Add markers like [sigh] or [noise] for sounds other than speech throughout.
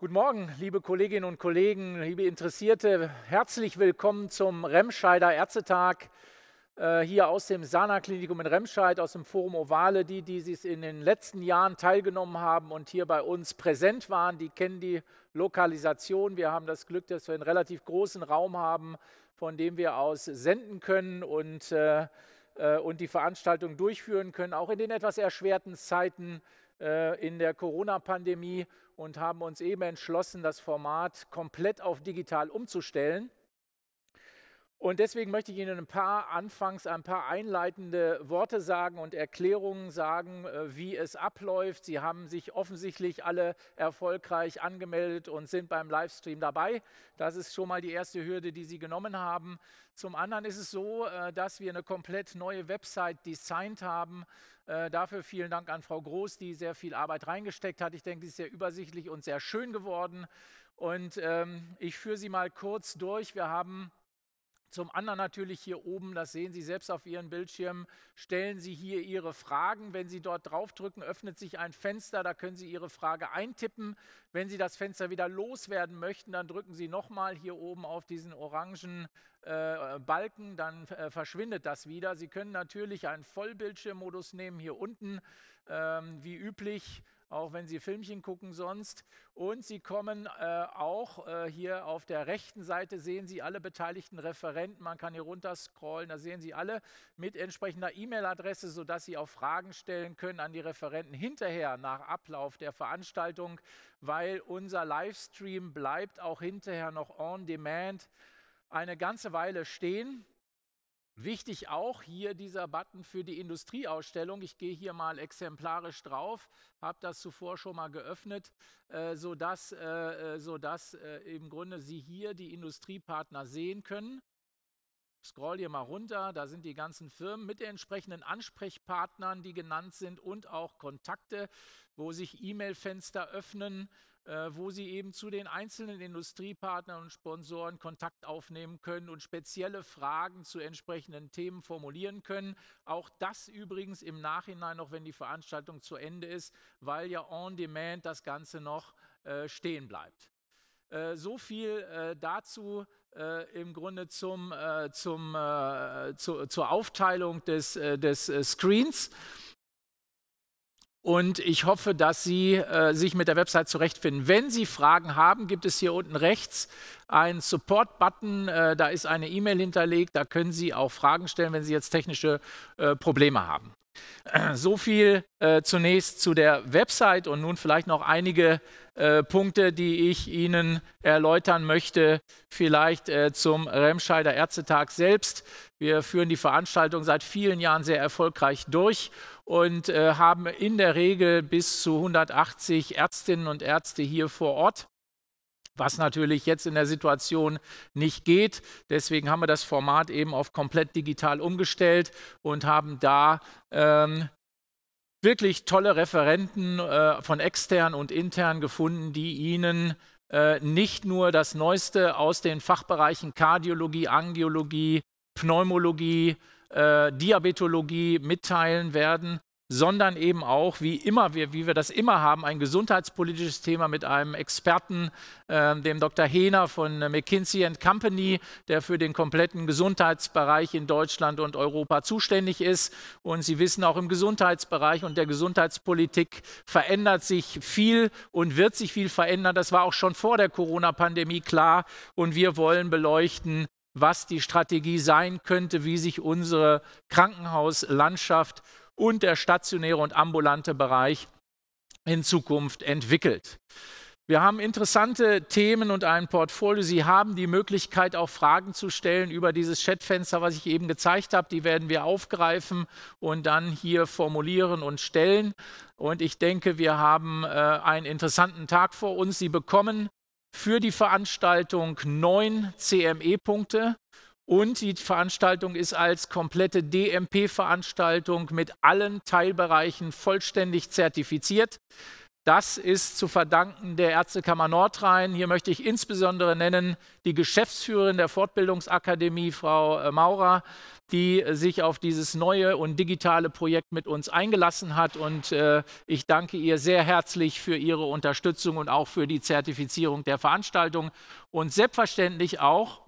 Guten Morgen, liebe Kolleginnen und Kollegen, liebe Interessierte. Herzlich willkommen zum Remscheider Ärztetag äh, hier aus dem Sana-Klinikum in Remscheid, aus dem Forum Ovale. Die, die sich in den letzten Jahren teilgenommen haben und hier bei uns präsent waren, die kennen die Lokalisation. Wir haben das Glück, dass wir einen relativ großen Raum haben, von dem wir aus senden können und, äh, äh, und die Veranstaltung durchführen können, auch in den etwas erschwerten Zeiten äh, in der Corona-Pandemie und haben uns eben entschlossen, das Format komplett auf digital umzustellen. Und deswegen möchte ich Ihnen ein paar anfangs ein paar einleitende Worte sagen und Erklärungen sagen, äh, wie es abläuft. Sie haben sich offensichtlich alle erfolgreich angemeldet und sind beim Livestream dabei. Das ist schon mal die erste Hürde, die Sie genommen haben. Zum anderen ist es so, äh, dass wir eine komplett neue Website designt haben. Äh, dafür vielen Dank an Frau Groß, die sehr viel Arbeit reingesteckt hat. Ich denke, sie ist sehr übersichtlich und sehr schön geworden. Und ähm, ich führe Sie mal kurz durch. Wir haben zum anderen natürlich hier oben, das sehen Sie selbst auf Ihren Bildschirmen, stellen Sie hier Ihre Fragen. Wenn Sie dort draufdrücken, öffnet sich ein Fenster, da können Sie Ihre Frage eintippen. Wenn Sie das Fenster wieder loswerden möchten, dann drücken Sie nochmal hier oben auf diesen orangen äh, Balken, dann äh, verschwindet das wieder. Sie können natürlich einen Vollbildschirmmodus nehmen hier unten, ähm, wie üblich auch wenn sie Filmchen gucken sonst. Und sie kommen äh, auch äh, hier auf der rechten Seite, sehen Sie alle beteiligten Referenten. Man kann hier runterscrollen, da sehen Sie alle mit entsprechender E-Mail-Adresse, sodass Sie auch Fragen stellen können an die Referenten hinterher nach Ablauf der Veranstaltung, weil unser Livestream bleibt auch hinterher noch on demand eine ganze Weile stehen. Wichtig auch hier dieser Button für die Industrieausstellung. Ich gehe hier mal exemplarisch drauf, habe das zuvor schon mal geöffnet, äh, sodass, äh, äh, sodass äh, im Grunde Sie hier die Industriepartner sehen können. Scroll hier mal runter, da sind die ganzen Firmen mit den entsprechenden Ansprechpartnern, die genannt sind und auch Kontakte, wo sich E-Mail-Fenster öffnen, äh, wo sie eben zu den einzelnen Industriepartnern und Sponsoren Kontakt aufnehmen können und spezielle Fragen zu entsprechenden Themen formulieren können. Auch das übrigens im Nachhinein, noch wenn die Veranstaltung zu Ende ist, weil ja on demand das Ganze noch äh, stehen bleibt. Äh, so viel äh, dazu äh, im Grunde zum, äh, zum, zu, zur Aufteilung des, des Screens. Und ich hoffe, dass Sie äh, sich mit der Website zurechtfinden. Wenn Sie Fragen haben, gibt es hier unten rechts einen Support-Button. Äh, da ist eine E-Mail hinterlegt. Da können Sie auch Fragen stellen, wenn Sie jetzt technische äh, Probleme haben. [clears throat] So viel äh, zunächst zu der Website und nun vielleicht noch einige äh, Punkte, die ich Ihnen erläutern möchte, vielleicht äh, zum Remscheider Ärztetag selbst. Wir führen die Veranstaltung seit vielen Jahren sehr erfolgreich durch und äh, haben in der Regel bis zu 180 Ärztinnen und Ärzte hier vor Ort was natürlich jetzt in der Situation nicht geht. Deswegen haben wir das Format eben auf komplett digital umgestellt und haben da ähm, wirklich tolle Referenten äh, von extern und intern gefunden, die Ihnen äh, nicht nur das Neueste aus den Fachbereichen Kardiologie, Angiologie, Pneumologie, äh, Diabetologie mitteilen werden, sondern eben auch, wie immer wir, wie wir das immer haben, ein gesundheitspolitisches Thema mit einem Experten, äh, dem Dr. Hehner von McKinsey Company, der für den kompletten Gesundheitsbereich in Deutschland und Europa zuständig ist. Und Sie wissen auch im Gesundheitsbereich und der Gesundheitspolitik verändert sich viel und wird sich viel verändern. Das war auch schon vor der Corona-Pandemie klar. Und wir wollen beleuchten, was die Strategie sein könnte, wie sich unsere Krankenhauslandschaft und der stationäre und ambulante Bereich in Zukunft entwickelt. Wir haben interessante Themen und ein Portfolio. Sie haben die Möglichkeit, auch Fragen zu stellen über dieses Chatfenster, was ich eben gezeigt habe. Die werden wir aufgreifen und dann hier formulieren und stellen. Und ich denke, wir haben äh, einen interessanten Tag vor uns. Sie bekommen für die Veranstaltung neun CME-Punkte. Und die Veranstaltung ist als komplette DMP-Veranstaltung mit allen Teilbereichen vollständig zertifiziert. Das ist zu verdanken der Ärztekammer Nordrhein. Hier möchte ich insbesondere nennen die Geschäftsführerin der Fortbildungsakademie, Frau äh, Maurer, die sich auf dieses neue und digitale Projekt mit uns eingelassen hat. Und äh, ich danke ihr sehr herzlich für ihre Unterstützung und auch für die Zertifizierung der Veranstaltung und selbstverständlich auch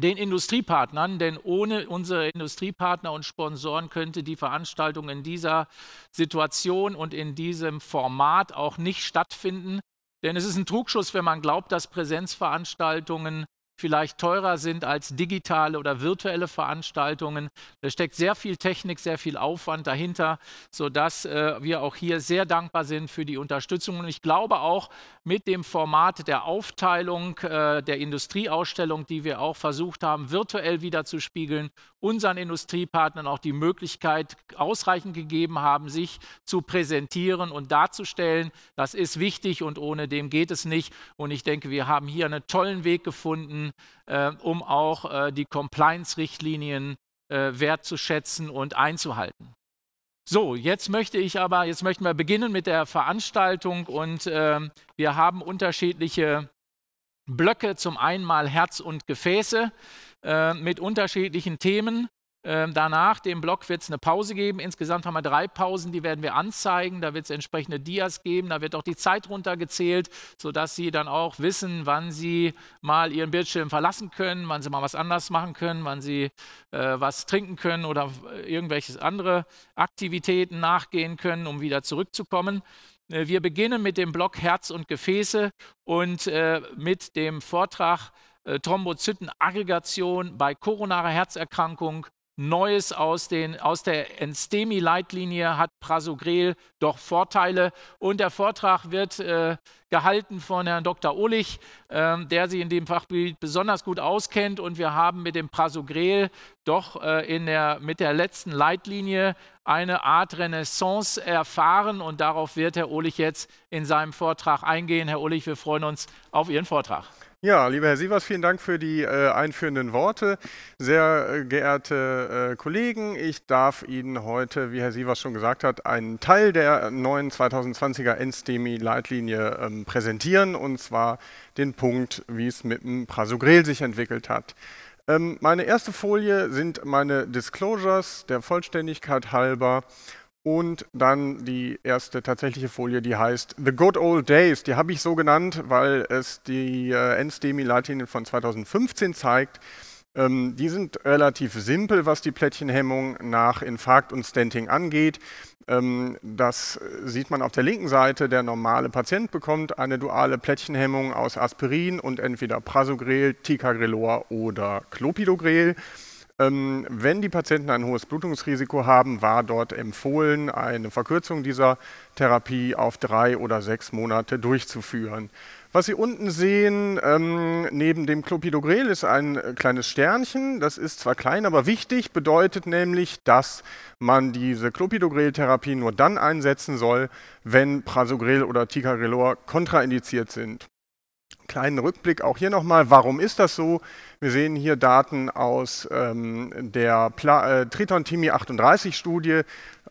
den Industriepartnern, denn ohne unsere Industriepartner und Sponsoren könnte die Veranstaltung in dieser Situation und in diesem Format auch nicht stattfinden. Denn es ist ein Trugschuss, wenn man glaubt, dass Präsenzveranstaltungen vielleicht teurer sind als digitale oder virtuelle Veranstaltungen. Da steckt sehr viel Technik, sehr viel Aufwand dahinter, sodass äh, wir auch hier sehr dankbar sind für die Unterstützung. Und ich glaube auch mit dem Format der Aufteilung äh, der Industrieausstellung, die wir auch versucht haben, virtuell wiederzuspiegeln, unseren Industriepartnern auch die Möglichkeit ausreichend gegeben haben, sich zu präsentieren und darzustellen. Das ist wichtig und ohne dem geht es nicht. Und ich denke, wir haben hier einen tollen Weg gefunden, äh, um auch äh, die Compliance-Richtlinien äh, wertzuschätzen und einzuhalten. So, jetzt möchte ich aber, jetzt möchten wir beginnen mit der Veranstaltung und ähm, wir haben unterschiedliche Blöcke, zum einen mal Herz und Gefäße äh, mit unterschiedlichen Themen. Ähm, danach, dem Block, wird es eine Pause geben. Insgesamt haben wir drei Pausen, die werden wir anzeigen. Da wird es entsprechende Dias geben. Da wird auch die Zeit runtergezählt, sodass Sie dann auch wissen, wann Sie mal Ihren Bildschirm verlassen können, wann Sie mal was anders machen können, wann Sie äh, was trinken können oder äh, irgendwelche andere Aktivitäten nachgehen können, um wieder zurückzukommen. Äh, wir beginnen mit dem Block Herz und Gefäße und äh, mit dem Vortrag äh, Thrombozytenaggregation bei koronarer Herzerkrankung Neues aus, den, aus der Enstemi-Leitlinie hat Prasogrel doch Vorteile. Und der Vortrag wird äh, gehalten von Herrn Dr. Ohlich, äh, der sich in dem Fachgebiet besonders gut auskennt. Und wir haben mit dem Prasogrel doch äh, in der, mit der letzten Leitlinie eine Art Renaissance erfahren. Und darauf wird Herr Ohlich jetzt in seinem Vortrag eingehen. Herr Ohlich, wir freuen uns auf Ihren Vortrag. Ja, lieber Herr Sievers, vielen Dank für die äh, einführenden Worte. Sehr äh, geehrte äh, Kollegen, ich darf Ihnen heute, wie Herr Sievers schon gesagt hat, einen Teil der neuen 2020er NSTEMI-Leitlinie ähm, präsentieren, und zwar den Punkt, wie es mit dem Prasugrel sich entwickelt hat. Ähm, meine erste Folie sind meine Disclosures, der Vollständigkeit halber. Und dann die erste tatsächliche Folie, die heißt The Good Old Days. Die habe ich so genannt, weil es die äh, NSTEMI-Leitlinien von 2015 zeigt. Ähm, die sind relativ simpel, was die Plättchenhemmung nach Infarkt und Stenting angeht. Ähm, das sieht man auf der linken Seite. Der normale Patient bekommt eine duale Plättchenhemmung aus Aspirin und entweder Prasugrel, Ticagrelor oder Clopidogrel. Ähm, wenn die Patienten ein hohes Blutungsrisiko haben, war dort empfohlen, eine Verkürzung dieser Therapie auf drei oder sechs Monate durchzuführen. Was Sie unten sehen, ähm, neben dem Clopidogrel ist ein kleines Sternchen. Das ist zwar klein, aber wichtig, bedeutet nämlich, dass man diese Clopidogrel-Therapie nur dann einsetzen soll, wenn Prasugrel oder Ticagrelor kontraindiziert sind kleinen Rückblick auch hier nochmal. Warum ist das so? Wir sehen hier Daten aus ähm, der Pla äh, Triton-Timi 38-Studie,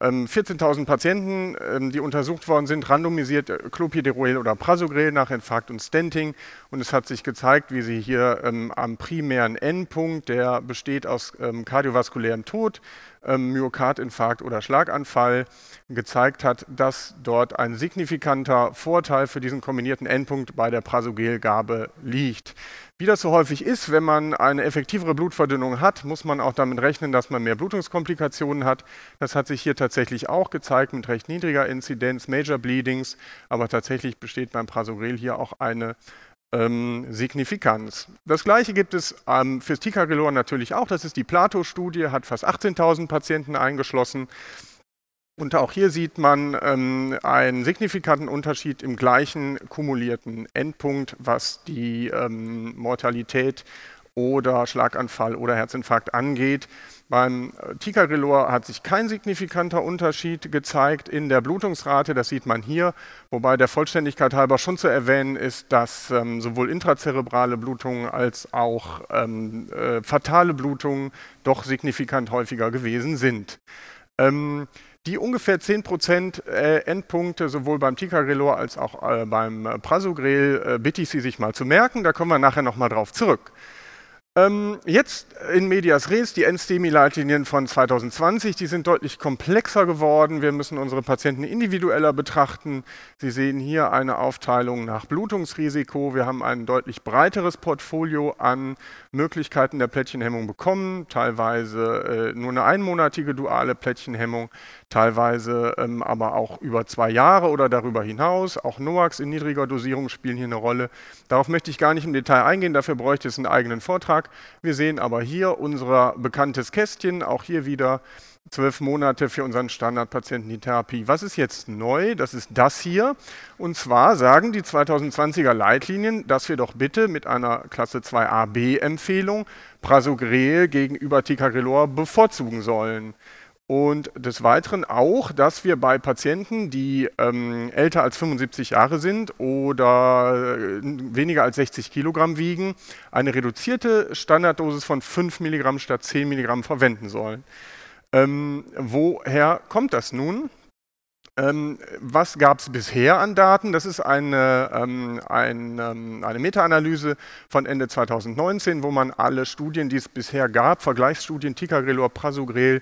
14.000 Patienten, ähm, die untersucht worden sind, randomisiert äh, Clopidogrel oder Prasugrel nach Infarkt und Stenting. Und es hat sich gezeigt, wie sie hier ähm, am primären Endpunkt, der besteht aus ähm, kardiovaskulärem Tod, Myokardinfarkt oder Schlaganfall, gezeigt hat, dass dort ein signifikanter Vorteil für diesen kombinierten Endpunkt bei der Prasugrelgabe liegt. Wie das so häufig ist, wenn man eine effektivere Blutverdünnung hat, muss man auch damit rechnen, dass man mehr Blutungskomplikationen hat. Das hat sich hier tatsächlich auch gezeigt mit recht niedriger Inzidenz, Major Bleedings, aber tatsächlich besteht beim Prasugrel hier auch eine ähm, Signifikanz. Das gleiche gibt es ähm, fürs Ticagrelor natürlich auch. Das ist die Plato-Studie, hat fast 18.000 Patienten eingeschlossen. Und auch hier sieht man ähm, einen signifikanten Unterschied im gleichen kumulierten Endpunkt, was die ähm, Mortalität oder Schlaganfall oder Herzinfarkt angeht. Beim äh, Ticagrelor hat sich kein signifikanter Unterschied gezeigt in der Blutungsrate, das sieht man hier, wobei der Vollständigkeit halber schon zu erwähnen ist, dass ähm, sowohl intrazerebrale Blutungen als auch ähm, äh, fatale Blutungen doch signifikant häufiger gewesen sind. Ähm, die ungefähr 10% äh, Endpunkte sowohl beim Tika-Grillor als auch äh, beim äh, Prasogrill bitte ich Sie sich mal zu merken, da kommen wir nachher nochmal drauf zurück. Ähm, jetzt in Medias Res, die NSTEMI-Leitlinien von 2020, die sind deutlich komplexer geworden. Wir müssen unsere Patienten individueller betrachten. Sie sehen hier eine Aufteilung nach Blutungsrisiko. Wir haben ein deutlich breiteres Portfolio an Möglichkeiten der Plättchenhemmung bekommen, teilweise nur eine einmonatige duale Plättchenhemmung, teilweise ähm, aber auch über zwei Jahre oder darüber hinaus. Auch NOACs in niedriger Dosierung spielen hier eine Rolle. Darauf möchte ich gar nicht im Detail eingehen, dafür bräuchte es einen eigenen Vortrag. Wir sehen aber hier unser bekanntes Kästchen, auch hier wieder zwölf Monate für unseren Standardpatienten die Therapie. Was ist jetzt neu? Das ist das hier. Und zwar sagen die 2020er Leitlinien, dass wir doch bitte mit einer Klasse 2a-B-Empfehlung Prasugrel gegenüber Ticagrelor bevorzugen sollen. Und des Weiteren auch, dass wir bei Patienten, die ähm, älter als 75 Jahre sind oder äh, weniger als 60 Kilogramm wiegen, eine reduzierte Standarddosis von 5 Milligramm statt 10 Milligramm verwenden sollen. Ähm, woher kommt das nun? Ähm, was gab es bisher an Daten? Das ist eine, ähm, ein, ähm, eine Meta-Analyse von Ende 2019, wo man alle Studien, die es bisher gab, Vergleichsstudien Ticagrelor, Prasugrel,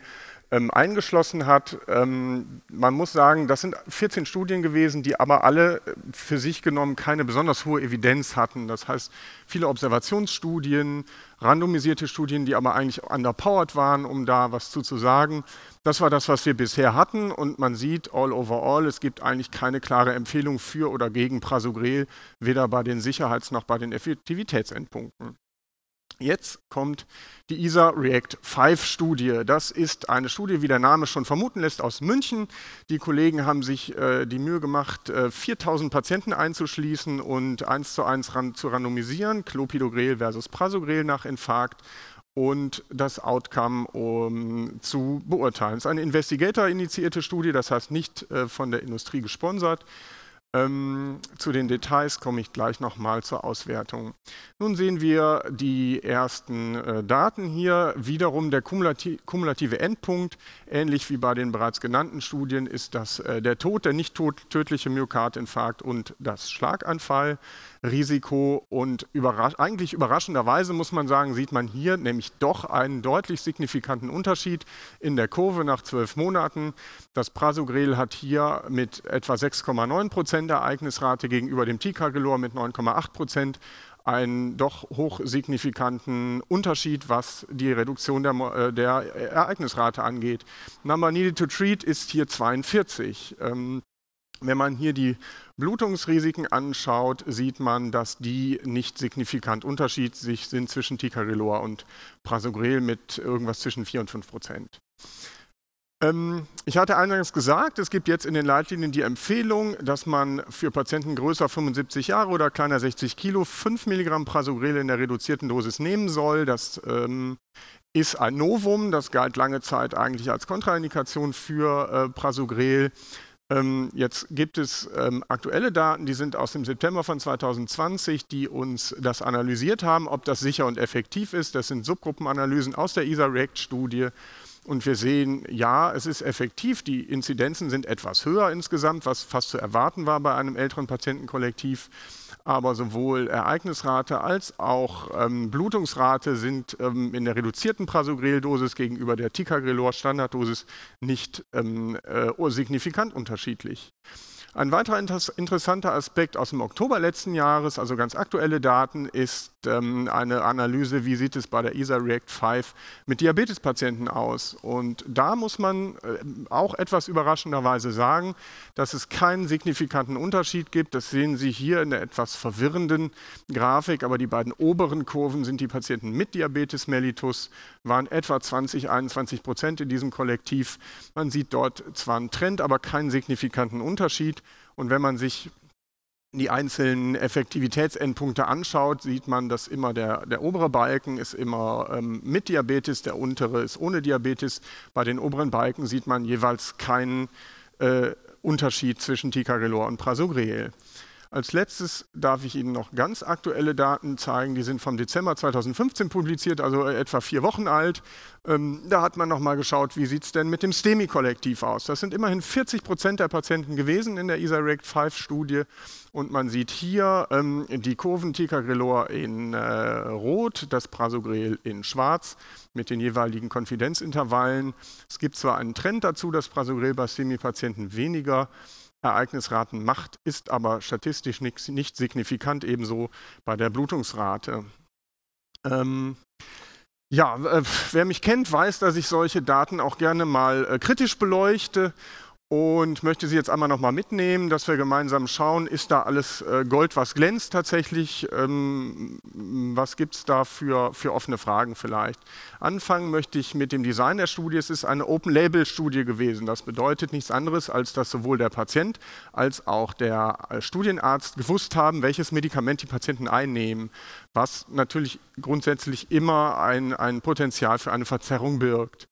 ähm, eingeschlossen hat. Ähm, man muss sagen, das sind 14 Studien gewesen, die aber alle äh, für sich genommen keine besonders hohe Evidenz hatten. Das heißt, viele Observationsstudien, randomisierte Studien, die aber eigentlich underpowered waren, um da was zu, zu sagen. Das war das, was wir bisher hatten und man sieht all over all, es gibt eigentlich keine klare Empfehlung für oder gegen Prasugrel, weder bei den Sicherheits- noch bei den Effektivitätsendpunkten. Jetzt kommt die ISA React 5 Studie. Das ist eine Studie, wie der Name schon vermuten lässt, aus München. Die Kollegen haben sich äh, die Mühe gemacht, äh, 4000 Patienten einzuschließen und eins zu eins ran zu randomisieren, Clopidogrel versus Prasugrel nach Infarkt und das Outcome um, zu beurteilen. Es ist eine Investigator-initiierte Studie, das heißt nicht äh, von der Industrie gesponsert. Ähm, zu den Details komme ich gleich nochmal zur Auswertung. Nun sehen wir die ersten äh, Daten hier. Wiederum der kumulati kumulative Endpunkt, ähnlich wie bei den bereits genannten Studien, ist das äh, der Tod, der nicht tot, tödliche Myokardinfarkt und das Schlaganfallrisiko. Und überras eigentlich überraschenderweise muss man sagen, sieht man hier nämlich doch einen deutlich signifikanten Unterschied in der Kurve nach zwölf Monaten. Das Prasugrel hat hier mit etwa 6,9 Prozent Spendereignisrate gegenüber dem Ticagrelor mit 9,8 Prozent einen doch hoch hochsignifikanten Unterschied, was die Reduktion der, äh, der, Ereignisrate angeht. Number needed to treat ist hier 42. Ähm, wenn man hier die Blutungsrisiken anschaut, sieht man, dass die nicht signifikant unterschiedlich sind zwischen Ticagrelor und Prasugrel mit irgendwas zwischen 4 und 5 Prozent. Ähm, ich hatte eingangs gesagt, es gibt jetzt in den Leitlinien die Empfehlung, dass man für Patienten größer 75 Jahre oder kleiner 60 Kilo 5 Milligramm Prasugrel in der reduzierten Dosis nehmen soll. Das ähm, ist ein Novum, das galt lange Zeit eigentlich als Kontraindikation für äh, Prasugrel. Ähm, jetzt gibt es ähm, aktuelle Daten, die sind aus dem September von 2020, die uns das analysiert haben, ob das sicher und effektiv ist. Das sind Subgruppenanalysen aus der esa react studie und wir sehen, ja, es ist effektiv, die Inzidenzen sind etwas höher insgesamt, was fast zu erwarten war bei einem älteren Patientenkollektiv. Aber sowohl Ereignisrate als auch ähm, Blutungsrate sind ähm, in der reduzierten Prasugrel-Dosis gegenüber der Ticagrelor-Standarddosis nicht ähm, äh, signifikant unterschiedlich. Ein weiterer interessanter Aspekt aus dem Oktober letzten Jahres, also ganz aktuelle Daten, ist ähm, eine Analyse, wie sieht es bei der ESA React 5 mit Diabetespatienten aus. Und da muss man äh, auch etwas überraschenderweise sagen, dass es keinen signifikanten Unterschied gibt. Das sehen Sie hier in der etwas verwirrenden Grafik, aber die beiden oberen Kurven sind die Patienten mit Diabetes mellitus, waren etwa 20, 21 Prozent in diesem Kollektiv. Man sieht dort zwar einen Trend, aber keinen signifikanten Unterschied. Und wenn man sich die einzelnen Effektivitätsendpunkte anschaut, sieht man, dass immer der, der obere Balken ist immer ähm, mit Diabetes, der untere ist ohne Diabetes. Bei den oberen Balken sieht man jeweils keinen äh, Unterschied zwischen Ticagrelor und Prasugrel. Als letztes darf ich Ihnen noch ganz aktuelle Daten zeigen. Die sind vom Dezember 2015 publiziert, also äh, etwa vier Wochen alt. Ähm, da hat man nochmal geschaut, wie sieht es denn mit dem STEMI-Kollektiv aus. Das sind immerhin 40 Prozent der Patienten gewesen in der esa ISARECT 5-Studie. Und man sieht hier ähm, die Kurven Ticagrelor in äh, Rot, das Prasugrel in Schwarz mit den jeweiligen Konfidenzintervallen. Es gibt zwar einen Trend dazu, dass Prasugrel bei STEMI-Patienten weniger äh, Ereignisraten macht, ist aber statistisch nicht, nicht signifikant, ebenso bei der Blutungsrate. Ähm, ja, äh, wer mich kennt, weiß, dass ich solche Daten auch gerne mal äh, kritisch beleuchte und möchte Sie jetzt einmal nochmal mitnehmen, dass wir gemeinsam schauen, ist da alles äh, Gold, was glänzt tatsächlich, ähm, was gibt es da für, für offene Fragen vielleicht. Anfangen möchte ich mit dem Design der Studie. Es ist eine Open-Label-Studie gewesen. Das bedeutet nichts anderes, als dass sowohl der Patient als auch der äh, Studienarzt gewusst haben, welches Medikament die Patienten einnehmen, was natürlich grundsätzlich immer ein, ein Potenzial für eine Verzerrung birgt.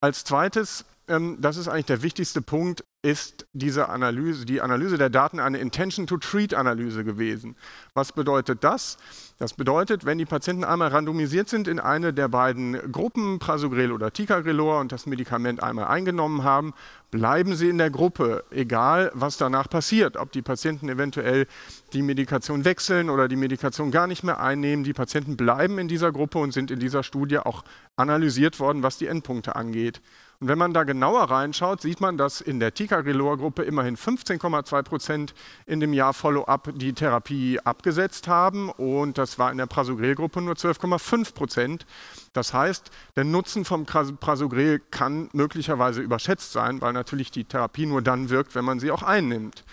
Als zweites ähm, das ist eigentlich der wichtigste Punkt, ist diese Analyse, die Analyse der Daten eine Intention-to-Treat-Analyse gewesen. Was bedeutet das? Das bedeutet, wenn die Patienten einmal randomisiert sind in eine der beiden Gruppen, Prasugrel oder Ticagrelor, und das Medikament einmal eingenommen haben, bleiben sie in der Gruppe, egal was danach passiert. Ob die Patienten eventuell die Medikation wechseln oder die Medikation gar nicht mehr einnehmen, die Patienten bleiben in dieser Gruppe und sind in dieser Studie auch analysiert worden, was die Endpunkte angeht. Und wenn man da genauer reinschaut, sieht man, dass in der Ticagrelor-Gruppe immerhin 15,2 Prozent in dem Jahr Follow-up die Therapie abgesetzt haben und das war in der Prasugrel-Gruppe nur 12,5 Prozent. Das heißt, der Nutzen vom Prasugrel kann möglicherweise überschätzt sein, weil natürlich die Therapie nur dann wirkt, wenn man sie auch einnimmt.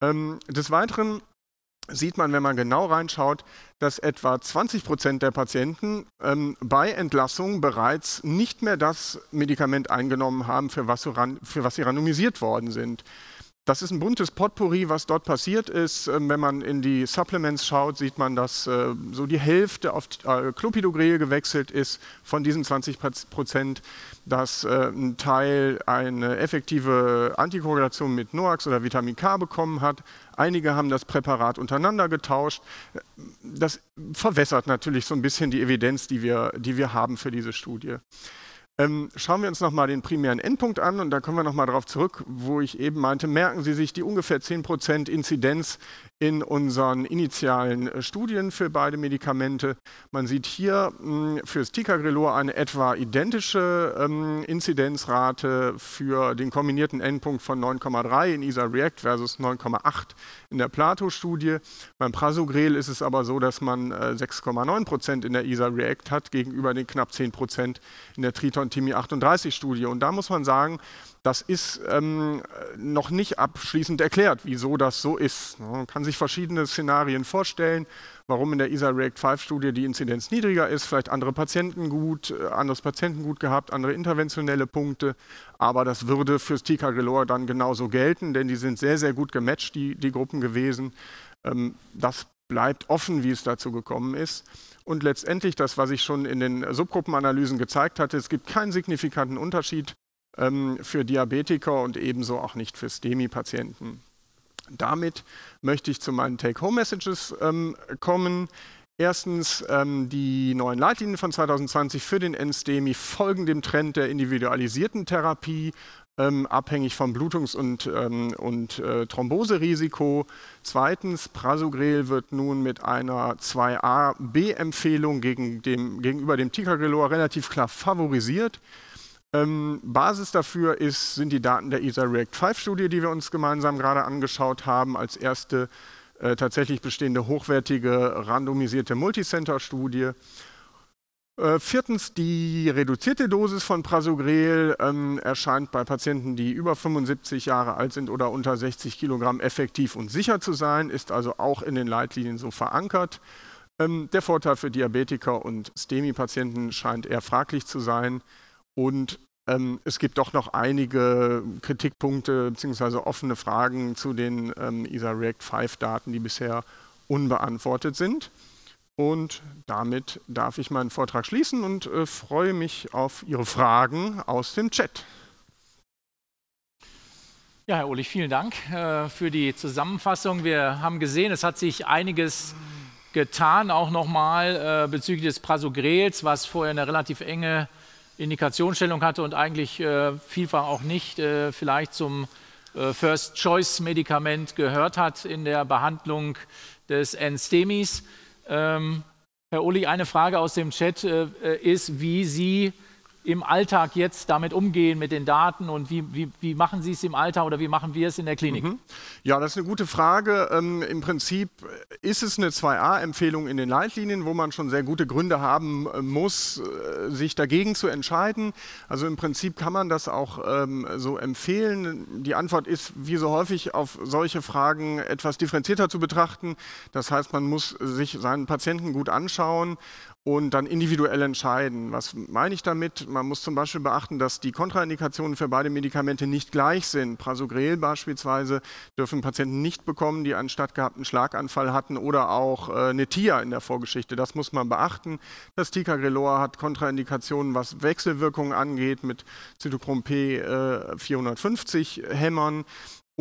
Ähm, des Weiteren sieht man, wenn man genau reinschaut, dass etwa 20 Prozent der Patienten ähm, bei Entlassung bereits nicht mehr das Medikament eingenommen haben, für was, für was sie randomisiert worden sind. Das ist ein buntes Potpourri, was dort passiert ist. Ähm, wenn man in die Supplements schaut, sieht man, dass äh, so die Hälfte auf äh, Clopidogrel gewechselt ist von diesen 20 Prozent, dass äh, ein Teil eine effektive Antikorrelation mit Noax oder Vitamin K bekommen hat. Einige haben das Präparat untereinander getauscht. Das verwässert natürlich so ein bisschen die Evidenz, die wir, die wir haben für diese Studie. Ähm, schauen wir uns nochmal den primären Endpunkt an und da kommen wir nochmal darauf zurück, wo ich eben meinte, merken Sie sich die ungefähr 10% Inzidenz in unseren initialen äh, Studien für beide Medikamente. Man sieht hier hm, für das Ticagrelor eine etwa identische ähm, Inzidenzrate für den kombinierten Endpunkt von 9,3 in ISA-REACT versus 9,8 in der Plato-Studie. Beim Prasugrel ist es aber so, dass man 6,9 äh, Prozent in der ISA-REACT hat gegenüber den knapp 10 Prozent in der Triton-Timi 38-Studie. Und da muss man sagen, das ist ähm, noch nicht abschließend erklärt, wieso das so ist. Ne? Man kann sich verschiedene Szenarien vorstellen, warum in der ESA React 5-Studie die Inzidenz niedriger ist, vielleicht andere Patienten gut, äh, anderes Patientengut gehabt, andere interventionelle Punkte. Aber das würde fürs Ticagrelor dann genauso gelten, denn die sind sehr, sehr gut gematcht, die, die Gruppen gewesen. Ähm, das bleibt offen, wie es dazu gekommen ist. Und letztendlich das, was ich schon in den Subgruppenanalysen gezeigt hatte, es gibt keinen signifikanten Unterschied ähm, für Diabetiker und ebenso auch nicht für STEMI-Patienten. Damit möchte ich zu meinen Take-Home-Messages ähm, kommen. Erstens, ähm, die neuen Leitlinien von 2020 für den NSTEMI folgen dem Trend der individualisierten Therapie, ähm, abhängig vom Blutungs- und, ähm, und äh, Thromboserisiko. Zweitens, Prasugrel wird nun mit einer 2a-B-Empfehlung gegen dem, gegenüber dem Ticagrelor relativ klar favorisiert. Ähm, Basis dafür ist, sind die Daten der ESA React 5 Studie, die wir uns gemeinsam gerade angeschaut haben, als erste äh, tatsächlich bestehende hochwertige randomisierte Multicenter-Studie. Äh, viertens, die reduzierte Dosis von Prasugrel ähm, erscheint bei Patienten, die über 75 Jahre alt sind oder unter 60 Kilogramm effektiv und sicher zu sein, ist also auch in den Leitlinien so verankert. Ähm, der Vorteil für Diabetiker und STEMI-Patienten scheint eher fraglich zu sein. Und ähm, es gibt doch noch einige Kritikpunkte bzw. offene Fragen zu den ähm, ESA React 5 Daten, die bisher unbeantwortet sind. Und damit darf ich meinen Vortrag schließen und äh, freue mich auf Ihre Fragen aus dem Chat. Ja, Herr Ulich, vielen Dank äh, für die Zusammenfassung. Wir haben gesehen, es hat sich einiges getan, auch nochmal äh, bezüglich des Prasogrels, was vorher eine relativ enge Indikationsstellung hatte und eigentlich äh, vielfach auch nicht äh, vielleicht zum äh, First-Choice-Medikament gehört hat in der Behandlung des Enstemis. Ähm, Herr Uli, eine Frage aus dem Chat äh, äh, ist, wie Sie im Alltag jetzt damit umgehen mit den Daten und wie, wie, wie machen Sie es im Alltag oder wie machen wir es in der Klinik? Mhm. Ja, das ist eine gute Frage. Ähm, Im Prinzip ist es eine 2a-Empfehlung in den Leitlinien, wo man schon sehr gute Gründe haben äh, muss, äh, sich dagegen zu entscheiden. Also im Prinzip kann man das auch ähm, so empfehlen. Die Antwort ist, wie so häufig, auf solche Fragen etwas differenzierter zu betrachten. Das heißt, man muss sich seinen Patienten gut anschauen und dann individuell entscheiden. Was meine ich damit? Man muss zum Beispiel beachten, dass die Kontraindikationen für beide Medikamente nicht gleich sind. Prasugrel beispielsweise dürfen Patienten nicht bekommen, die einen stattgehabten Schlaganfall hatten oder auch äh, eine TIA in der Vorgeschichte. Das muss man beachten. Das Ticagrelor hat Kontraindikationen, was Wechselwirkungen angeht mit Zytochrom P450 äh, Hämmern.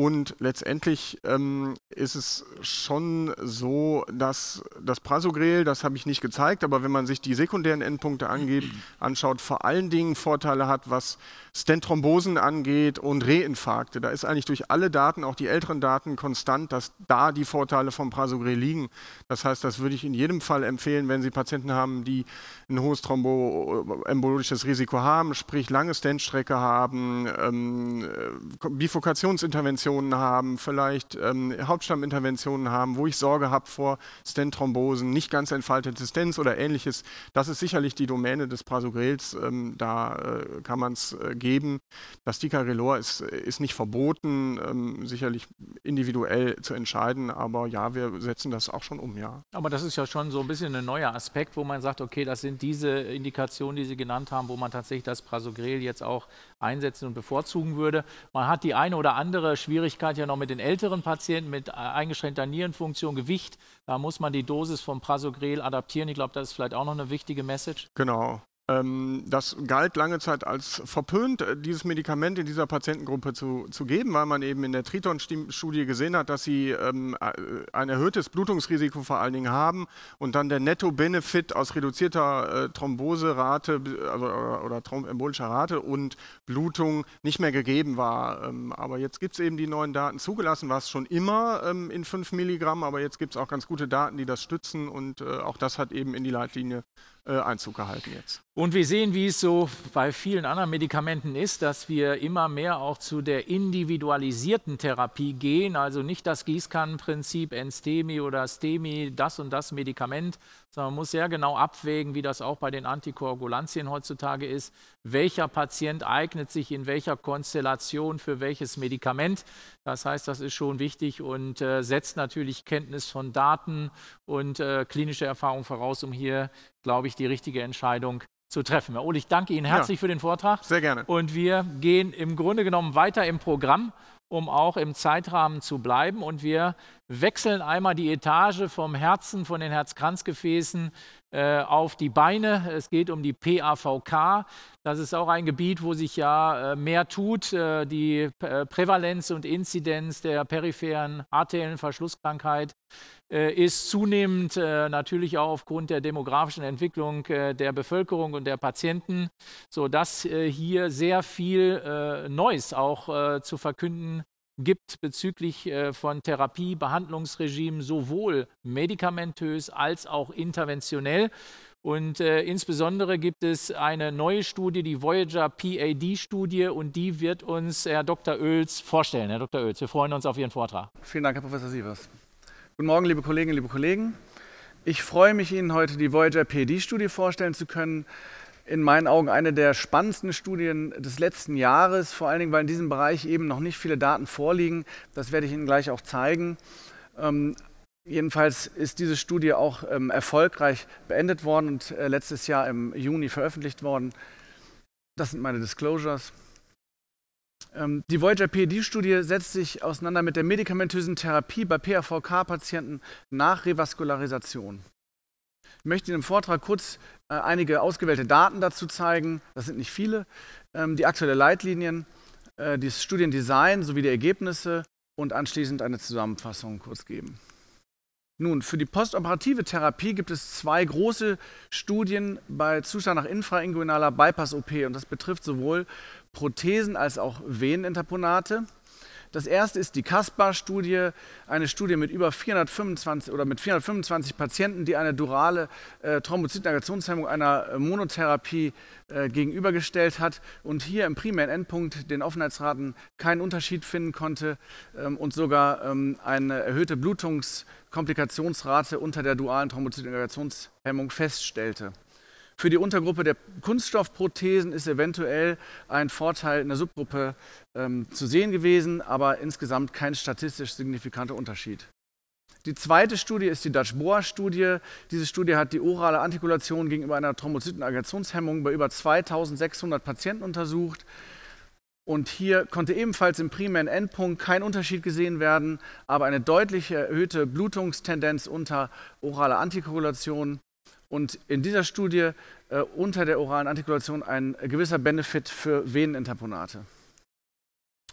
Und letztendlich ähm, ist es schon so, dass das Prasogrel, das habe ich nicht gezeigt, aber wenn man sich die sekundären Endpunkte angeht, [clears throat] anschaut, vor allen Dingen Vorteile hat, was Stenthrombosen angeht und Reinfarkte. Da ist eigentlich durch alle Daten, auch die älteren Daten, konstant, dass da die Vorteile von Prasugrel liegen. Das heißt, das würde ich in jedem Fall empfehlen, wenn Sie Patienten haben, die ein hohes thromboembolisches Risiko haben, sprich lange Stentstrecke haben, ähm, äh, Bifokationsinterventionen haben, vielleicht ähm, Hauptstamminterventionen haben, wo ich Sorge habe vor Stentthrombosen, nicht ganz entfaltete Stents oder ähnliches. Das ist sicherlich die Domäne des Prasugrels. Ähm, da äh, kann man es äh, geben. Plastica Relor ist, äh, ist nicht verboten, ähm, sicherlich individuell zu entscheiden, aber ja, wir setzen das auch schon um, ja. Aber das ist ja schon so ein bisschen ein neuer Aspekt, wo man sagt, okay, das sind diese Indikationen, die Sie genannt haben, wo man tatsächlich das Prasugrel jetzt auch einsetzen und bevorzugen würde. Man hat die eine oder andere Schwierigkeit ja noch mit den älteren Patienten mit äh, eingeschränkter Nierenfunktion, Gewicht. Da muss man die Dosis vom Prasugrel adaptieren. Ich glaube, das ist vielleicht auch noch eine wichtige Message. Genau. Ähm, das galt lange Zeit als verpönt, äh, dieses Medikament in dieser Patientengruppe zu, zu geben, weil man eben in der Triton-Studie gesehen hat, dass sie ähm, äh, ein erhöhtes Blutungsrisiko vor allen Dingen haben und dann der Netto-Benefit aus reduzierter äh, Thromboserate also, äh, oder, oder thromboembolischer Rate und Blutung nicht mehr gegeben war. Ähm, aber jetzt gibt es eben die neuen Daten. Zugelassen war es schon immer ähm, in 5 Milligramm, aber jetzt gibt es auch ganz gute Daten, die das stützen und äh, auch das hat eben in die Leitlinie äh, Einzug gehalten jetzt. Und wir sehen, wie es so bei vielen anderen Medikamenten ist, dass wir immer mehr auch zu der individualisierten Therapie gehen, also nicht das Gießkannenprinzip, NSTEMI oder Stemi, das und das Medikament, sondern man muss sehr genau abwägen, wie das auch bei den Antikoagulantien heutzutage ist, welcher Patient eignet sich in welcher Konstellation für welches Medikament. Das heißt, das ist schon wichtig und äh, setzt natürlich Kenntnis von Daten und äh, klinische Erfahrung voraus, um hier, glaube ich, die richtige Entscheidung zu treffen. Herr Ohl, ich danke Ihnen herzlich ja, für den Vortrag. Sehr gerne. Und wir gehen im Grunde genommen weiter im Programm um auch im Zeitrahmen zu bleiben. Und wir wechseln einmal die Etage vom Herzen, von den Herzkranzgefäßen äh, auf die Beine. Es geht um die PAVK. Das ist auch ein Gebiet, wo sich ja äh, mehr tut. Äh, die Prävalenz und Inzidenz der peripheren arteriellen Verschlusskrankheit ist zunehmend, natürlich auch aufgrund der demografischen Entwicklung der Bevölkerung und der Patienten, sodass hier sehr viel Neues auch zu verkünden gibt bezüglich äh, von Therapie, Behandlungsregimen, sowohl medikamentös als auch interventionell. Und äh, insbesondere gibt es eine neue Studie, die Voyager PAD-Studie, und die wird uns Herr Dr. Oels vorstellen. Herr Dr. Oels, wir freuen uns auf Ihren Vortrag. Vielen Dank, Herr Professor Sievers. Guten Morgen, liebe Kolleginnen, liebe Kollegen. Ich freue mich, Ihnen heute die Voyager PAD-Studie vorstellen zu können in meinen Augen eine der spannendsten Studien des letzten Jahres, vor allen Dingen, weil in diesem Bereich eben noch nicht viele Daten vorliegen. Das werde ich Ihnen gleich auch zeigen. Ähm, jedenfalls ist diese Studie auch ähm, erfolgreich beendet worden und äh, letztes Jahr im Juni veröffentlicht worden. Das sind meine Disclosures. Ähm, die Voyager PED-Studie setzt sich auseinander mit der medikamentösen Therapie bei PAVK-Patienten nach Revaskularisation. Ich möchte Ihnen im Vortrag kurz äh, einige ausgewählte Daten dazu zeigen. Das sind nicht viele. Ähm, die aktuellen Leitlinien, äh, das Studiendesign sowie die Ergebnisse und anschließend eine Zusammenfassung kurz geben. Nun, für die postoperative Therapie gibt es zwei große Studien bei Zustand nach infrainguinaler Bypass-OP und das betrifft sowohl Prothesen als auch Veneninterponate. Das erste ist die CASPA-Studie, eine Studie mit über 425 oder mit 425 Patienten, die eine durale äh, Thrombozytenaggregationshemmung einer Monotherapie äh, gegenübergestellt hat und hier im primären Endpunkt den Offenheitsraten keinen Unterschied finden konnte ähm, und sogar ähm, eine erhöhte Blutungskomplikationsrate unter der dualen Thrombozytenaggregationshemmung feststellte. Für die Untergruppe der Kunststoffprothesen ist eventuell ein Vorteil in der Subgruppe ähm, zu sehen gewesen, aber insgesamt kein statistisch signifikanter Unterschied. Die zweite Studie ist die Dutch-Bohr-Studie. Diese Studie hat die orale Artikulation gegenüber einer Thrombozytenaggregationshemmung bei über 2600 Patienten untersucht. Und hier konnte ebenfalls im primären Endpunkt kein Unterschied gesehen werden, aber eine deutlich erhöhte Blutungstendenz unter oraler Antikoagulation und in dieser Studie äh, unter der oralen Artikulation ein gewisser Benefit für Veneninterponate.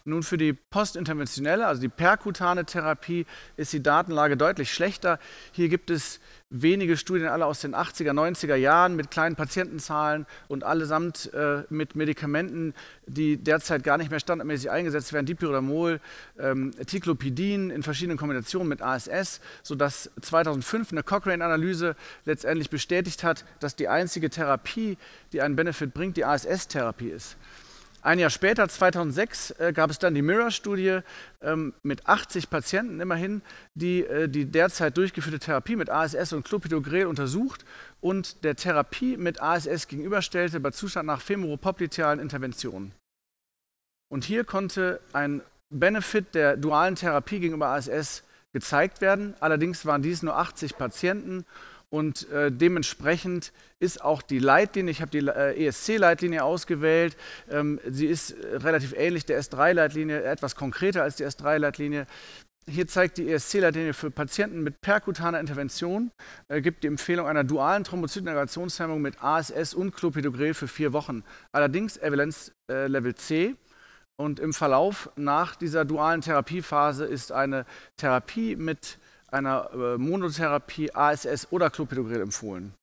Nun, für die postinterventionelle, also die perkutane Therapie, ist die Datenlage deutlich schlechter. Hier gibt es wenige Studien, alle aus den 80er, 90er Jahren mit kleinen Patientenzahlen und allesamt äh, mit Medikamenten, die derzeit gar nicht mehr standardmäßig eingesetzt werden, Dipyridamol, ähm, Ticlopidin in verschiedenen Kombinationen mit ASS, sodass 2005 eine Cochrane-Analyse letztendlich bestätigt hat, dass die einzige Therapie, die einen Benefit bringt, die ASS-Therapie ist. Ein Jahr später, 2006, äh, gab es dann die Mirror-Studie ähm, mit 80 Patienten immerhin, die äh, die derzeit durchgeführte Therapie mit ASS und Clopidogrel untersucht und der Therapie mit ASS gegenüberstellte bei Zustand nach femoropoplitealen Interventionen. Und hier konnte ein Benefit der dualen Therapie gegenüber ASS gezeigt werden. Allerdings waren dies nur 80 Patienten und äh, dementsprechend ist auch die Leitlinie, ich habe die äh, ESC-Leitlinie ausgewählt, ähm, sie ist äh, relativ ähnlich der S3-Leitlinie, etwas konkreter als die S3-Leitlinie. Hier zeigt die ESC-Leitlinie für Patienten mit perkutaner Intervention, äh, gibt die Empfehlung einer dualen Thrombozytenaggregationshemmung mit ASS und Clopidogrel für vier Wochen. Allerdings Evidenz äh, Level C. Und im Verlauf nach dieser dualen Therapiephase ist eine Therapie mit einer äh, Monotherapie, ASS oder Clopidogrel empfohlen.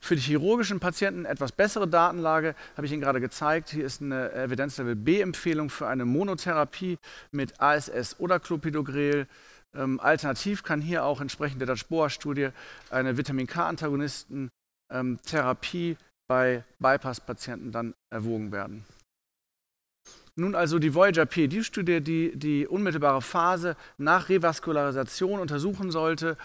Für die chirurgischen Patienten etwas bessere Datenlage habe ich Ihnen gerade gezeigt. Hier ist eine Evidenzlevel B-Empfehlung für eine Monotherapie mit ASS oder Clopidogrel. Ähm, alternativ kann hier auch entsprechend der Dutch-Boa-Studie eine Vitamin K-Antagonisten-Therapie ähm, bei Bypass-Patienten dann erwogen werden. Nun also die Voyager P, die Studie, die die unmittelbare Phase nach Revaskularisation untersuchen sollte,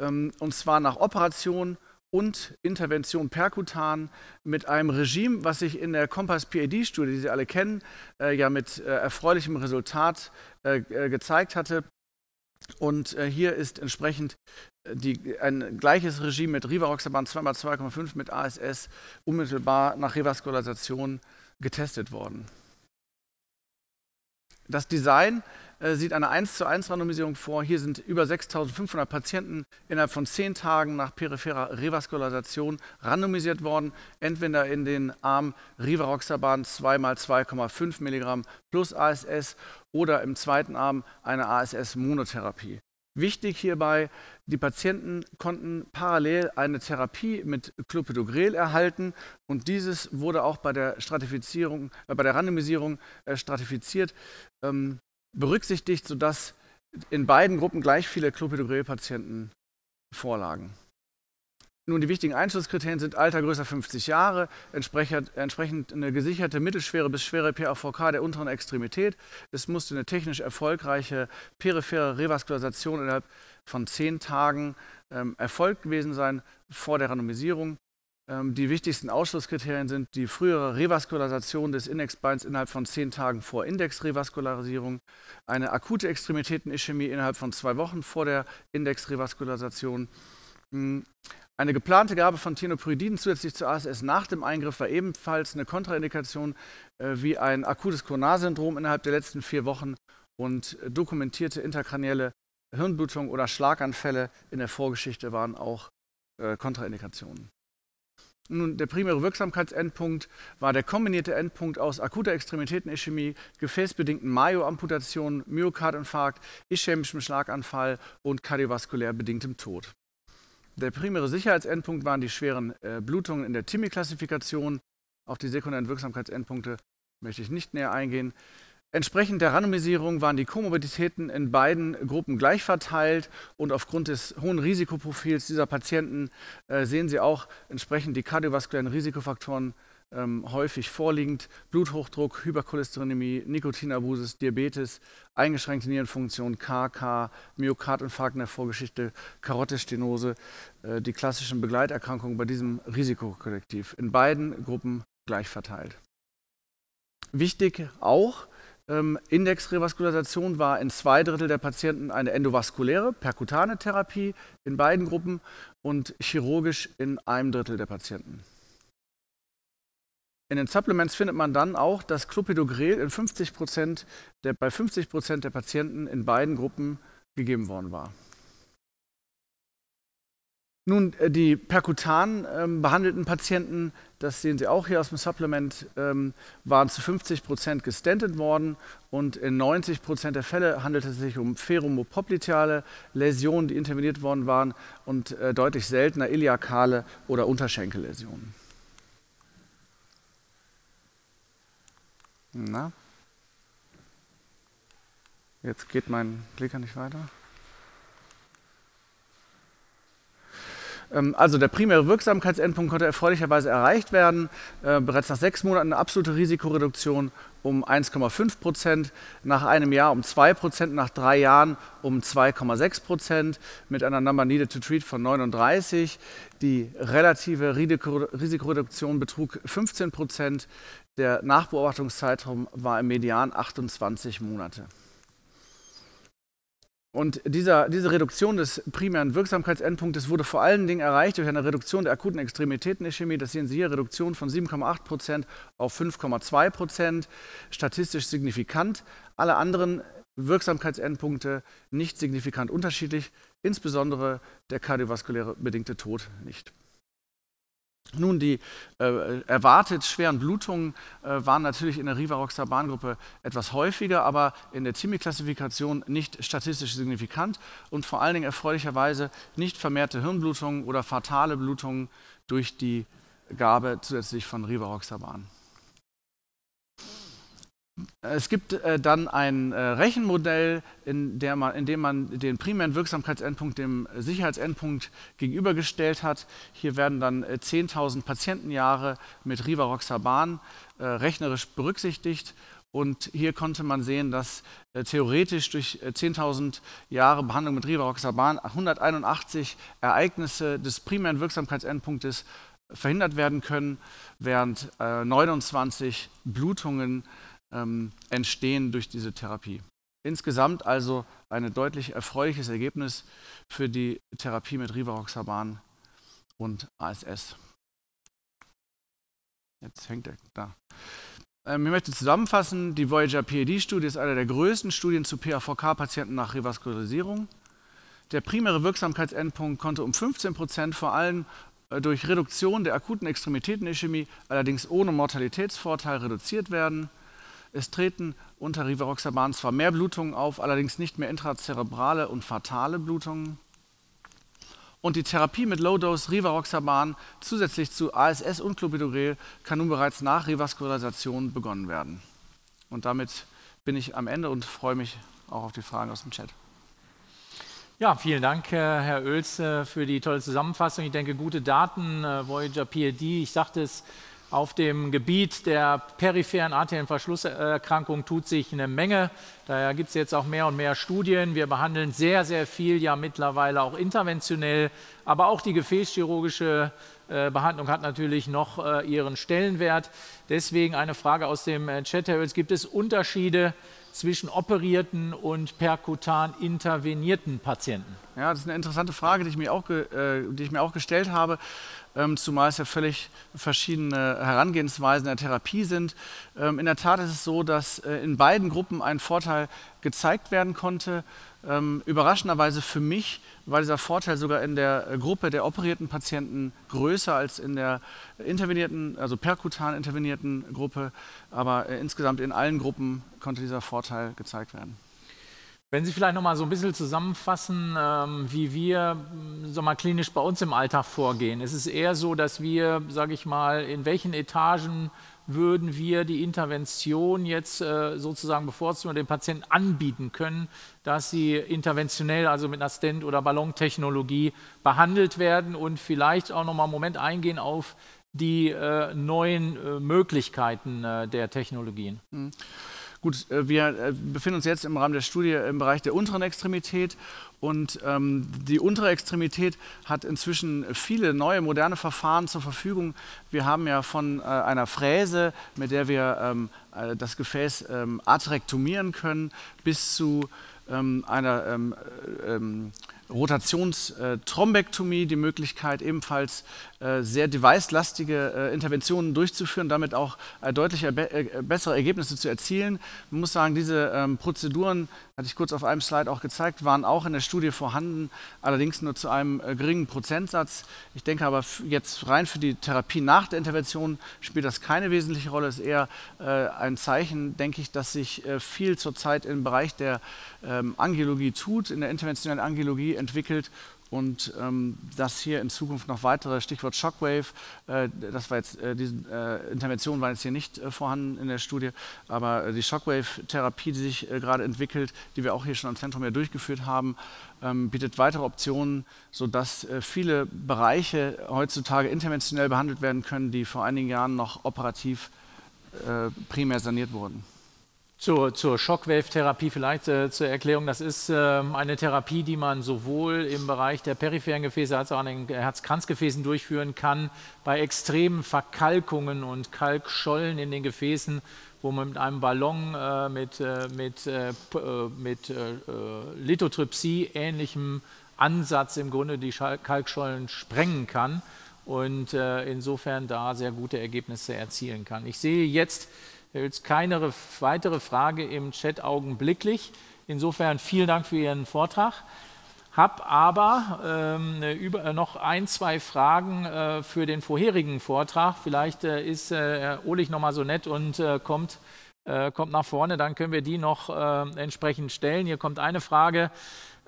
ähm, und zwar nach Operation und Intervention perkutan mit einem Regime, was sich in der Compass PAD-Studie, die Sie alle kennen, äh, ja mit äh, erfreulichem Resultat äh, gezeigt hatte. Und hier ist entsprechend die, ein gleiches Regime mit Rivaroxaban 2x2,5 mit ASS unmittelbar nach Revaskularisation getestet worden. Das Design äh, sieht eine 1 zu 1 Randomisierung vor. Hier sind über 6500 Patienten innerhalb von 10 Tagen nach peripherer Revaskularisation randomisiert worden. Entweder in den Arm Rivaroxaban 2 x 2,5 Milligramm plus ASS oder im zweiten Arm eine ASS-Monotherapie. Wichtig hierbei, die Patienten konnten parallel eine Therapie mit Clopidogrel erhalten und dieses wurde auch bei der Stratifizierung, äh, bei der Randomisierung äh, stratifiziert, ähm, berücksichtigt, sodass in beiden Gruppen gleich viele Clopidogrel-Patienten vorlagen. Nun, die wichtigen Einschlusskriterien sind Alter größer 50 Jahre, entsprechend eine gesicherte mittelschwere bis schwere PAVK der unteren Extremität. Es musste eine technisch erfolgreiche periphere Revaskularisation innerhalb von 10 Tagen ähm, erfolgt gewesen sein vor der Randomisierung. Ähm, die wichtigsten Ausschlusskriterien sind die frühere Revaskularisation des Indexbeins innerhalb von 10 Tagen vor Indexrevaskularisierung, eine akute Extremitätenischemie innerhalb von zwei Wochen vor der Indexrevaskularisation hm, eine geplante Gabe von Thienopyridin zusätzlich zur ASS nach dem Eingriff war ebenfalls eine Kontraindikation äh, wie ein akutes Coronarsyndrom innerhalb der letzten vier Wochen und äh, dokumentierte interkranielle Hirnblutung oder Schlaganfälle in der Vorgeschichte waren auch äh, Kontraindikationen. Nun, der primäre Wirksamkeitsendpunkt war der kombinierte Endpunkt aus akuter Extremitätenischämie, gefäßbedingten mayo amputationen Myokardinfarkt, ischämischem Schlaganfall und kardiovaskulär bedingtem Tod. Der primäre Sicherheitsendpunkt waren die schweren äh, Blutungen in der TIMI-Klassifikation. Auf die sekundären Wirksamkeitsendpunkte möchte ich nicht näher eingehen. Entsprechend der Randomisierung waren die Komorbiditäten in beiden Gruppen gleich verteilt und aufgrund des hohen Risikoprofils dieser Patienten äh, sehen Sie auch entsprechend die kardiovaskulären Risikofaktoren ähm, häufig vorliegend. Bluthochdruck, Hypercholesterinämie, Nikotinabusus, Diabetes, eingeschränkte Nierenfunktion, KK, Myokardinfarkt in der Vorgeschichte, Karottesstenose, äh, die klassischen Begleiterkrankungen bei diesem Risikokollektiv. In beiden Gruppen gleich verteilt. Wichtig auch, ähm, Indexrevaskularisation war in zwei Drittel der Patienten eine endovaskuläre, perkutane Therapie in beiden Gruppen und chirurgisch in einem Drittel der Patienten. In den Supplements findet man dann auch dass Clopidogrel in 50 der, bei 50 Prozent der Patienten in beiden Gruppen gegeben worden war. Nun, äh, die Percutan ähm, behandelten Patienten, das sehen Sie auch hier aus dem Supplement, ähm, waren zu 50 Prozent gestentet worden und in 90 Prozent der Fälle handelte es sich um ferumopopliteale Läsionen, die interveniert worden waren und äh, deutlich seltener iliakale oder Unterschenkelläsionen. Na? Jetzt geht mein Klicker nicht weiter. Ähm, also der primäre Wirksamkeitsendpunkt konnte erfreulicherweise erreicht werden. Äh, bereits nach sechs Monaten eine absolute Risikoreduktion um 1,5 Prozent, nach einem Jahr um 2 Prozent, nach drei Jahren um 2,6 Prozent mit einer Number Needed to Treat von 39. Die relative Risikoreduktion betrug 15 Prozent, der Nachbeobachtungszeitraum war im Median 28 Monate. Und dieser, diese Reduktion des primären Wirksamkeitsendpunktes wurde vor allen Dingen erreicht durch eine Reduktion der akuten Extremitätenischämie. Das sehen Sie hier, Reduktion von 7,8 Prozent auf 5,2 Prozent, statistisch signifikant. Alle anderen Wirksamkeitsendpunkte nicht signifikant unterschiedlich, insbesondere der kardiovaskuläre bedingte Tod nicht. Nun, die äh, erwartet schweren Blutungen äh, waren natürlich in der Rivaroxaban-Gruppe etwas häufiger, aber in der Timi-Klassifikation nicht statistisch signifikant und vor allen Dingen erfreulicherweise nicht vermehrte Hirnblutungen oder fatale Blutungen durch die Gabe zusätzlich von Rivaroxaban. Es gibt äh, dann ein äh, Rechenmodell, in, man, in, dem man den primären Wirksamkeitsendpunkt dem Sicherheitsendpunkt gegenübergestellt hat. Hier werden dann äh, 10.000 Patientenjahre mit Rivaroxaban äh, rechnerisch berücksichtigt. Und hier konnte man sehen, dass äh, theoretisch durch 10.000 äh, Jahre Behandlung mit Rivaroxaban 181 Ereignisse des primären Wirksamkeitsendpunktes verhindert werden können, während 29 Blutungen äh, ähm, entstehen durch diese Therapie. Insgesamt also ein deutlich erfreuliches Ergebnis für die Therapie mit Rivaroxaban und ASS. Jetzt hängt er da. Ähm, ich möchte zusammenfassen, die Voyager PED-Studie ist eine der größten Studien zu PAVK-Patienten nach Revaskularisierung. Der primäre Wirksamkeitsendpunkt konnte um 15 Prozent vor allem äh, durch Reduktion der akuten Extremitätenischemie, allerdings ohne Mortalitätsvorteil, reduziert werden. Es treten unter Rivaroxaban zwar mehr Blutungen auf, allerdings nicht mehr intrazerebrale und fatale Blutungen. Und die Therapie mit Low-Dose Rivaroxaban zusätzlich zu ASS und Clopidogrel kann nun bereits nach Revaskularisation begonnen werden. Und damit bin ich am Ende und freue mich auch auf die Fragen aus dem Chat. Ja, vielen Dank, äh, Herr Oels, äh, für die tolle Zusammenfassung. Ich denke, gute Daten, äh, Voyager PLD, ich sagte es, auf dem Gebiet der peripheren Arterienverschlusserkrankung tut sich eine Menge. Daher gibt es jetzt auch mehr und mehr Studien. Wir behandeln sehr, sehr viel ja mittlerweile auch interventionell. Aber auch die gefäßchirurgische äh, Behandlung hat natürlich noch äh, ihren Stellenwert. Deswegen eine Frage aus dem äh, Chat, Herr Oels. Gibt es Unterschiede zwischen operierten und perkutan intervenierten Patienten? Ja, das ist eine interessante Frage, die ich mir auch, äh, die ich mir auch gestellt habe. Ähm, zumal es ja völlig verschiedene Herangehensweisen der Therapie sind. Ähm, in der Tat ist es so, dass äh, in beiden Gruppen ein Vorteil gezeigt werden konnte. Ähm, überraschenderweise für mich war dieser Vorteil sogar in der äh, Gruppe der operierten Patienten größer als in der intervenierten, also perkutan intervenierten Gruppe. Aber äh, insgesamt in allen Gruppen konnte dieser Vorteil gezeigt werden. Wenn Sie vielleicht noch mal so ein bisschen zusammenfassen, ähm, wie wir mm, so mal klinisch bei uns im Alltag vorgehen. Es ist eher so, dass wir, sage ich mal, in welchen Etagen würden wir die Intervention jetzt äh, sozusagen bevorzugen oder dem Patienten anbieten können, dass sie interventionell, also mit einer Stent- oder Ballontechnologie behandelt werden und vielleicht auch noch mal einen Moment eingehen auf die äh, neuen äh, Möglichkeiten der Technologien. Mhm. Gut, äh, wir äh, befinden uns jetzt im Rahmen der Studie im Bereich der unteren Extremität und ähm, die untere Extremität hat inzwischen viele neue, moderne Verfahren zur Verfügung. Wir haben ja von äh, einer Fräse, mit der wir ähm, äh, das Gefäß ähm, atrektomieren können, bis zu ähm, einer ähm, ähm, Rotationstrombektomie die Möglichkeit, ebenfalls äh, sehr device-lastige äh, Interventionen durchzuführen, damit auch äh, deutlich bessere Ergebnisse zu erzielen. Man muss sagen, diese ähm, Prozeduren, hatte ich kurz auf einem Slide auch gezeigt, waren auch in der Studie vorhanden, allerdings nur zu einem geringen Prozentsatz. Ich denke aber jetzt rein für die Therapie nach der Intervention spielt das keine wesentliche Rolle, ist eher ein Zeichen, denke ich, dass sich viel zurzeit im Bereich der ähm, Angiologie tut, in der interventionellen Angiologie entwickelt und ähm, dass hier in Zukunft noch weitere, Stichwort Shockwave, äh, das war jetzt, äh, diese äh, Intervention war jetzt hier nicht äh, vorhanden in der Studie, aber äh, die Shockwave-Therapie, die sich äh, gerade entwickelt, die wir auch hier schon am Zentrum ja durchgeführt haben, ähm, bietet weitere Optionen, sodass viele Bereiche heutzutage interventionell behandelt werden können, die vor einigen Jahren noch operativ primär saniert wurden. Zur, zur Shockwave-Therapie vielleicht äh, zur Erklärung. Das ist ähm, eine Therapie, die man sowohl im Bereich der peripheren Gefäße als auch an den Herzkranzgefäßen durchführen kann, bei extremen Verkalkungen und Kalkschollen in den Gefäßen, wo man mit einem Ballon äh, mit, äh, mit, äh, äh, mit äh, Lithotripsie ähnlichem Ansatz im Grunde die Schal Kalkschollen sprengen kann und insofern da sehr gute Ergebnisse erzielen kann. Ich sehe jetzt da gibt keine weitere Frage im Chat augenblicklich. Insofern vielen Dank für Ihren Vortrag. Habe aber ähm, über, äh, noch ein, zwei Fragen äh, für den vorherigen Vortrag. Vielleicht äh, ist äh, Herr Ohlich noch mal so nett und äh, kommt, äh, kommt nach vorne. Dann können wir die noch entsprechend stellen. Hier kommt eine Frage.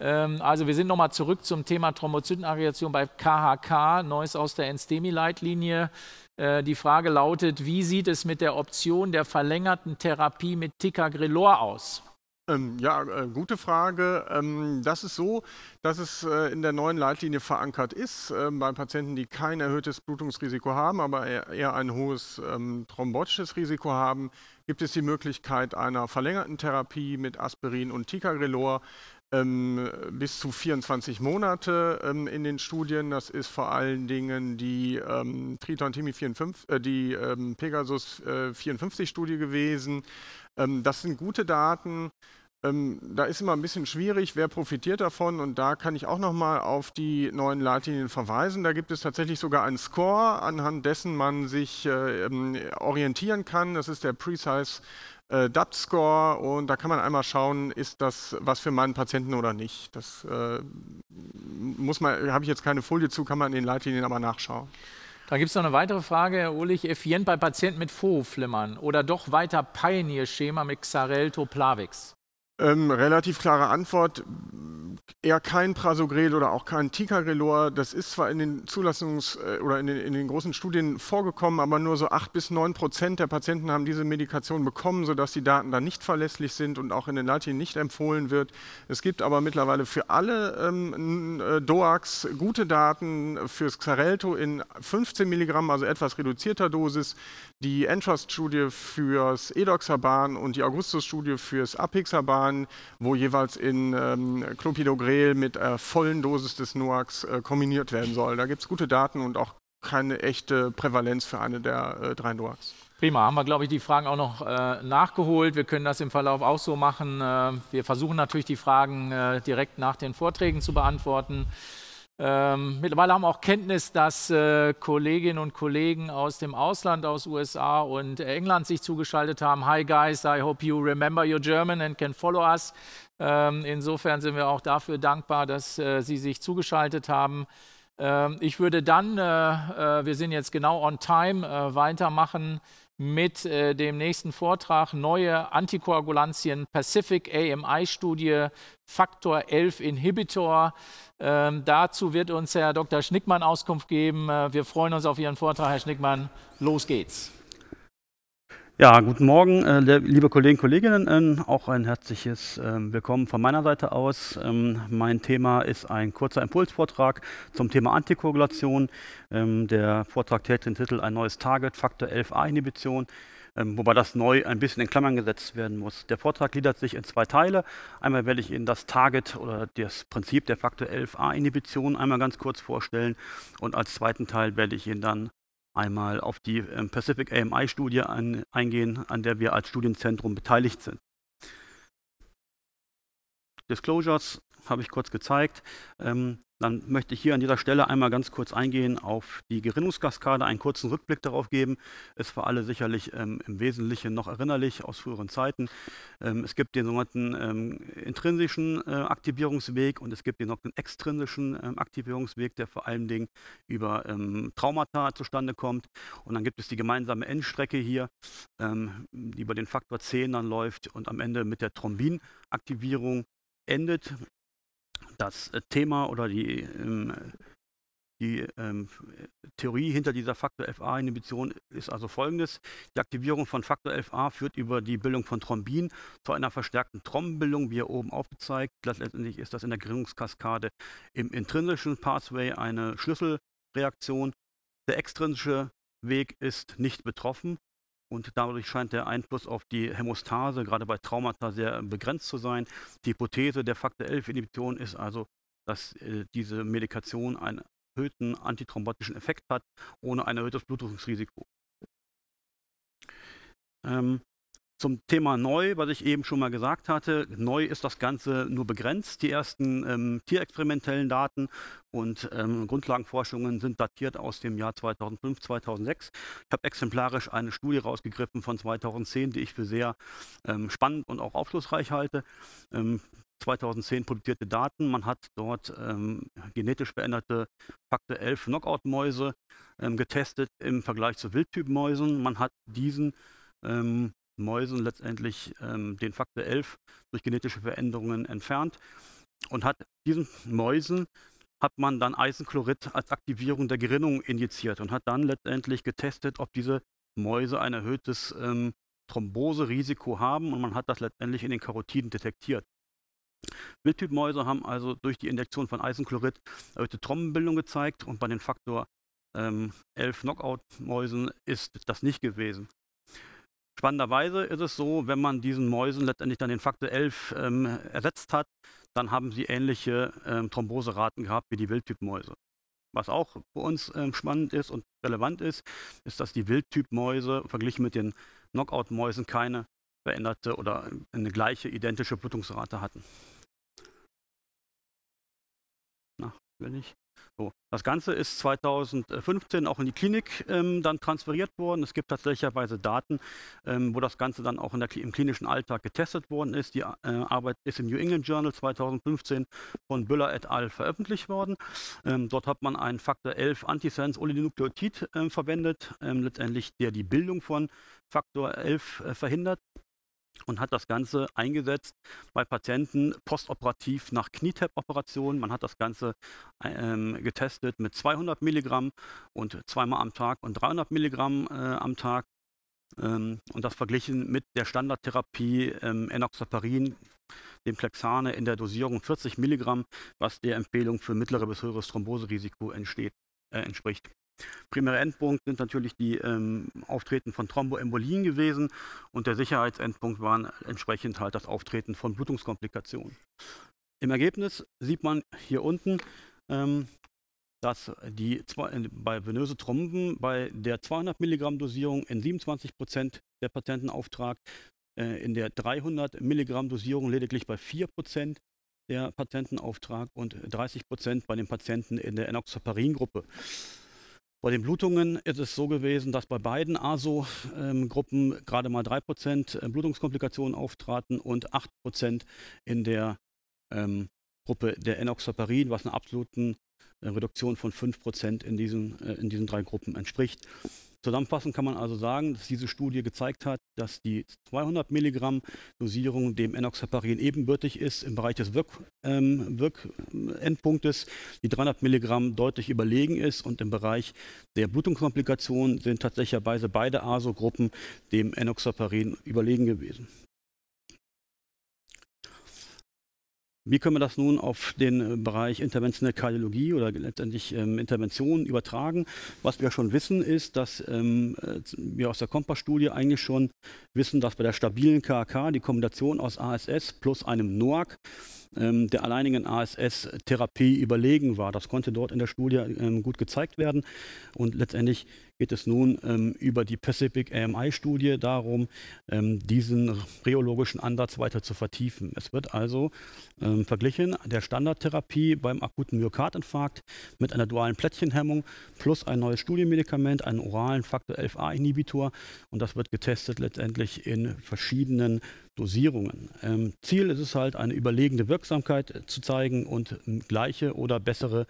Ähm, also wir sind noch mal zurück zum Thema Thrombozytenarrigation bei KHK, Neues aus der Enstemi-Leitlinie. Äh, die Frage lautet, wie sieht es mit der Option der verlängerten Therapie mit Ticagrelor aus? Ähm, ja, äh, gute Frage. Ähm, das ist so, dass es äh, in der neuen Leitlinie verankert ist, äh, bei Patienten, die kein erhöhtes Blutungsrisiko haben, aber eher, eher ein hohes ähm, thrombotisches Risiko haben, gibt es die Möglichkeit einer verlängerten Therapie mit Aspirin und Ticagrelor. Ähm, bis zu 24 Monate ähm, in den Studien. Das ist vor allen Dingen die ähm, Triton Timi 54, äh, die Pegasus 54 äh, Studie gewesen. das sind gute Daten. da ist immer ein bisschen schwierig, wer profitiert davon. Und da kann ich auch nochmal auf die neuen Leitlinien verweisen. Da gibt es tatsächlich sogar einen Score, anhand dessen man sich äh, orientieren kann. Das ist der Precise äh, DAT-Score und da kann man einmal schauen, ist das was für meinen Patienten oder nicht. Das äh, muss man, habe ich jetzt keine Folie zu, kann man in den Leitlinien aber nachschauen. Da gibt es noch eine weitere Frage, Herr Ulich. Effient bei Patienten mit Fohoflimmern oder doch weiter Pioneer-Schema mit Xarelto Plavix? Ähm, relativ klare Antwort, eher kein Prasogrel oder auch kein Ticagrelor. Das ist zwar in den Zulassungs- äh, oder in den, in den, großen Studien vorgekommen, aber nur so 8 bis 9 Prozent der Patienten haben diese Medikation bekommen, sodass die Daten da nicht verlässlich sind und auch in den Leitlinien nicht empfohlen wird. Es gibt aber mittlerweile für alle ähm, äh, DOAX gute Daten fürs Xarelto in 15 Milligramm, also etwas reduzierter Dosis. Die Entrust-Studie fürs Edoxaban und die Augustus-Studie fürs Apixaban, wo jeweils in ähm, Clopidogrel mit äh, vollen Dosis des Nuax äh, kombiniert werden soll. Da gibt es gute Daten und auch keine echte Prävalenz für eine der äh, drei Nuax. Prima, haben wir, glaube ich, die Fragen auch noch äh, nachgeholt. Wir können das im Verlauf auch so machen. Äh, wir versuchen natürlich, die Fragen äh, direkt nach den Vorträgen zu beantworten. Ähm, mittlerweile haben wir auch Kenntnis, dass äh, Kolleginnen und Kollegen aus dem Ausland, aus USA und England sich zugeschaltet haben. Hi guys, I hope you remember your German and can follow us. Ähm, insofern sind wir auch dafür dankbar, dass äh, Sie sich zugeschaltet haben. Ähm, ich würde dann, äh, äh wir sind jetzt genau on time, äh, weitermachen mit äh, dem nächsten Vortrag neue Antikoagulantien Pacific AMI-Studie Faktor 11 Inhibitor. Ähm, dazu wird uns Herr Dr. Schnickmann Auskunft geben. Äh, wir freuen uns auf Ihren Vortrag, Herr Schnickmann. Los geht's. Ja, guten Morgen, äh, liebe Kollegen, Kolleginnen. Äh, auch ein herzliches äh, Willkommen von meiner Seite aus. Ähm, mein Thema ist ein kurzer Impulsvortrag zum Thema Antikoagulation. Ähm, der Vortrag trägt den Titel Ein neues Target, Faktor 11a-Inhibition ähm, wobei das neu ein bisschen in Klammern gesetzt werden muss. Der Vortrag gliedert sich in zwei Teile. Einmal werde ich Ihnen das Target oder das Prinzip der Faktor 11a-Inhibition einmal ganz kurz vorstellen und als zweiten Teil werde ich Ihnen dann einmal auf die ähm, Pacific AMI-Studie ein, eingehen, an der wir als Studienzentrum beteiligt sind. Disclosures habe ich kurz gezeigt. Ähm, dann möchte ich hier an dieser Stelle einmal ganz kurz eingehen auf die Gerinnungskaskade, einen kurzen Rückblick darauf geben. Ist für alle sicherlich ähm, im Wesentlichen noch erinnerlich aus früheren Zeiten. Ähm, es gibt den sogenannten ähm, intrinsischen äh, Aktivierungsweg und es gibt den sogenannten extrinsischen ähm, Aktivierungsweg, der vor allen Dingen über ähm, Traumata zustande kommt. Und dann gibt es die gemeinsame Endstrecke hier, die über den Faktor 10 dann läuft und am Ende mit der Thrombinaktivierung endet das äh, Thema oder die, ähm, die ähm, Theorie hinter dieser Faktor fa inhibition ist also folgendes. Die Aktivierung von Faktor fa führt über die Bildung von Thrombin zu einer verstärkten Trombenbildung, wie hier oben aufgezeigt. Letztendlich ist das in der Gerinnungskaskade im intrinsischen Pathway eine Schlüsselreaktion. Der extrinsische Weg ist nicht betroffen und dadurch scheint der Einfluss auf die Hämostase gerade bei Traumata sehr äh, begrenzt zu sein. Die Hypothese der Faktor 11-Inhibition ist also, dass äh, diese Medikation einen erhöhten antithrombatischen Effekt hat, ohne ein erhöhtes Blutdruckungsrisiko. Ähm, zum Thema neu, was ich eben schon mal gesagt hatte, neu ist das Ganze nur begrenzt. Die ersten ähm, tierexperimentellen Daten und ähm, Grundlagenforschungen sind datiert aus dem Jahr 2005, 2006. Ich habe exemplarisch eine Studie rausgegriffen von 2010, die ich für sehr ähm, spannend und auch aufschlussreich halte. 2010 ähm, publizierte Daten. Man hat dort ähm, genetisch veränderte Faktor 11 Knockout-Mäuse ähm, getestet im Vergleich zu Wildtyp-Mäusen. Man hat diesen ähm, Mäusen letztendlich ähm, den Faktor 11 durch genetische Veränderungen entfernt und hat diesen Mäusen hat man dann Eisenchlorid als Aktivierung der Gerinnung injiziert und hat dann letztendlich getestet, ob diese Mäuse ein erhöhtes ähm, Thromboserisiko haben und man hat das letztendlich in den Karotiden detektiert. Wildtypmäuse haben also durch die Injektion von Eisenchlorid erhöhte Trombenbildung gezeigt und bei den Faktor ähm, 11 Knockout-Mäusen ist das nicht gewesen. Spannenderweise ist es so, wenn man diesen Mäusen letztendlich dann den Faktor 11 ähm, ersetzt hat, dann haben sie ähnliche ähm, Thromboseraten gehabt wie die Wildtypmäuse. Was auch bei uns ähm, spannend ist und relevant ist, ist, dass die Wildtypmäuse verglichen mit den Knockout-Mäusen keine veränderte oder eine gleiche identische Blutungsrate hatten. Na, wenn ich. So. Das Ganze ist 2015 auch in die Klinik ähm, dann transferiert worden. Es gibt tatsächlich Daten, ähm, wo das Ganze dann auch der, im klinischen Alltag getestet worden ist. Die äh, Arbeit ist im New England Journal 2015 von Büller et al. veröffentlicht worden. Ähm, dort hat man einen Faktor 11 Antisense Oligonukleotid äh, verwendet, ähm, letztendlich der die Bildung von Faktor 11 äh, verhindert und hat das Ganze eingesetzt bei Patienten postoperativ nach Knietap-Operationen. Man hat das Ganze äh, ähm, getestet mit 200 Milligramm und zweimal am Tag und 300 Milligramm äh, am Tag ähm, und das verglichen mit der Standardtherapie ähm, Enoxaparin, dem Klexane in der Dosierung 40 Milligramm, was der Empfehlung für mittlere bis höheres Thromboserisiko entsteht, äh, entspricht. Primärer Endpunkt sind natürlich die ähm, Auftreten von Thromboembolien gewesen und der Sicherheitsendpunkt waren entsprechend halt das Auftreten von Blutungskomplikationen. Im Ergebnis sieht man hier unten, ähm, dass die äh, bei venöse Tromben bei der 200 Milligramm Dosierung in 27 Prozent der Patienten auftrag, äh, in der 300 Milligramm Dosierung lediglich bei 4 Prozent der Patienten auftrag und 30 Prozent bei den Patienten in der Enoxaparin-Gruppe. Bei den Blutungen ist es so gewesen, dass bei beiden ASO-Gruppen gerade mal 3% äh, Blutungskomplikationen auftraten und 8% in der ähm, Gruppe der Enoxaparin, was einer absoluten äh, Reduktion von 5% in diesen, äh, in diesen drei Gruppen entspricht. Zusammenfassend kann man also sagen, dass diese Studie gezeigt hat, dass die 200 Milligramm Dosierung dem Enoxaparin ebenbürtig ist im Bereich des Wirk, ähm, Wirkendpunktes, die 300 Milligramm deutlich überlegen ist und im Bereich der Blutungskomplikationen sind tatsächlich beide ASO-Gruppen dem Enoxaparin überlegen gewesen. Wie können wir das nun auf den äh, Bereich interventionelle Kardiologie oder letztendlich ähm, Interventionen übertragen? Was wir schon wissen, ist, dass ähm, äh, wir aus der Kompass-Studie eigentlich schon wissen, dass bei der stabilen KK die Kombination aus ASS plus einem NOAC ähm, der alleinigen ASS-Therapie überlegen war. Das konnte dort in der Studie ähm, gut gezeigt werden. Und letztendlich geht es nun ähm, über die Pacific AMI-Studie darum, ähm, diesen rheologischen Ansatz weiter zu vertiefen. Es wird also ähm, verglichen der Standardtherapie beim akuten Myokardinfarkt mit einer dualen Plättchenhemmung plus ein neues Studienmedikament, einen oralen Faktor 11a-Inhibitor. Und das wird getestet letztendlich in verschiedenen Dosierungen. Ähm, Ziel ist es halt, eine überlegene Wirksamkeit äh, zu zeigen und ähm, gleiche oder bessere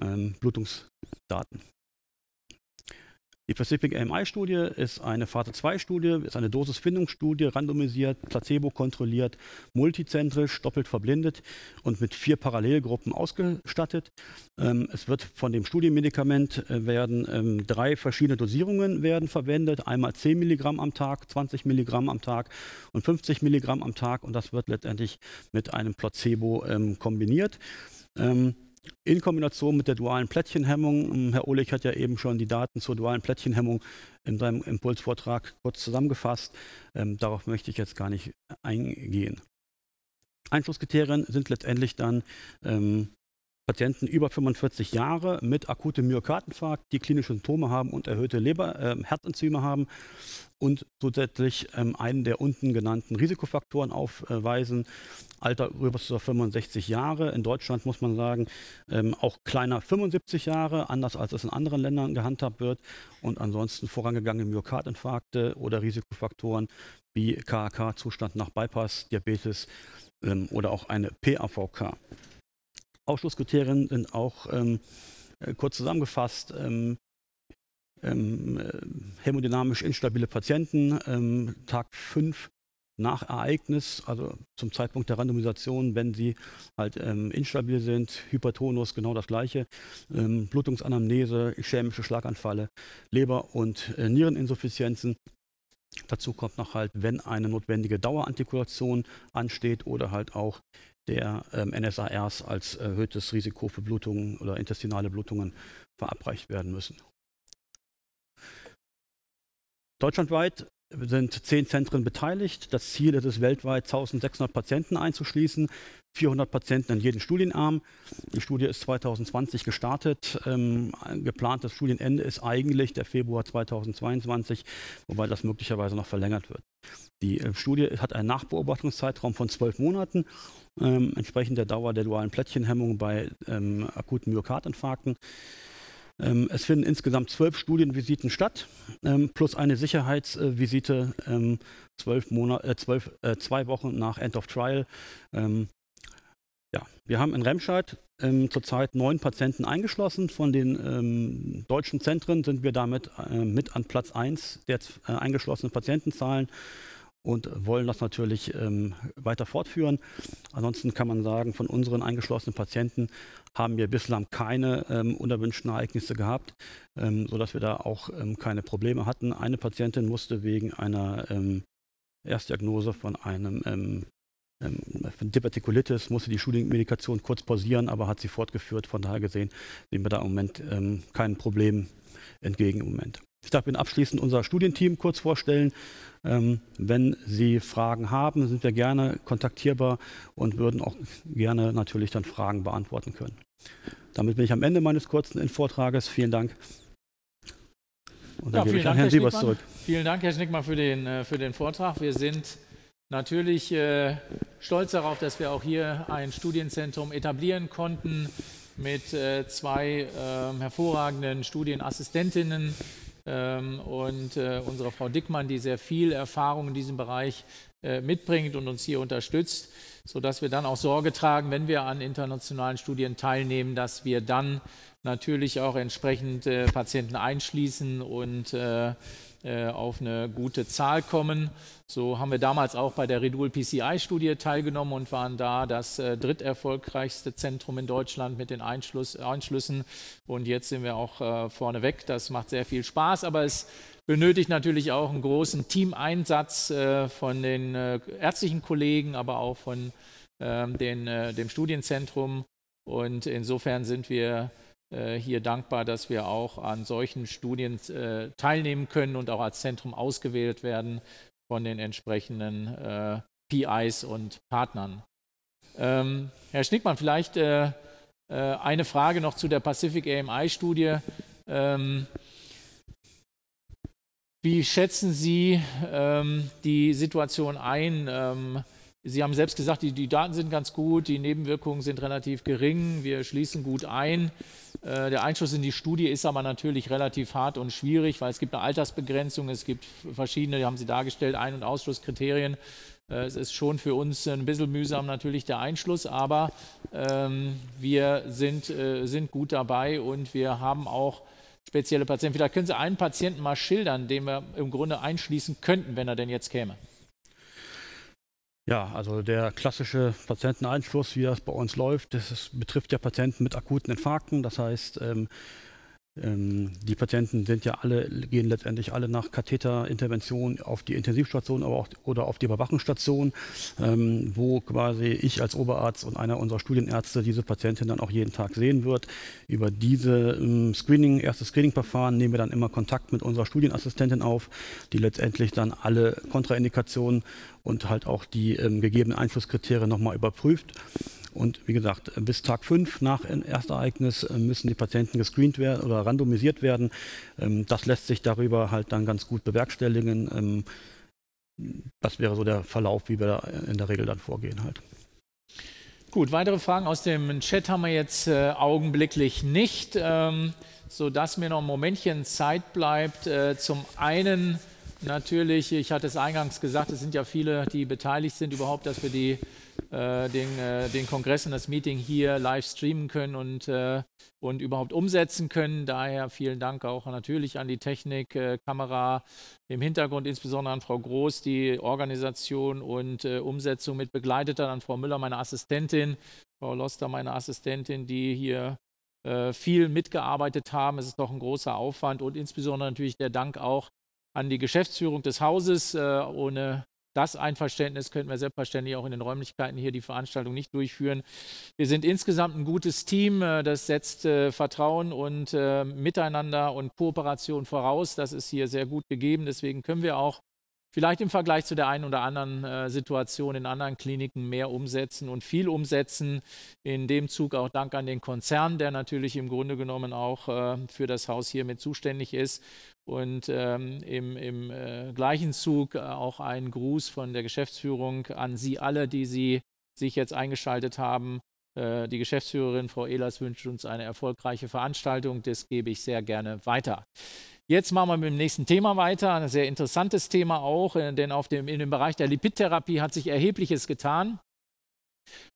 ähm, Blutungsdaten die Pacific ami studie ist eine Phase-2-Studie, ist eine Dosisfindungsstudie, randomisiert, placebo-kontrolliert, multizentrisch, doppelt verblindet und mit vier Parallelgruppen ausgestattet. Ähm, es wird von dem Studienmedikament äh, werden ähm, drei verschiedene Dosierungen werden verwendet, einmal 10 Milligramm am Tag, 20 Milligramm am Tag und 50 Milligramm am Tag und das wird letztendlich mit einem Placebo ähm, kombiniert. Ähm, in Kombination mit der dualen Plättchenhemmung. Ähm, Herr Ohlig hat ja eben schon die Daten zur dualen Plättchenhemmung in seinem Impulsvortrag kurz zusammengefasst. Ähm, darauf möchte ich jetzt gar nicht eingehen. Einflusskriterien sind letztendlich dann ähm, Patienten über 45 Jahre mit akutem Myokardinfarkt, die klinische Symptome haben und erhöhte Leber, äh, Herzenzyme haben und zusätzlich ähm, einen der unten genannten Risikofaktoren aufweisen. Alter über 65 Jahre. In Deutschland muss man sagen, ähm, auch kleiner 75 Jahre, anders als es in anderen Ländern gehandhabt wird. Und ansonsten vorangegangene Myokardinfarkte oder Risikofaktoren wie KAK-Zustand nach Bypass, Diabetes ähm, oder auch eine PAVK. Ausschlusskriterien sind auch ähm, äh, kurz zusammengefasst. Ähm, ähm, hämodynamisch äh, instabile Patienten, ähm, Tag 5 nach Ereignis, also zum Zeitpunkt der Randomisation, wenn sie halt ähm, instabil sind, Hypertonus, genau das gleiche, ähm, Blutungsanamnese, chemische Schlaganfalle, Leber- und äh, Niereninsuffizienzen, Dazu kommt noch halt, wenn eine notwendige Dauerantikulation ansteht oder halt auch der ähm, NSARs als erhöhtes Risiko für Blutungen oder intestinale Blutungen verabreicht werden müssen. Deutschlandweit sind zehn Zentren beteiligt. Das Ziel ist es, weltweit 1600 Patienten einzuschließen. 400 Patienten in jedem Studienarm. Die Studie ist 2020 gestartet. Ähm, geplantes Studienende ist eigentlich der Februar 2022, wobei das möglicherweise noch verlängert wird. Die äh, Studie hat einen Nachbeobachtungszeitraum von zwölf Monaten, ähm, entsprechend der Dauer der dualen Plättchenhemmung bei ähm, akuten Myokardinfarkten. Ähm, es finden insgesamt zwölf Studienvisiten statt, ähm, plus eine Sicherheitsvisite ähm, zwölf, Monat, äh, zwölf äh, zwei Wochen nach End of Trial ja, wir haben in Remscheid ähm, zurzeit neun Patienten eingeschlossen. Von den ähm, deutschen Zentren sind wir damit äh, mit an Platz 1 der äh, eingeschlossenen Patientenzahlen und wollen das natürlich ähm, weiter fortführen. Ansonsten kann man sagen, von unseren eingeschlossenen Patienten haben wir bislang keine ähm, unerwünschten Ereignisse gehabt, ähm, sodass wir da auch ähm, keine Probleme hatten. Eine Patientin musste wegen einer ähm, Erstdiagnose von einem ähm, ähm, Dipartikulitis musste die Schulmedikation kurz pausieren, aber hat sie fortgeführt. Von daher gesehen sehen wir da im Moment ähm, kein Problem entgegen im Moment. Ich darf Ihnen abschließend unser Studienteam kurz vorstellen. Ähm, wenn Sie Fragen haben, sind wir gerne kontaktierbar und würden auch gerne natürlich dann Fragen beantworten können. Damit bin ich am Ende meines kurzen Vortrages. Vielen Dank. Und dann ja, gebe ich an Dank, Herrn Siebers zurück. Vielen Dank, Herr Schnickmann, für den, äh, für den Vortrag. Wir sind Natürlich äh, stolz darauf, dass wir auch hier ein Studienzentrum etablieren konnten mit äh, zwei äh, hervorragenden Studienassistentinnen ähm, und äh, unserer Frau Dickmann, die sehr viel Erfahrung in diesem Bereich äh, mitbringt und uns hier unterstützt, sodass wir dann auch Sorge tragen, wenn wir an internationalen Studien teilnehmen, dass wir dann natürlich auch entsprechend äh, Patienten einschließen und äh, auf eine gute Zahl kommen. So haben wir damals auch bei der Redul PCI-Studie teilgenommen und waren da das äh, dritterfolgreichste Zentrum in Deutschland mit den Einschluss, Einschlüssen. Und jetzt sind wir auch äh, vorneweg. Das macht sehr viel Spaß, aber es benötigt natürlich auch einen großen Teameinsatz äh, von den äh, ärztlichen Kollegen, aber auch von ähm, den, äh, dem Studienzentrum. Und insofern sind wir äh, hier dankbar, dass wir auch an solchen Studien äh, teilnehmen können und auch als Zentrum ausgewählt werden von den entsprechenden äh, PIs und Partnern. Ähm, Herr Schnickmann, vielleicht äh, äh, eine Frage noch zu der Pacific AMI-Studie. Ähm, wie schätzen Sie ähm, die Situation ein? Ähm, Sie haben selbst gesagt, die, die, Daten sind ganz gut, die Nebenwirkungen sind relativ gering, wir schließen gut ein. Äh, der Einschluss in die Studie ist aber natürlich relativ hart und schwierig, weil es gibt eine Altersbegrenzung, es gibt verschiedene, die haben Sie dargestellt, Ein- und Ausschlusskriterien. Äh, es ist schon für uns ein bisschen mühsam natürlich der Einschluss, aber ähm, wir sind, äh, sind gut dabei und wir haben auch spezielle Patienten. Vielleicht können Sie einen Patienten mal schildern, den wir im Grunde einschließen könnten, wenn er denn jetzt käme. Ja, also der klassische Patienteneinfluss, wie das bei uns läuft, das ist, betrifft ja Patienten mit akuten Infarkten. Das heißt, ähm, ähm, die Patienten sind ja alle, gehen letztendlich alle nach Katheterintervention auf die Intensivstation aber auch, oder auf die Überwachungsstation, ähm, wo quasi ich als Oberarzt und einer unserer Studienärzte diese Patientin dann auch jeden Tag sehen wird. Über diese ähm, Screening, erste Screening-Verfahren nehmen wir dann immer Kontakt mit unserer Studienassistentin auf, die letztendlich dann alle Kontraindikationen und halt auch die ähm, gegebenen Einflusskriterien nochmal überprüft. Und wie gesagt, bis Tag 5 nach Erstereignis äh, müssen die Patienten gescreent werden oder randomisiert werden. Ähm, das lässt sich darüber halt dann ganz gut bewerkstelligen. Ähm, das wäre so der Verlauf, wie wir da in der Regel dann vorgehen halt. Gut, weitere Fragen aus dem Chat haben wir jetzt äh, augenblicklich nicht, ähm, sodass mir noch ein Momentchen Zeit bleibt. Äh, zum einen natürlich, ich hatte es eingangs gesagt, es sind ja viele, die beteiligt sind überhaupt, dass wir die, äh, den, äh, den Kongress und das Meeting hier live streamen können und, äh, und überhaupt umsetzen können. Daher vielen Dank auch natürlich an die Technik, äh, Kamera im Hintergrund, insbesondere an Frau Groß, die Organisation und äh, Umsetzung mit begleitet hat, an Frau Müller, meine Assistentin, Frau Loster, meine Assistentin, die hier äh, viel mitgearbeitet haben. Es ist doch ein großer Aufwand und insbesondere natürlich der Dank auch an die Geschäftsführung des Hauses. Äh, ohne das Einverständnis könnten wir selbstverständlich auch in den Räumlichkeiten hier die Veranstaltung nicht durchführen. Wir sind insgesamt ein gutes Team. Äh, das setzt äh, Vertrauen und Miteinander und Kooperation voraus. Das ist hier sehr gut gegeben. Deswegen können wir auch vielleicht im Vergleich zu der einen oder anderen äh, Situation in anderen Kliniken mehr umsetzen und viel umsetzen. In dem Zug auch Dank an den Konzern, der natürlich im Grunde genommen auch äh, für das Haus hiermit zuständig ist. Und ähm, im, im äh, gleichen Zug äh, auch ein Gruß von der Geschäftsführung an Sie alle, die Sie sich jetzt eingeschaltet haben äh, die Geschäftsführerin Frau Ehlers wünscht uns eine erfolgreiche Veranstaltung. Das gebe ich sehr gerne weiter. Jetzt machen wir mit dem nächsten Thema weiter. Ein sehr interessantes Thema auch, äh, denn auf dem, in dem Bereich der Lipidtherapie hat sich erhebliches getan.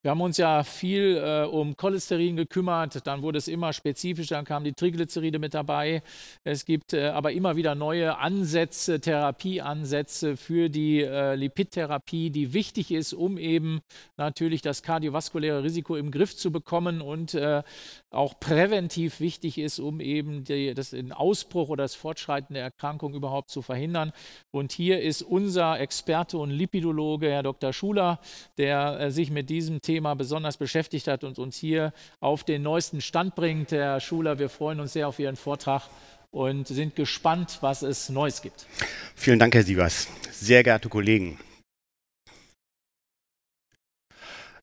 Wir haben uns ja viel äh, um Cholesterin gekümmert, dann wurde es immer spezifischer, dann kamen die Triglyceride mit dabei. Es gibt äh, aber immer wieder neue Ansätze, Therapieansätze für die äh, Lipidtherapie, die wichtig ist, um eben natürlich das kardiovaskuläre Risiko im Griff zu bekommen und äh, auch präventiv wichtig ist, um eben die, das, den Ausbruch oder das Fortschreiten der Erkrankung überhaupt zu verhindern. Und hier ist unser Experte und Lipidologe, Herr Dr. Schuler, der äh, sich mit diesem diesem Thema besonders beschäftigt hat und uns hier auf den neuesten Stand bringt. Herr Schuler, wir freuen uns sehr auf Ihren Vortrag und sind gespannt, was es Neues gibt. Vielen Dank, Herr Sievers. Sehr geehrte Kollegen,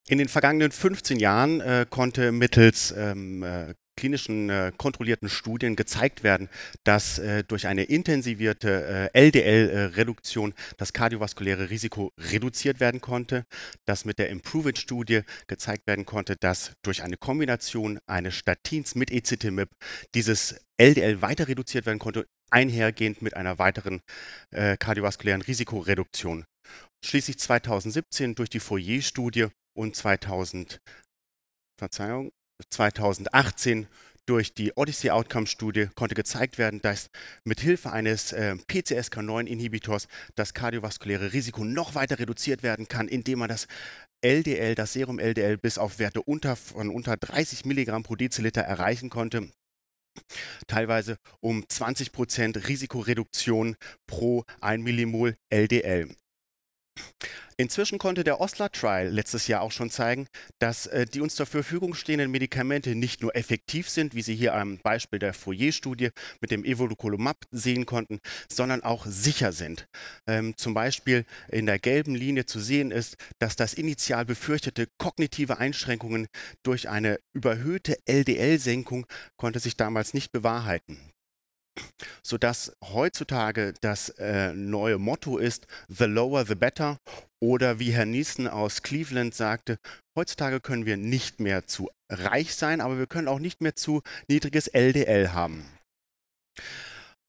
in den vergangenen 15 Jahren äh, konnte mittels ähm, äh, klinischen äh, kontrollierten Studien gezeigt werden, dass äh, durch eine intensivierte äh, LDL-Reduktion das kardiovaskuläre Risiko reduziert werden konnte, dass mit der improved studie gezeigt werden konnte, dass durch eine Kombination eines Statins mit ECTMIP dieses LDL weiter reduziert werden konnte, einhergehend mit einer weiteren äh, kardiovaskulären Risikoreduktion. Schließlich 2017 durch die Fourier-Studie und 2000 Verzeihung, 2018 durch die Odyssey Outcome Studie konnte gezeigt werden, dass mit Hilfe eines äh, PCSK9 Inhibitors das kardiovaskuläre Risiko noch weiter reduziert werden kann, indem man das LDL, das Serum LDL bis auf Werte unter, von unter 30 Milligramm pro Deziliter erreichen konnte. Teilweise um 20% Risikoreduktion pro 1 Millimol LDL. Inzwischen konnte der Osler-Trial letztes Jahr auch schon zeigen, dass äh, die uns zur Verfügung stehenden Medikamente nicht nur effektiv sind, wie Sie hier am Beispiel der Fourier-Studie mit dem Evolucolumab sehen konnten, sondern auch sicher sind. Ähm, zum Beispiel in der gelben Linie zu sehen ist, dass das initial befürchtete kognitive Einschränkungen durch eine überhöhte LDL-Senkung konnte sich damals nicht bewahrheiten sodass heutzutage das äh, neue Motto ist, The Lower the Better oder wie Herr Niesen aus Cleveland sagte, heutzutage können wir nicht mehr zu reich sein, aber wir können auch nicht mehr zu niedriges LDL haben.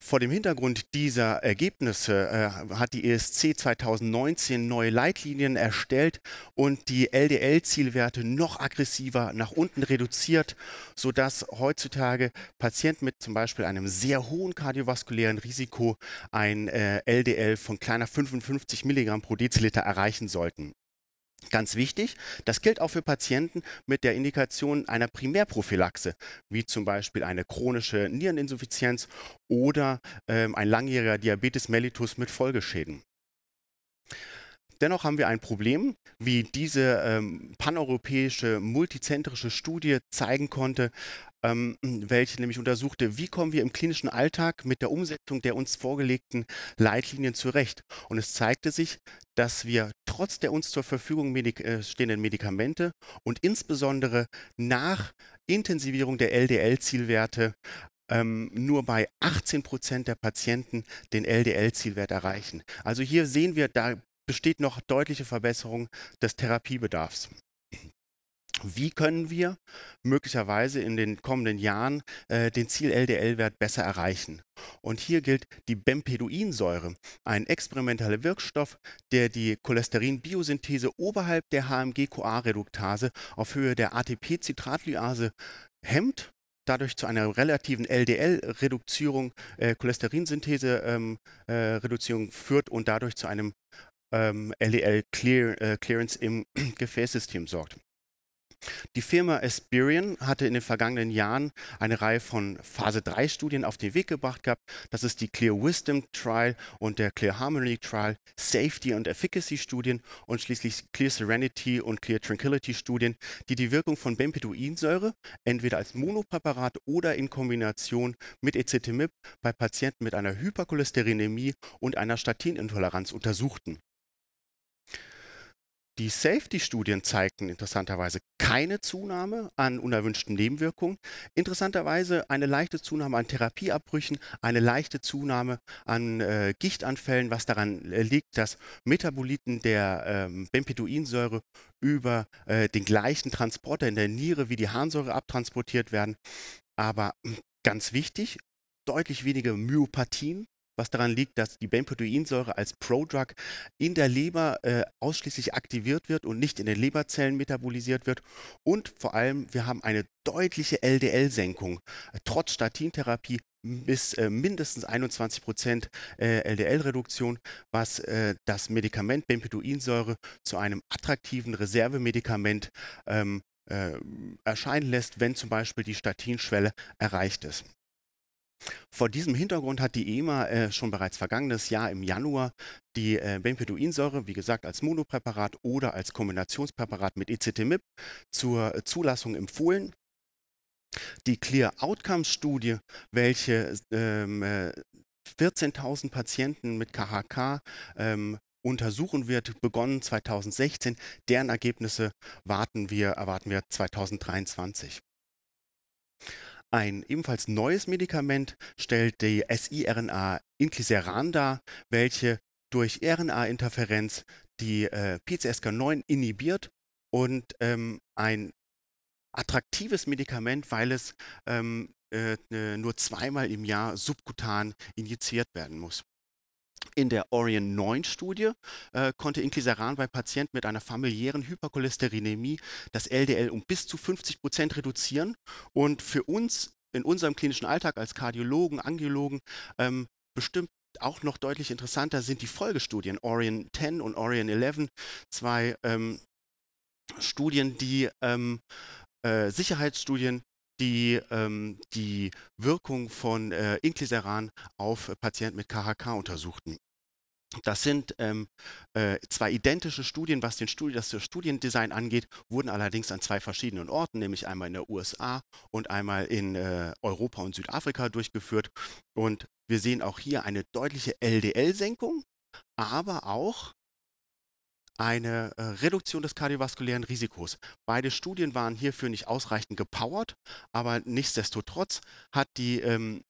Vor dem Hintergrund dieser Ergebnisse äh, hat die ESC 2019 neue Leitlinien erstellt und die LDL-Zielwerte noch aggressiver nach unten reduziert, sodass heutzutage Patienten mit zum Beispiel einem sehr hohen kardiovaskulären Risiko ein äh, LDL von kleiner 55 Milligramm pro Deziliter erreichen sollten. Ganz wichtig, das gilt auch für Patienten mit der Indikation einer Primärprophylaxe, wie zum Beispiel eine chronische Niereninsuffizienz oder ähm, ein langjähriger Diabetes mellitus mit Folgeschäden. Dennoch haben wir ein Problem, wie diese ähm, paneuropäische multizentrische Studie zeigen konnte, ähm, welche nämlich untersuchte, wie kommen wir im klinischen Alltag mit der Umsetzung der uns vorgelegten Leitlinien zurecht. Und es zeigte sich, dass wir trotz der uns zur Verfügung medik äh, stehenden Medikamente und insbesondere nach Intensivierung der LDL-Zielwerte ähm, nur bei 18 Prozent der Patienten den LDL-Zielwert erreichen. Also hier sehen wir, da besteht noch deutliche Verbesserung des Therapiebedarfs. Wie können wir möglicherweise in den kommenden Jahren äh, den Ziel-LDL-Wert besser erreichen? Und hier gilt die Bempeduinsäure, ein experimenteller Wirkstoff, der die Cholesterinbiosynthese oberhalb der HMG-CoA-Reduktase auf Höhe der ATP-Zitratlyase hemmt dadurch zu einer relativen LDL-Reduzierung, äh, Cholesterinsynthese-Reduzierung ähm, äh, führt und dadurch zu einem ähm, LDL-Clearance -Clear, äh, im [clears throat] Gefäßsystem sorgt. Die Firma Aspirion hatte in den vergangenen Jahren eine Reihe von Phase 3 Studien auf den Weg gebracht gehabt. Das ist die Clear Wisdom Trial und der Clear Harmony Trial, Safety und Efficacy Studien und schließlich Clear Serenity und Clear Tranquility Studien, die die Wirkung von Bempeduinsäure entweder als Monopräparat oder in Kombination mit Ezetimib bei Patienten mit einer Hypercholesterinämie und einer Statinintoleranz untersuchten. Die Safety-Studien zeigten interessanterweise keine Zunahme an unerwünschten Nebenwirkungen, interessanterweise eine leichte Zunahme an Therapieabbrüchen, eine leichte Zunahme an äh, Gichtanfällen, was daran äh, liegt, dass Metaboliten der ähm, Bempeduinsäure über äh, den gleichen Transporter in der Niere wie die Harnsäure abtransportiert werden. Aber hm, ganz wichtig, deutlich weniger Myopathien, was daran liegt, dass die Bempeduinsäure als Prodrug in der Leber äh, ausschließlich aktiviert wird und nicht in den Leberzellen metabolisiert wird. Und vor allem, wir haben eine deutliche LDL-Senkung. Trotz Statintherapie bis äh, mindestens 21 äh, LDL-Reduktion, was äh, das Medikament Bempeduinsäure zu einem attraktiven Reservemedikament ähm, äh, erscheinen lässt, wenn zum Beispiel die Statinschwelle erreicht ist. Vor diesem Hintergrund hat die EMA äh, schon bereits vergangenes Jahr im Januar die äh, Bempeduinsäure, wie gesagt, als Monopräparat oder als Kombinationspräparat mit ECTMIP zur äh, Zulassung empfohlen. Die Clear Outcomes Studie, welche ähm, 14.000 äh, Patienten mit KHK ähm, untersuchen wird, begonnen 2016. Deren Ergebnisse warten wir, erwarten wir 2023. Ein ebenfalls neues Medikament stellt die siRNA Incliseran dar, welche durch RNA-Interferenz die äh, PCSK9 inhibiert und ähm, ein attraktives Medikament, weil es ähm, äh, äh nur zweimal im Jahr subkutan injiziert werden muss. In der Orion 9 Studie äh, konnte Inclisiran bei Patienten mit einer familiären Hypercholesterinämie das LDL um bis zu 50 Prozent reduzieren. Und für uns in unserem klinischen Alltag als Kardiologen, Angiologen ähm, bestimmt auch noch deutlich interessanter sind die Folgestudien Orion 10 und Orion 11, zwei ähm, Studien, die ähm, äh, Sicherheitsstudien die, ähm, die Wirkung von äh, Inclisiran auf Patienten mit KHK untersuchten. Das sind ähm, äh, zwei identische Studien, was den Studi das Studiendesign angeht, wurden allerdings an zwei verschiedenen Orten, nämlich einmal in der USA und einmal in äh, Europa und Südafrika durchgeführt. Und wir sehen auch hier eine deutliche LDL-Senkung, aber auch eine äh, Reduktion des kardiovaskulären Risikos. Beide Studien waren hierfür nicht ausreichend gepowert, aber nichtsdestotrotz hat die ähm,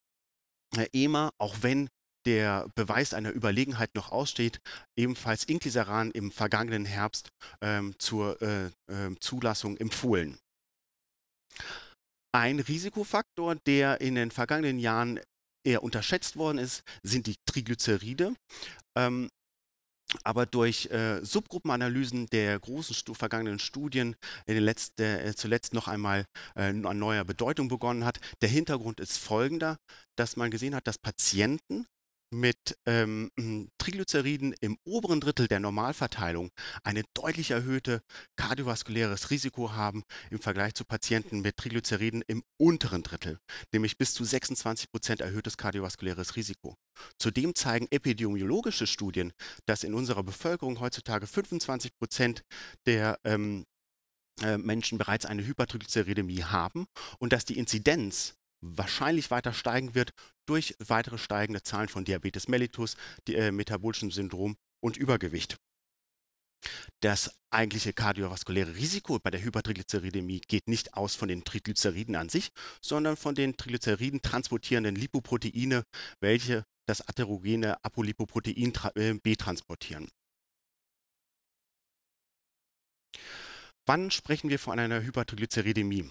EMA, auch wenn der Beweis einer Überlegenheit noch aussteht, ebenfalls Inclisaran im vergangenen Herbst ähm, zur äh, äh, Zulassung empfohlen. Ein Risikofaktor, der in den vergangenen Jahren eher unterschätzt worden ist, sind die Triglyceride. Ähm, aber durch äh, Subgruppenanalysen der großen Stu vergangenen Studien in den letzten, äh, zuletzt noch einmal äh, an neuer Bedeutung begonnen hat. Der Hintergrund ist folgender, dass man gesehen hat, dass Patienten mit ähm, [clears throat] Triglyceriden im oberen Drittel der Normalverteilung eine deutlich erhöhte kardiovaskuläres Risiko haben im Vergleich zu Patienten mit Triglyceriden im unteren Drittel, nämlich bis zu 26 Prozent erhöhtes kardiovaskuläres Risiko. Zudem zeigen epidemiologische Studien, dass in unserer Bevölkerung heutzutage 25 Prozent der ähm, äh, Menschen bereits eine Hypertriglyceridämie haben und dass die Inzidenz wahrscheinlich weiter steigen wird, durch weitere steigende Zahlen von Diabetes mellitus, äh, metabolischem Syndrom und Übergewicht. Das eigentliche kardiovaskuläre Risiko bei der Hypertriglyceridämie geht nicht aus von den Triglyceriden an sich, sondern von den Triglyceriden transportierenden Lipoproteine, welche das atherogene Apolipoprotein äh, B transportieren. Wann sprechen wir von einer Hypertriglyceridämie?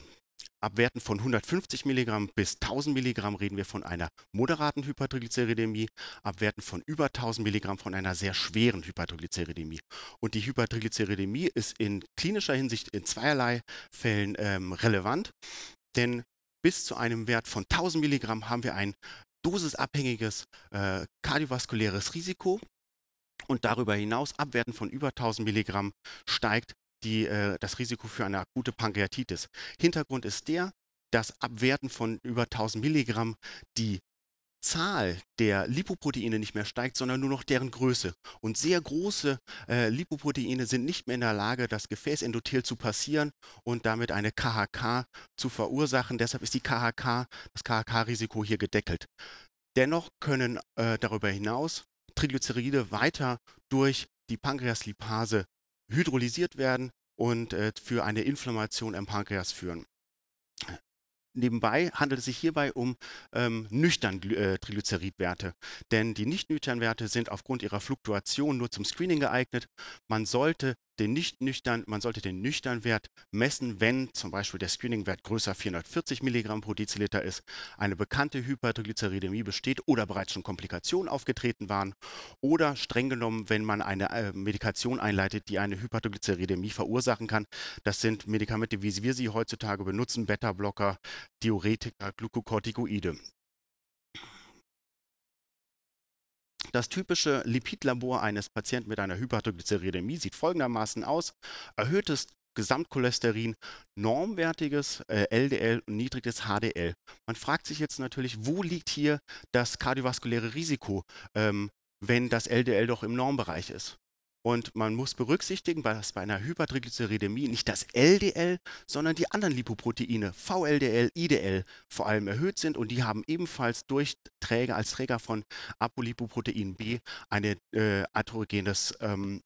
Ab Werten von 150 Milligramm bis 1000 Milligramm reden wir von einer moderaten Hypertriglyceridämie, ab Werten von über 1000 Milligramm von einer sehr schweren Hypertriglyceridämie. Und die Hypertriglyceridämie ist in klinischer Hinsicht in zweierlei Fällen ähm, relevant, denn bis zu einem Wert von 1000 Milligramm haben wir ein dosisabhängiges äh, kardiovaskuläres Risiko. Und darüber hinaus, ab Werten von über 1000 Milligramm, steigt die, äh, das Risiko für eine akute Pankreatitis. Hintergrund ist der, dass ab Werten von über 1000 Milligramm die Zahl der Lipoproteine nicht mehr steigt, sondern nur noch deren Größe. Und sehr große äh, Lipoproteine sind nicht mehr in der Lage, das Gefäßendothel zu passieren und damit eine KHK zu verursachen. Deshalb ist die KHK, das KHK-Risiko hier gedeckelt. Dennoch können äh, darüber hinaus Triglyceride weiter durch die Pankreaslipase hydrolysiert werden und äh, für eine Inflammation im Pankreas führen. Nebenbei handelt es sich hierbei um ähm, nüchtern äh, Triglyceridwerte, denn die nicht nüchtern Werte sind aufgrund ihrer Fluktuation nur zum Screening geeignet. Man sollte den nicht nüchtern, man sollte den nüchtern Wert messen, wenn zum Beispiel der Screening-Wert größer 440 Milligramm pro Deziliter ist, eine bekannte Hypertriglyceridämie besteht oder bereits schon Komplikationen aufgetreten waren oder streng genommen, wenn man eine äh, Medikation einleitet, die eine Hypertriglyceridämie verursachen kann. Das sind Medikamente, wie wir sie heutzutage benutzen, Beta-Blocker, Diuretika, Glukokortikoide. Das typische Lipidlabor eines Patienten mit einer Hypertriglyceridämie sieht folgendermaßen aus. Erhöhtes Gesamtcholesterin, normwertiges äh, LDL und niedriges HDL. Man fragt sich jetzt natürlich, wo liegt hier das kardiovaskuläre Risiko, ähm, wenn das LDL doch im Normbereich ist? Und man muss berücksichtigen, dass bei einer Hypertriglyceridämie nicht das LDL, sondern die anderen Lipoproteine, VLDL, IDL, vor allem erhöht sind und die haben ebenfalls durch Träger, als Träger von Apolipoprotein B ein äh, atherogenes ähm,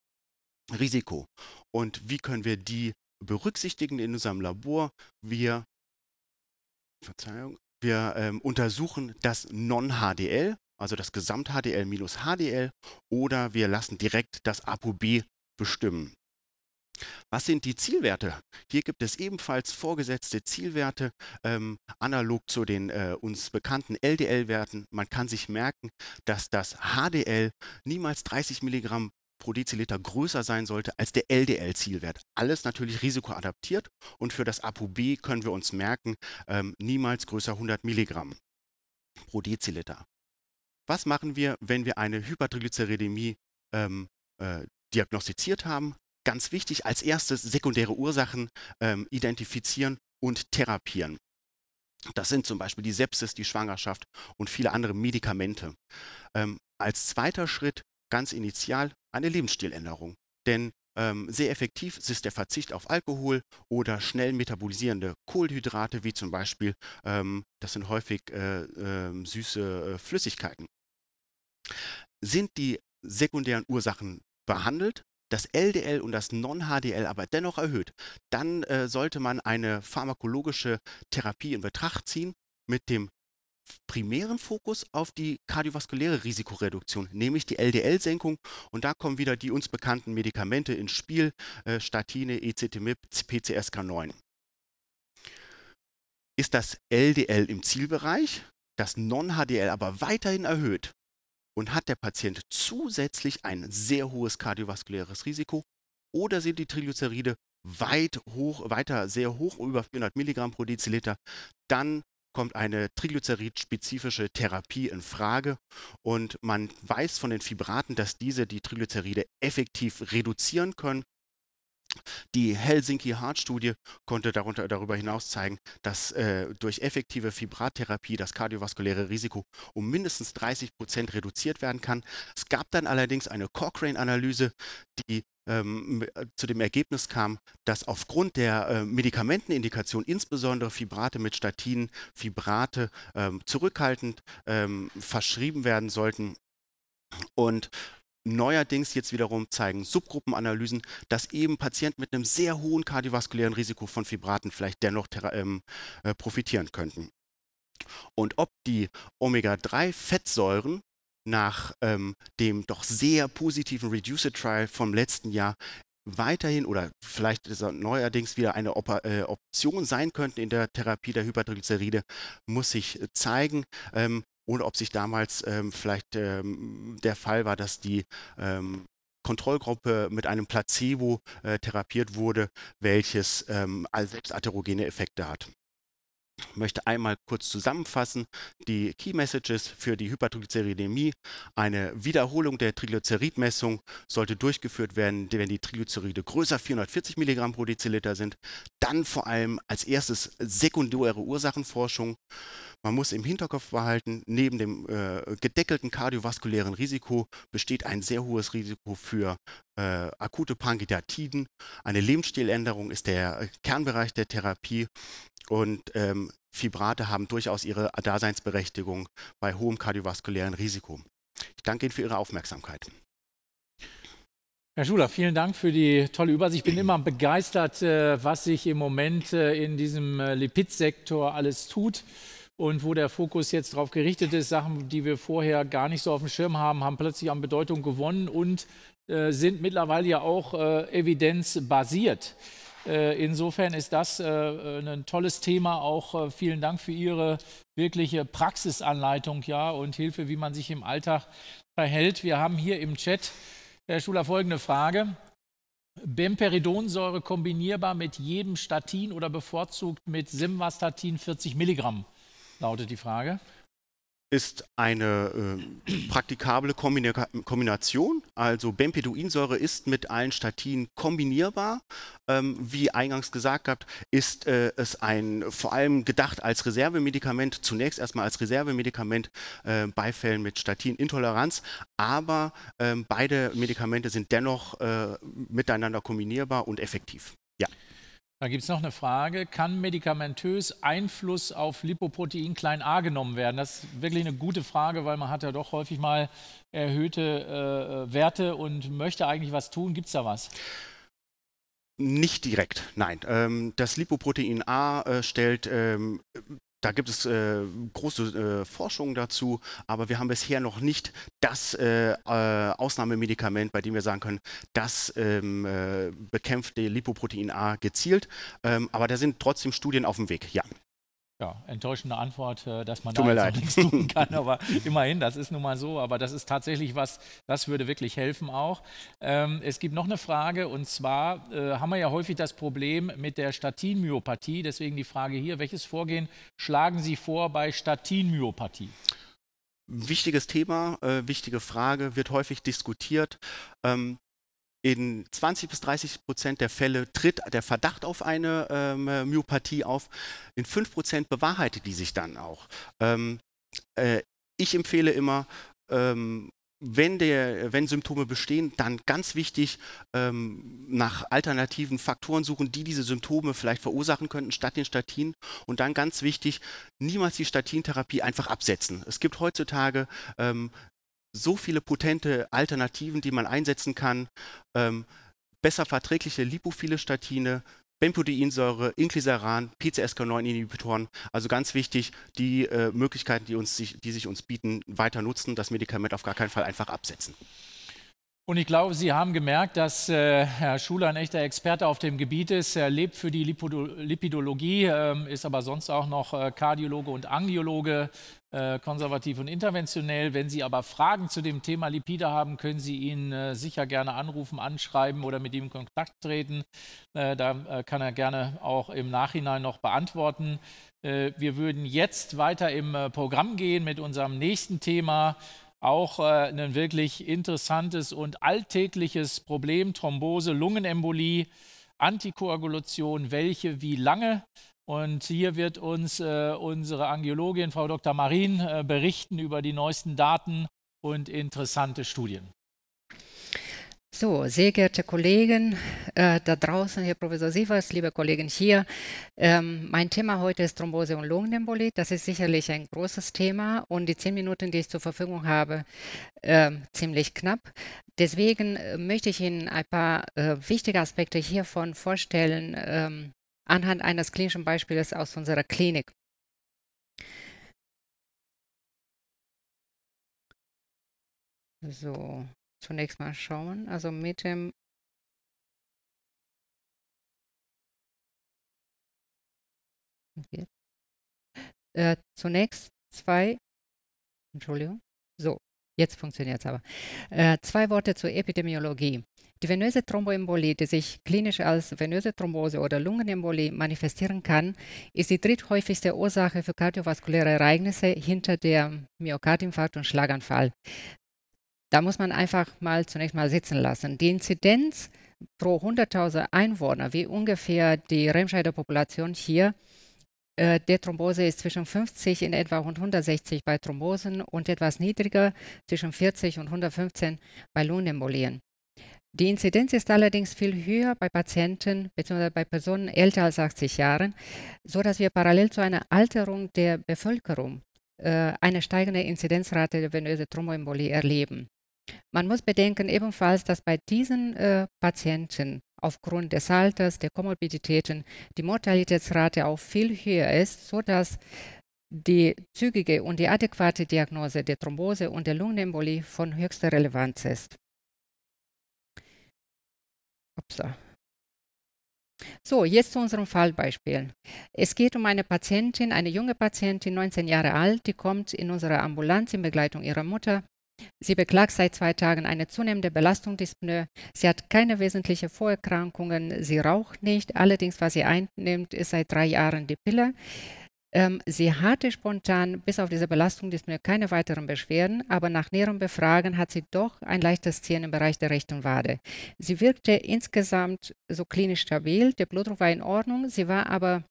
Risiko. Und wie können wir die berücksichtigen in unserem Labor? Wir, Verzeihung, wir ähm, untersuchen das Non-HDL also das Gesamt-HDL minus HDL, oder wir lassen direkt das ApoB bestimmen. Was sind die Zielwerte? Hier gibt es ebenfalls vorgesetzte Zielwerte, ähm, analog zu den äh, uns bekannten LDL-Werten. Man kann sich merken, dass das HDL niemals 30 Milligramm pro Deziliter größer sein sollte als der LDL-Zielwert. Alles natürlich risikoadaptiert und für das ApoB können wir uns merken, ähm, niemals größer 100 Milligramm pro Deziliter was machen wir, wenn wir eine Hypertriglyceridämie ähm, äh, diagnostiziert haben? Ganz wichtig, als erstes sekundäre Ursachen ähm, identifizieren und therapieren. Das sind zum Beispiel die Sepsis, die Schwangerschaft und viele andere Medikamente. Ähm, als zweiter Schritt, ganz initial, eine Lebensstiländerung. Denn ähm, sehr effektiv ist der Verzicht auf Alkohol oder schnell metabolisierende Kohlenhydrate, wie zum Beispiel, ähm, das sind häufig äh, ähm, süße äh, Flüssigkeiten sind die sekundären Ursachen behandelt, das LDL und das Non-HDL aber dennoch erhöht, dann äh, sollte man eine pharmakologische Therapie in Betracht ziehen mit dem primären Fokus auf die kardiovaskuläre Risikoreduktion, nämlich die LDL-Senkung. Und da kommen wieder die uns bekannten Medikamente ins Spiel, äh, Statine, ECTMIP, PCSK9. Ist das LDL im Zielbereich, das Non-HDL aber weiterhin erhöht, und hat der Patient zusätzlich ein sehr hohes kardiovaskuläres Risiko oder sind die Triglyceride weit hoch, weiter sehr hoch, über 400 Milligramm pro Deziliter, dann kommt eine Triglycerid-spezifische Therapie in Frage und man weiß von den Fibraten, dass diese die Triglyceride effektiv reduzieren können die Helsinki Heart Studie konnte darunter, darüber hinaus zeigen, dass äh, durch effektive Fibrattherapie das kardiovaskuläre Risiko um mindestens 30 Prozent reduziert werden kann. Es gab dann allerdings eine Cochrane-Analyse, die ähm, äh, zu dem Ergebnis kam, dass aufgrund der äh, Medikamentenindikation, insbesondere Fibrate mit Statinen, Fibrate ähm, zurückhaltend ähm, verschrieben werden sollten und neuerdings jetzt wiederum zeigen Subgruppenanalysen, dass eben Patienten mit einem sehr hohen kardiovaskulären Risiko von Fibraten vielleicht dennoch ähm, äh, profitieren könnten. Und ob die Omega-3-Fettsäuren nach ähm, dem doch sehr positiven Reducer-Trial vom letzten Jahr weiterhin oder vielleicht neuerdings wieder eine Op äh, Option sein könnten in der Therapie der Hypertriglyceride, muss sich zeigen. Ähm, oder ob sich damals ähm, vielleicht ähm, der Fall war, dass die ähm, Kontrollgruppe mit einem Placebo äh, therapiert wurde, welches ähm, selbstaterogene Effekte hat möchte einmal kurz zusammenfassen die Key Messages für die Hypertriglyceridämie. Eine Wiederholung der Triglyceridmessung sollte durchgeführt werden, wenn die Triglyceride größer 440 Milligramm pro Deziliter sind. Dann vor allem als erstes sekundäre Ursachenforschung. Man muss im Hinterkopf behalten, neben dem äh, gedeckelten kardiovaskulären Risiko besteht ein sehr hohes Risiko für äh, akute Pankreatitiden. Eine Lebensstiländerung ist der äh, Kernbereich der Therapie und ähm, Fibrate haben durchaus ihre Daseinsberechtigung bei hohem kardiovaskulären Risiko. Ich danke Ihnen für Ihre Aufmerksamkeit. Herr Schuler, vielen Dank für die tolle Übersicht. Ich bin immer begeistert, äh, was sich im Moment äh, in diesem äh, Lipidsektor alles tut und wo der Fokus jetzt darauf gerichtet ist. Sachen, die wir vorher gar nicht so auf dem Schirm haben, haben plötzlich an Bedeutung gewonnen und sind mittlerweile ja auch evidenzbasiert. Äh, insofern ist das äh, äh, ein tolles Thema. Auch vielen Dank für Ihre wirkliche Praxisanleitung ja, und Hilfe, wie man sich im Alltag verhält. Wir haben hier im Chat, Herr Schuler, folgende Frage. Bemperidonsäure kombinierbar mit jedem Statin oder bevorzugt mit Simvastatin 40 Milligramm, lautet die Frage ist eine äh, praktikable Kombina Kombination. Also Bempeduinsäure ist mit allen Statinen kombinierbar. Ähm, wie eingangs gesagt habt, ist äh, es ein vor allem gedacht als Reservemedikament, zunächst erstmal als Reservemedikament äh, bei Fällen mit Statinintoleranz, aber ähm, beide Medikamente sind dennoch äh, miteinander kombinierbar und effektiv. Ja. Da gibt es noch eine Frage. Kann medikamentös Einfluss auf Lipoprotein klein a genommen werden? Das ist wirklich eine gute Frage, weil man hat ja doch häufig mal erhöhte äh, Werte und möchte eigentlich was tun. Gibt es da was? Nicht direkt, nein. Ähm, das Lipoprotein A äh, stellt ähm, da gibt es äh, große äh, Forschung dazu, aber wir haben bisher noch nicht das äh, äh Ausnahmemedikament, bei dem wir sagen können, das ähm, äh, bekämpft die Lipoprotein A gezielt. Ähm, aber da sind trotzdem Studien auf dem Weg, ja. Ja, enttäuschende Antwort, äh, dass man Tut da jetzt nichts tun [laughs] kann, aber immerhin, das ist nun mal so. Aber das ist tatsächlich was, das würde wirklich helfen auch. Ähm, es gibt noch eine Frage und zwar äh, haben wir ja häufig das Problem mit der Statinmyopathie. Deswegen die Frage hier, welches Vorgehen schlagen Sie vor bei Statinmyopathie? Wichtiges Thema, äh, wichtige Frage, wird häufig diskutiert. Ähm, in 20 bis 30 Prozent der Fälle tritt der Verdacht auf eine ähm, Myopathie auf. In 5 Prozent bewahrheitet die sich dann auch. Ähm, äh, ich empfehle immer, ähm, wenn, der, wenn, Symptome bestehen, dann ganz wichtig ähm, nach alternativen Faktoren suchen, die diese Symptome vielleicht verursachen könnten, statt den Statinen. Und dann ganz wichtig, niemals die Statintherapie einfach absetzen. Es gibt heutzutage ähm, so viele potente Alternativen, die man einsetzen kann. Ähm, besser verträgliche lipophile Statine, Bempedoinsäure, Inclisaran, PCSK9-Inhibitoren. Also ganz wichtig, die äh, Möglichkeiten, die, uns, die sich uns bieten, weiter nutzen, das Medikament auf gar keinen Fall einfach absetzen. Und ich glaube, Sie haben gemerkt, dass äh, Herr Schuler ein echter Experte auf dem Gebiet ist. Er lebt für die Lipido Lipidologie, äh, ist aber sonst auch noch äh, Kardiologe und Angiologe, äh, konservativ und interventionell. Wenn Sie aber Fragen zu dem Thema Lipide haben, können Sie ihn äh, sicher gerne anrufen, anschreiben oder mit ihm in Kontakt treten. Äh, da kann er gerne auch im Nachhinein noch beantworten. wir würden jetzt weiter im Programm gehen mit unserem nächsten Thema auch äh, ein wirklich interessantes und alltägliches Problem, Thrombose, Lungenembolie, Antikoagulation, welche wie lange. Und hier wird uns äh, unsere Angiologin, Frau Dr. Marin, äh, berichten über die neuesten Daten und interessante Studien. So, sehr geehrte Kollegen äh, da draußen, Herr Professor Sievers, liebe Kollegen hier. Ähm, mein Thema heute ist Thrombose und Lungenembolie. Das ist sicherlich ein großes Thema und die zehn Minuten, die ich zur Verfügung habe, äh, ziemlich knapp. Deswegen äh, möchte ich Ihnen ein paar äh, wichtige Aspekte hiervon vorstellen, ähm, anhand eines klinischen Beispiels aus unserer Klinik. So, zunächst mal schauen. Also mit dem okay. äh, zunächst zwei, Entschuldigung, so, jetzt funktioniert es aber. Äh, zwei Worte zur Epidemiologie. Die venöse Thromboembolie, die sich klinisch als venöse Thrombose oder Lungenembolie manifestieren kann, ist die dritthäufigste Ursache für kardiovaskuläre Ereignisse hinter dem Myokardinfarkt und Schlaganfall. Da muss man einfach mal zunächst mal sitzen lassen. Die Inzidenz pro 100.000 Einwohner, wie ungefähr die Remscheider Population hier, äh, der Thrombose ist zwischen 50 in etwa und 160 bei Thrombosen und etwas niedriger zwischen 40 und 115 bei Lungenembolien. Die Inzidenz ist allerdings viel höher bei Patienten bzw. bei Personen älter als 80 Jahren, sodass wir parallel zu einer Alterung der Bevölkerung äh, eine steigende Inzidenzrate der venöse Thromboembolie erleben. Man muss bedenken ebenfalls, dass bei diesen äh, Patienten aufgrund des Alters, der Komorbiditäten, die Mortalitätsrate auch viel höher ist, sodass die zügige und die adäquate Diagnose der Thrombose und der Lungenembolie von höchster Relevanz ist. Upsa. So, jetzt zu unserem Fallbeispiel. Es geht um eine Patientin, eine junge Patientin, 19 Jahre alt, die kommt in unserer Ambulanz in Begleitung ihrer Mutter Sie beklagt seit zwei Tagen eine zunehmende Belastung des Pneu. Sie hat keine wesentlichen Vorerkrankungen. Sie raucht nicht. Allerdings, was sie einnimmt, ist seit drei Jahren die Pille. Ähm, sie hatte spontan bis auf diese Belastung des Pneu keine weiteren Beschwerden, aber nach näherem Befragen hat sie doch ein leichtes Ziehen im Bereich der rechten Wade. Sie wirkte insgesamt so klinisch stabil. Der Blutdruck war in Ordnung. Sie war aber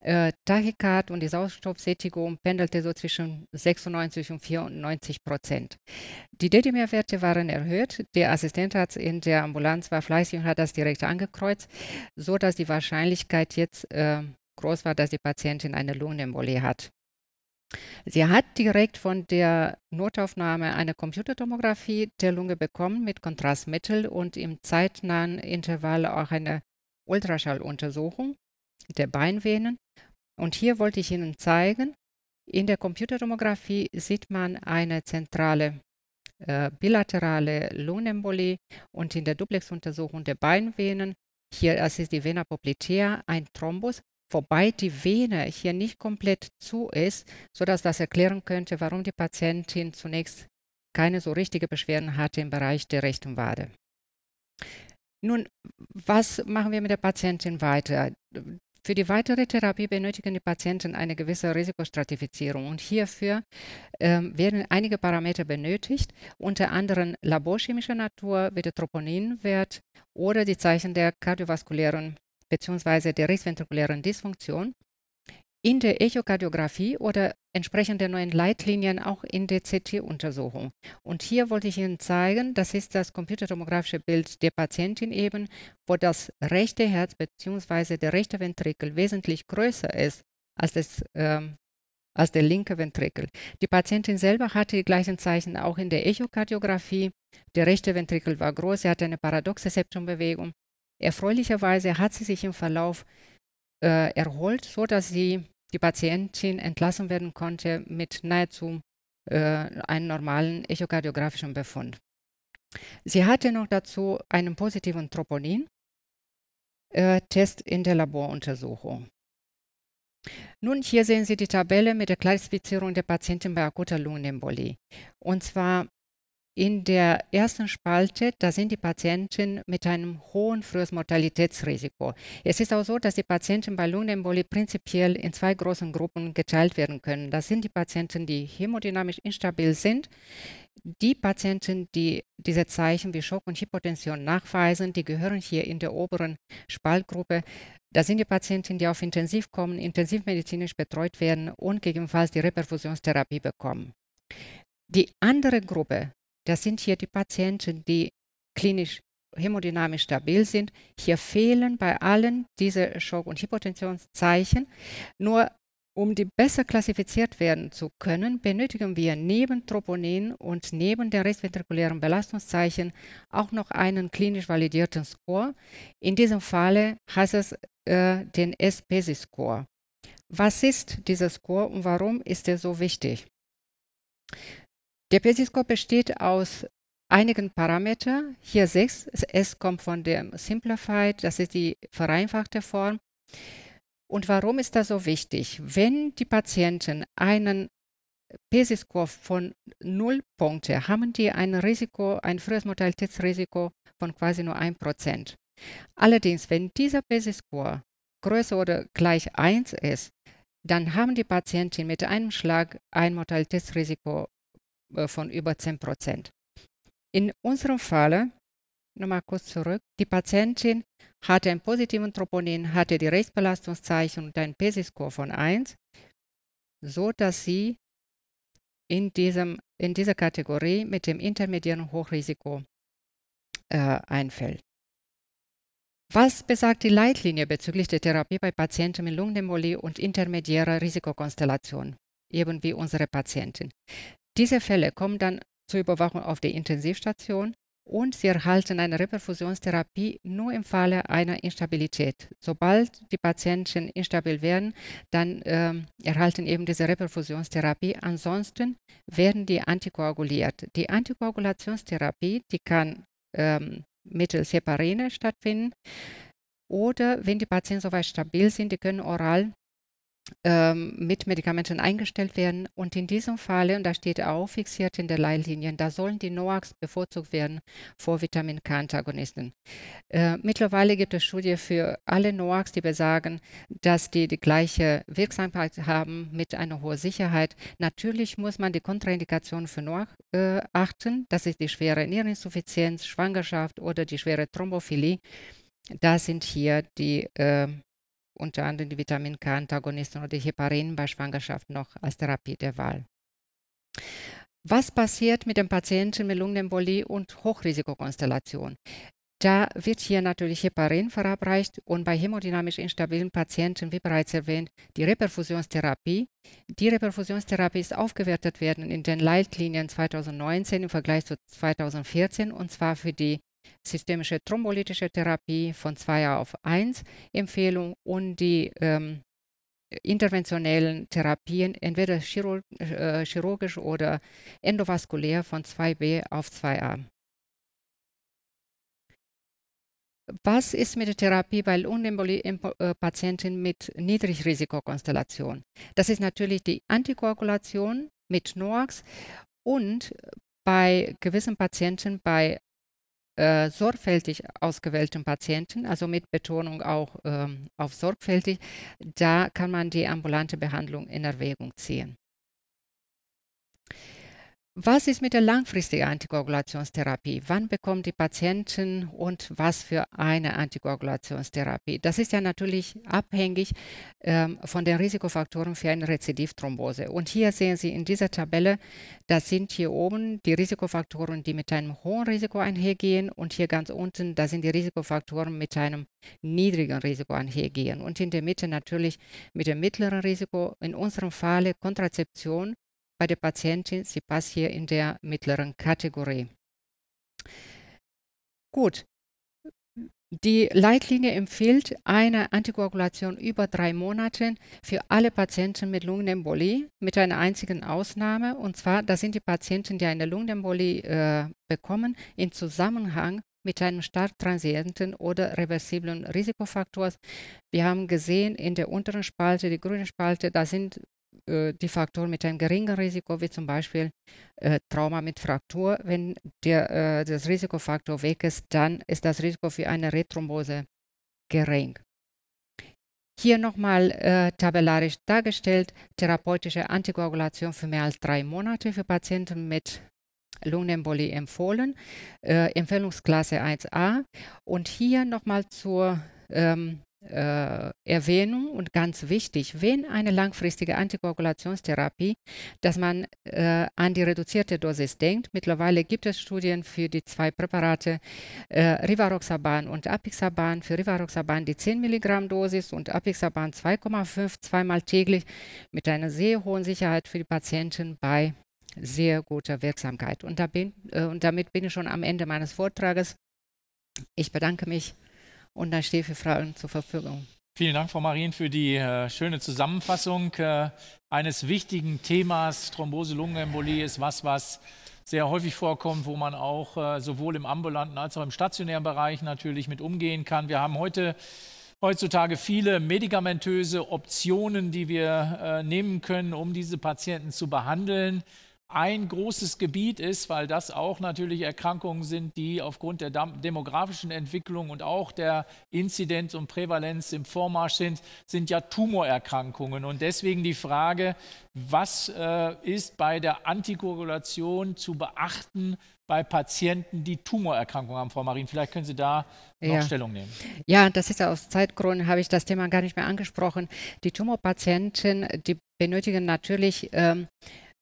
äh, Tachykard und die Sauerstoffsättigung pendelte so zwischen 96 und 94 Prozent. Die Dedimer-Werte waren erhöht. Der Assistentarzt in der Ambulanz war fleißig und hat das direkt angekreuzt, so dass die Wahrscheinlichkeit jetzt äh, groß war, dass die Patientin eine Lungenembolie hat. Sie hat direkt von der Notaufnahme eine Computertomographie der Lunge bekommen mit Kontrastmittel und im zeitnahen Intervall auch eine Ultraschalluntersuchung der Beinvenen. Und hier wollte ich Ihnen zeigen, in der Computertomographie sieht man eine zentrale äh, bilaterale Lohnembolie und in der Duplexuntersuchung der Beinvenen, hier das ist die Vena poplitea, ein Thrombus, wobei die Vene hier nicht komplett zu ist, sodass das erklären könnte, warum die Patientin zunächst keine so richtige Beschwerden hatte im Bereich der rechten Wade. Nun, was machen wir mit der Patientin weiter? Für die weitere Therapie benötigen die Patienten eine gewisse Risikostratifizierung und hierfür ähm, werden einige Parameter benötigt, unter anderem laborchemischer Natur wie der Troponinwert oder die Zeichen der kardiovaskulären bzw. der risventrikulären Dysfunktion in der Echokardiographie oder entsprechend der neuen Leitlinien auch in der CT-Untersuchung. Und hier wollte ich Ihnen zeigen, das ist das computertomografische Bild der Patientin eben, wo das rechte Herz bzw. der rechte Ventrikel wesentlich größer ist als, das, ähm, als der linke Ventrikel. Die Patientin selber hatte die gleichen Zeichen auch in der Echokardiographie. Der rechte Ventrikel war groß, sie hatte eine paradoxe Septumbewegung. Erfreulicherweise hat sie sich im Verlauf äh, erholt, sodass sie, die Patientin entlassen werden konnte mit nahezu äh, einem normalen echokardiografischen Befund. Sie hatte noch dazu einen positiven Troponin-Test äh, in der Laboruntersuchung. Nun, hier sehen Sie die Tabelle mit der Klassifizierung der Patientin bei akuter Lungenembolie. Und zwar in der ersten Spalte, da sind die Patienten mit einem hohen frühes Mortalitätsrisiko. Es ist auch so, dass die Patienten bei Lungenembolie prinzipiell in zwei großen Gruppen geteilt werden können. Das sind die Patienten, die hemodynamisch instabil sind, die Patienten, die diese Zeichen wie Schock und Hypotension nachweisen, die gehören hier in der oberen Spaltgruppe. Das sind die Patienten, die auf Intensiv kommen, intensivmedizinisch betreut werden und gegebenenfalls die Reperfusionstherapie bekommen. Die andere Gruppe das sind hier die Patienten, die klinisch hemodynamisch stabil sind. Hier fehlen bei allen diese Schock- und Hypotensionszeichen. Nur um die besser klassifiziert werden zu können, benötigen wir neben Troponin und neben den restventrikulären Belastungszeichen auch noch einen klinisch validierten Score. In diesem Falle heißt es äh, den SPESI-Score. Was ist dieser Score und warum ist er so wichtig? Der Pesiscope besteht aus einigen Parametern, hier sechs. S kommt von dem Simplified, das ist die vereinfachte Form. Und warum ist das so wichtig? Wenn die Patienten einen PESI-Score von 0 Punkte, haben die ein Risiko, ein frühes Mortalitätsrisiko von quasi nur 1%. Allerdings, wenn dieser PESI-Score größer oder gleich 1 ist, dann haben die Patienten mit einem Schlag ein Mortalitätsrisiko äh, von über 10 Prozent. In unserem Fall, nochmal kurz zurück, die Patientin hatte einen positiven Troponin, hatte die Rechtsbelastungszeichen und einen PESI-Score von 1, so dass sie in, diesem, in dieser Kategorie mit dem intermediären Hochrisiko äh, einfällt. Was besagt die Leitlinie bezüglich der Therapie bei Patienten mit Lungenembolie und intermediärer Risikokonstellation, eben wie unsere Patientin? Diese Fälle kommen dann zur Überwachung auf die Intensivstation und sie erhalten eine Reperfusionstherapie nur im Falle einer Instabilität. Sobald die Patienten instabil werden, dann äh, erhalten eben diese Reperfusionstherapie. Ansonsten werden die antikoaguliert. Die Antikoagulationstherapie, die kann ähm, mittels Heparine stattfinden oder wenn die Patienten soweit stabil sind, die können oral ähm, mit Medikamenten eingestellt werden. Und in diesem Fall, und da steht auch fixiert in der Leitlinien, da sollen die NOACs bevorzugt werden vor Vitamin K-Antagonisten. Äh, mittlerweile gibt es Studien für alle NOACs, die besagen, dass die die gleiche Wirksamkeit haben mit einer hohen Sicherheit. Natürlich muss man die Kontraindikation für NOAC äh, achten. Das ist die schwere Niereninsuffizienz, Schwangerschaft oder die schwere Thrombophilie. Das sind hier die äh, unter anderem die Vitamin K-Antagonisten oder die Heparin bei Schwangerschaft noch als Therapie der Wahl. Was passiert mit dem Patienten mit Lungenembolie und Hochrisikokonstellation? Da wird hier natürlich Heparin verabreicht und bei hemodynamisch instabilen Patienten, wie bereits erwähnt, die Reperfusionstherapie. Die Reperfusionstherapie ist aufgewertet werden in den Leitlinien 2019 im Vergleich zu 2014 und zwar für die systemische thrombolytische Therapie von 2 auf 1 Empfehlung und die ähm, interventionellen Therapien, entweder chirurg äh, chirurgisch oder endovaskulär von 2b auf 2a. Was ist mit der Therapie bei Lungenembolie-Patienten äh, mit Niedrigrisikokonstellation? Das ist natürlich die Antikoagulation mit NOAX und bei gewissen Patienten bei äh, sorgfältig ausgewählten Patienten, also mit Betonung auch ähm, auf sorgfältig, da kann man die ambulante Behandlung in Erwägung ziehen. Was ist mit der langfristigen Antikoagulationstherapie? Wann bekommen die Patienten und was für eine Antikoagulationstherapie? Das ist ja natürlich abhängig ähm, von den Risikofaktoren für eine Rezidivthrombose. Und hier sehen Sie in dieser Tabelle, das sind hier oben die Risikofaktoren, die mit einem hohen Risiko einhergehen und hier ganz unten, das sind die Risikofaktoren mit einem niedrigen Risiko einhergehen. Und in der Mitte natürlich mit dem mittleren Risiko, in unserem Falle Kontrazeption bei der Patientin. Sie passt hier in der mittleren Kategorie. Gut. Die Leitlinie empfiehlt eine Antikoagulation über drei Monate für alle Patienten mit Lungenembolie mit einer einzigen Ausnahme. Und zwar, das sind die Patienten, die eine Lungenembolie äh, bekommen, im Zusammenhang mit einem stark transienten oder reversiblen Risikofaktor. Wir haben gesehen in der unteren Spalte, die grüne Spalte, da sind äh, die Faktoren mit einem geringen Risiko, wie zum Beispiel äh, Trauma mit Fraktur, wenn der, äh, das Risikofaktor weg ist, dann ist das Risiko für eine Retrombose gering. Hier nochmal äh, tabellarisch dargestellt, therapeutische Antikoagulation für mehr als drei Monate für Patienten mit Lungenembolie empfohlen, äh, Empfehlungsklasse 1a. Und hier nochmal zur ähm, äh, Erwähnung und ganz wichtig, wenn eine langfristige Antikoagulationstherapie, dass man äh, an die reduzierte Dosis denkt. Mittlerweile gibt es Studien für die zwei Präparate äh, Rivaroxaban und Apixaban. Für Rivaroxaban die 10 Milligramm Dosis und Apixaban 2,5 zweimal täglich mit einer sehr hohen Sicherheit für die Patienten bei sehr guter Wirksamkeit. Und, da bin, äh, und damit bin ich schon am Ende meines Vortrages. Ich bedanke mich und dann stehe ich für Fragen zur Verfügung. Vielen Dank, Frau Marien, für die äh, schöne Zusammenfassung äh, eines wichtigen Themas. Thrombose-Lungenembolie ist was, was sehr häufig vorkommt, wo man auch äh, sowohl im ambulanten als auch im stationären Bereich natürlich mit umgehen kann. Wir haben heute heutzutage viele medikamentöse Optionen, die wir äh, nehmen können, um diese Patienten zu behandeln ein großes Gebiet ist, weil das auch natürlich Erkrankungen sind, die aufgrund der demografischen Entwicklung und auch der Inzidenz und Prävalenz im Vormarsch sind, sind ja Tumorerkrankungen. Und deswegen die Frage, was äh, ist bei der Antikoagulation zu beachten bei Patienten, die Tumorerkrankungen haben, Frau Marin? Vielleicht können Sie da noch ja. Stellung nehmen. Ja, das ist ja aus Zeitgründen, habe ich das Thema gar nicht mehr angesprochen. Die Tumorpatienten, die benötigen natürlich ähm,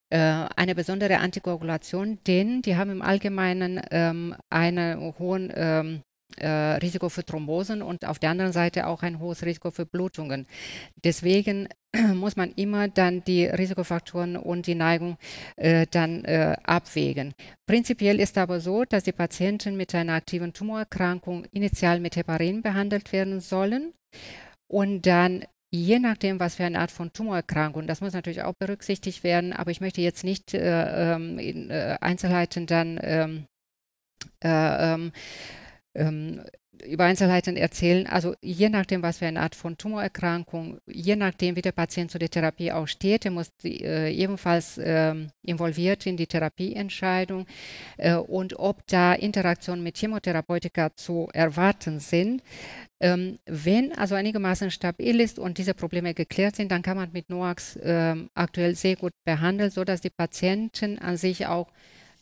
äh, eine besondere Antikoagulation, denn die haben im Allgemeinen ähm, einen hohen ähm, äh, Risiko für Thrombosen und auf der anderen Seite auch ein hohes Risiko für Blutungen. Deswegen [clears throat] muss man immer dann die Risikofaktoren und die Neigung äh, dann äh, abwägen. Prinzipiell ist aber so, dass die Patienten mit einer aktiven Tumorerkrankung initial mit Heparin behandelt werden sollen und dann Je nachdem, was für eine Art von Tumorerkrankung, das muss natürlich auch berücksichtigt werden, aber ich möchte jetzt nicht äh, ähm, in äh, Einzelheiten dann ähm, äh, ähm, ähm über Einzelheiten erzählen. Also je nachdem, was für eine Art von Tumorerkrankung, je nachdem, wie der Patient zu der Therapie auch steht, er muss die, äh, ebenfalls äh, involviert in die Therapieentscheidung äh, und ob da Interaktionen mit Chemotherapeutika zu erwarten sind. Ähm, wenn also einigermaßen stabil ist und diese Probleme geklärt sind, dann kann man mit NOAX ähm, aktuell sehr gut behandeln, sodass die Patienten an sich auch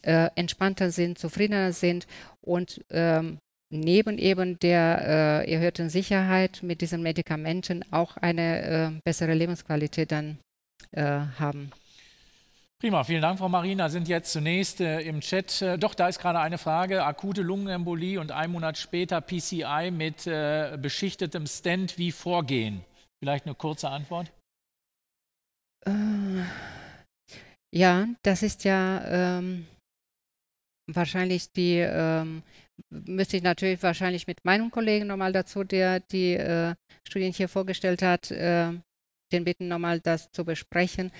äh, entspannter sind, zufriedener sind und ähm, neben eben der äh, erhöhten Sicherheit mit diesen Medikamenten auch eine äh, bessere Lebensqualität dann äh, haben. Prima, vielen Dank, Frau Marina. Sind jetzt zunächst äh, im Chat. Äh, doch, da ist gerade eine Frage. Akute Lungenembolie und ein Monat später PCI mit äh, beschichtetem Stent. Wie vorgehen? Vielleicht eine kurze Antwort. ja, das ist ja ähm, wahrscheinlich die ähm, müsste ich natürlich wahrscheinlich mit meinem Kollegen nochmal dazu, der die äh, Studien hier vorgestellt hat, äh, den bitten, nochmal das zu besprechen,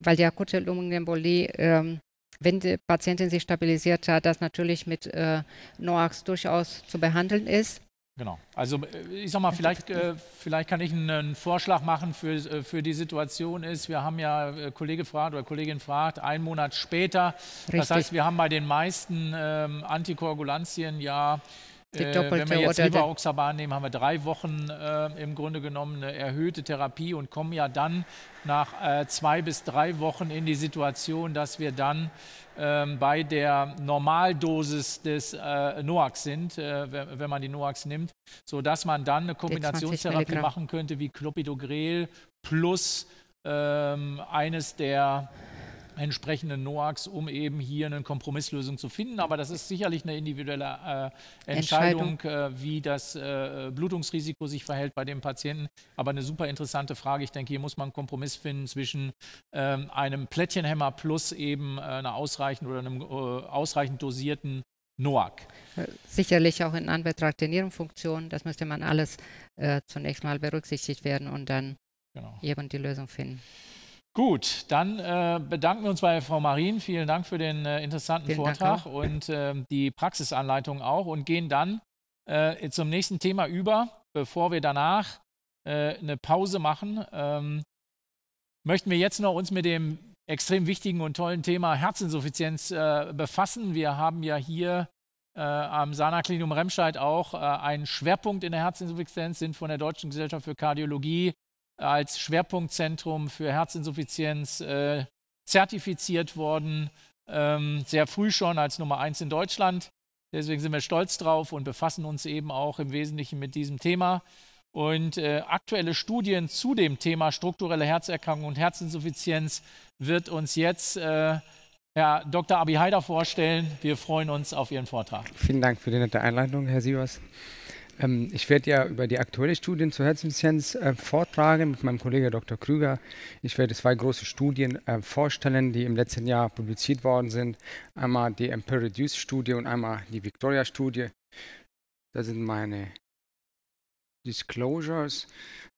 weil die akute Lungenembolie, ähm, wenn die Patientin sich stabilisiert hat, das natürlich mit äh, NOAX durchaus zu behandeln ist. Genau. Also äh, ich sag mal, vielleicht, äh, vielleicht kann ich einen Vorschlag machen für, äh, für die Situation ist, wir haben ja äh, Kollege fragt oder Kollegin fragt, einen Monat später. Richtig. Das heißt, wir haben bei den meisten ähm, Antikoagulantien ja äh, die äh, wenn wir jetzt Rivaroxaban nehmen, haben wir drei Wochen äh, im Grunde genommen eine erhöhte Therapie und kommen ja dann nach äh, zwei bis drei Wochen in die Situation, dass wir dann ähm, bei der Normaldosis des äh, Noax sind, äh, wenn man die Noax nimmt, sodass man dann eine Kombinationstherapie machen könnte wie Clopidogrel plus ähm, eines der entsprechenden NOAX, um eben hier eine Kompromisslösung zu finden. Aber das ist sicherlich eine individuelle äh, Entscheidung, Entscheidung. Äh, wie das äh, Blutungsrisiko sich verhält bei dem Patienten. Aber eine super interessante Frage. Ich denke, hier muss man einen Kompromiss finden zwischen ähm, einem Plättchenhemmer plus eben äh, einer ausreichend oder einem äh, ausreichend dosierten NOAC. Äh, sicherlich auch in Anbetracht der Nierenfunktion. Das müsste man alles zunächst mal berücksichtigt werden und dann genau. eben die Lösung finden. Gut, dann äh, bedanken wir uns bei Frau Marien. Vielen Dank für den äh, interessanten Vielen Vortrag und äh, die Praxisanleitung auch und gehen dann äh, zum nächsten Thema über, bevor wir danach äh, eine Pause machen. Ähm, möchten wir jetzt noch uns mit dem extrem wichtigen und tollen Thema Herzinsuffizienz äh, befassen. Wir haben ja hier am Sana-Klinikum Remscheid auch einen Schwerpunkt in der Herzinsuffizienz, sind von der Deutschen Gesellschaft für Kardiologie als Schwerpunktzentrum für Herzinsuffizienz äh, zertifiziert worden, ähm, sehr früh schon als Nummer eins in Deutschland. Deswegen sind wir stolz drauf und befassen uns eben auch im Wesentlichen mit diesem Thema. Und äh, aktuelle Studien zu dem Thema strukturelle Herzerkrankung und Herzinsuffizienz wird uns jetzt äh, Herr Dr. Abi Haider vorstellen. Wir freuen uns auf Ihren Vortrag. Vielen Dank für die nette Einleitung, Herr Sievers. Ähm, ich werde ja über die aktuelle Studien zur Herzinsuffizienz äh, vortragen mit meinem Kollegen Dr. Krüger. Ich werde zwei große Studien äh, vorstellen, die im letzten Jahr publiziert worden sind. Einmal die Emperor-Reduce-Studie und einmal die Victoria-Studie. Das sind meine Disclosures.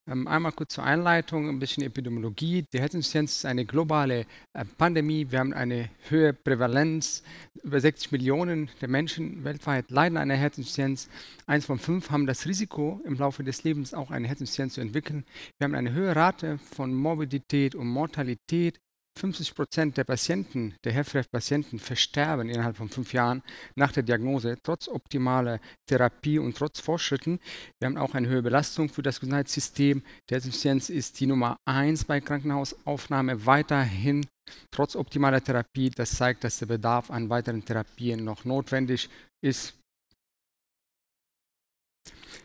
Ähm, einmal kurz zur Einleitung, ein bisschen Epidemiologie. Die Herzinsuffizienz ist eine globale äh, Pandemie. Wir haben eine höhere Prävalenz. Über 60 Millionen der Menschen weltweit leiden an einer Herzinsuffizienz. Eins von fünf haben das Risiko, im Laufe des Lebens auch eine Herzinsuffizienz zu entwickeln. Wir haben eine höhere Rate von Morbidität und Mortalität 50 Prozent der Patienten, der hef patienten versterben innerhalb von fünf Jahren nach der Diagnose, trotz optimaler Therapie und trotz Fortschritten. Wir haben auch eine höhere Belastung für das Gesundheitssystem. Die Desinfizienz ist die Nummer eins bei Krankenhausaufnahme weiterhin. Trotz optimaler Therapie, das zeigt, dass der Bedarf an weiteren Therapien noch notwendig ist.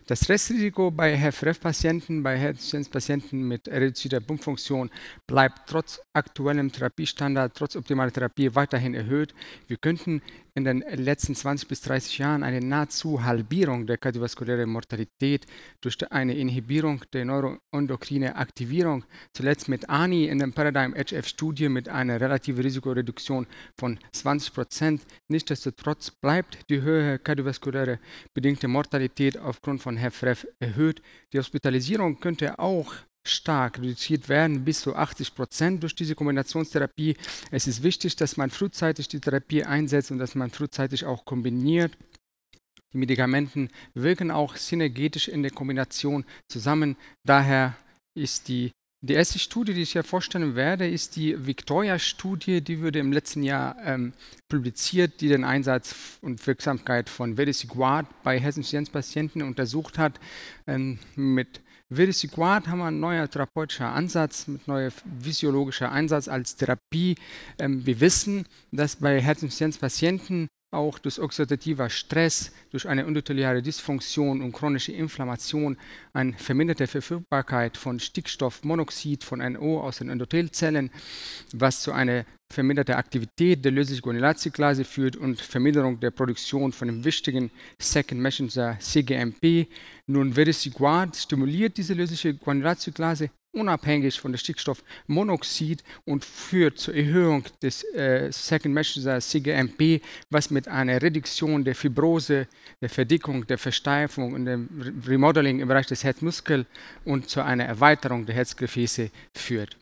Das Restrisiko bei HFrEF-Patienten, bei Herzpatienten mit reduzierter Pumpfunktion bleibt trotz aktuellem Therapiestandard, trotz optimaler Therapie weiterhin erhöht. Wir könnten in den letzten 20 bis 30 Jahren eine nahezu Halbierung der kardiovaskulären Mortalität durch eine Inhibierung der neuroendokrine Aktivierung, zuletzt mit ANI in der Paradigm HF-Studie mit einer relativen Risikoreduktion von 20 Prozent. Nichtsdestotrotz bleibt die höhere kardiovaskuläre bedingte Mortalität aufgrund von HFrEF erhöht. Die Hospitalisierung könnte auch stark reduziert werden, bis zu 80 Prozent durch diese Kombinationstherapie. Es ist wichtig, dass man frühzeitig die Therapie einsetzt und dass man frühzeitig auch kombiniert. Die Medikamente wirken auch synergetisch in der Kombination zusammen. Daher ist die die erste Studie, die ich hier vorstellen werde, ist die Victoria-Studie, die wurde im letzten Jahr ähm, publiziert, die den Einsatz und Wirksamkeit von Vedesiguard bei hessen jens patienten untersucht hat ähm, mit Verisiquat haben wir einen neuen therapeutischer Ansatz, mit neuer physiologischer Einsatz als Therapie. Ähm, wir wissen, dass bei Herzinsuffizienzpatienten auch durch oxidativer Stress, durch eine endotheliale Dysfunktion und chronische Inflammation eine verminderte Verfügbarkeit von Stickstoffmonoxid von NO aus den Endothelzellen, was zu einer verminderten Aktivität der Lösungsguanilatzyklase führt und Verminderung der Produktion von dem wichtigen Second Messenger CGMP. Nun, Vericiguard stimuliert diese lösliche Guanilatzyklase unabhängig von der Stickstoffmonoxid und führt zur Erhöhung des äh, Second Messenger CGMP, was mit einer Reduktion der Fibrose, der Verdickung, der Versteifung und dem Remodeling im Bereich des Herzmuskels und zu einer Erweiterung der Herzgefäße führt.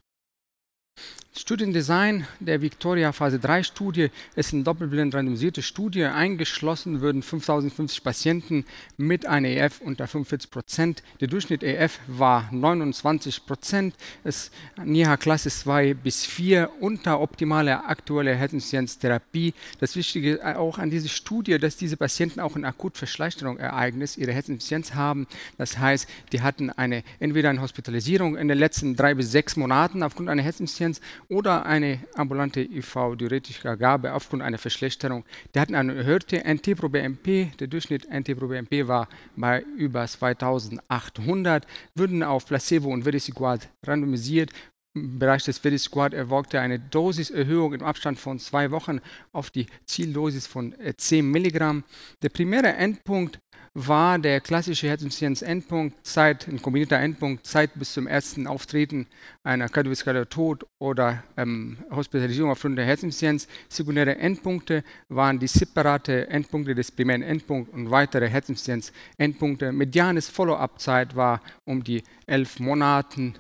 Studiendesign der Victoria Phase 3 Studie ist eine doppelblind randomisierte Studie. Eingeschlossen würden 5050 Patienten mit einer EF unter 45 Prozent. Der Durchschnitt EF war 29 Prozent. Es NIHA Klasse 2 bis 4 unter optimale aktuelle Herzinsuffizienztherapie. Das Wichtige äh, auch an dieser Studie, dass diese Patienten auch ein Akutverschlechterungsereignis ihre Herzinsuffizienz haben. Das heißt, die hatten eine entweder eine Hospitalisierung in den letzten drei bis sechs Monaten aufgrund einer Herzinsuffizienz oder eine ambulante IV-diuretische Gabe aufgrund einer Verschlechterung, die hatten eine erhöhte NT-proBNP. Der Durchschnitt NT-proBNP war bei über 2800, würden auf Placebo und Vericiguat randomisiert. Im Bereich des Vericiguat erfolgte eine Dosiserhöhung im Abstand von zwei Wochen auf die Zieldosis von 10 Milligramm. Der primäre Endpunkt war der klassische Herzinsuffizienz-Endpunkt Zeit, ein kombinierter Endpunkt, Zeit bis zum ersten Auftreten einer kardiovaskulären Tod oder ähm, Hospitalisierung aufgrund der Herzinsuffizienz. Sekundäre Endpunkte waren die separate Endpunkte des primären Endpunkts und weitere Herzinsuffizienz-Endpunkte. Medianes Follow-up-Zeit war um die elf Monaten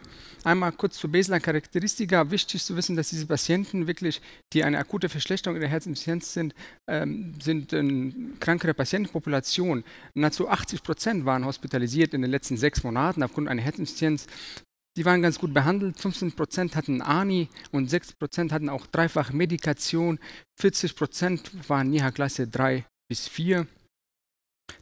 Einmal kurz zur Baseline-Charakteristika. Wichtig zu wissen, dass diese Patienten wirklich, die eine akute Verschlechterung in der Herzinsuffizienz sind, ähm, sind ähm, krankere Patientenpopulation. Nahezu 80 Prozent waren hospitalisiert in den letzten sechs Monaten aufgrund einer Herzinsuffizienz. Die waren ganz gut behandelt. 15 Prozent hatten ANI und 6 Prozent hatten auch dreifach Medikation. 40 Prozent waren NIHA-Klasse 3 bis 4.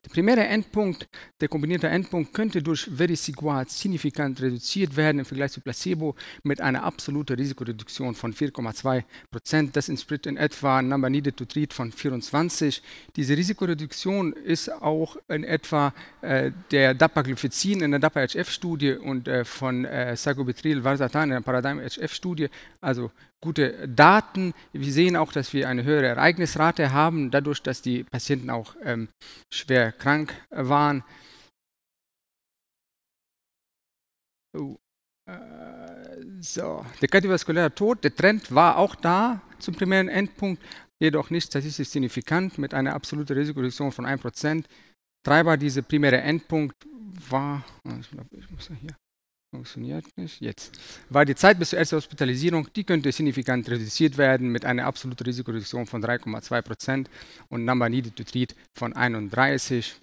Der primäre Endpunkt, der kombinierte Endpunkt, könnte durch Vericiguat signifikant reduziert werden im Vergleich zu Placebo mit einer absoluten Risikoreduktion von 4,2 Prozent. Das entspricht in etwa Number Needed to Treat von 24. Diese Risikoreduktion ist auch in etwa äh, der Dapagliflozin in der DAPA-HF-Studie und äh, von äh, Sagobetril Varsatan in der Paradigm-HF-Studie, also gute Daten. Wir sehen auch, dass wir eine höhere Ereignisrate haben, dadurch, dass die Patienten auch ähm, schwer krank äh, waren. Uh, so, der kardiovaskuläre Tod, der Trend war auch da zum primären Endpunkt, jedoch nicht statistisch signifikant mit einer absoluten Risikoreduktion von 1%. Treiber, dieser primäre Endpunkt war, ich glaube, ich muss hier Funktioniert nicht. Jetzt. Weil die Zeit bis zur ersten Hospitalisierung, die könnte signifikant reduziert werden mit einer absoluten Risikoreduktion von 3,2 Prozent und Namaniditutrid von 31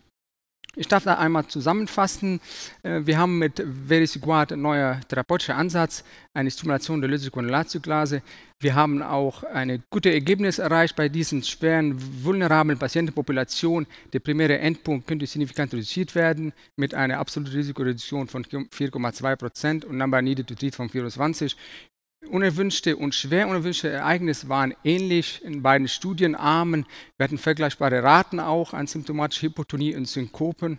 ich darf da einmal zusammenfassen. Äh, wir haben mit Verisiguard ein neuer therapeutischer Ansatz, eine Stimulation der Lysokonolazyklase. Wir haben auch ein gutes Ergebnis erreicht bei diesen schweren, vulnerablen Patientenpopulationen. Der primäre Endpunkt könnte signifikant reduziert werden mit einer absoluten Risikoreduktion von 4,2 Prozent und Number Needed to Treat von 24. Unerwünschte und schwer unerwünschte Ereignisse waren ähnlich in beiden Studienarmen. Wir hatten vergleichbare Raten auch an symptomatischer Hypotonie und Synkopen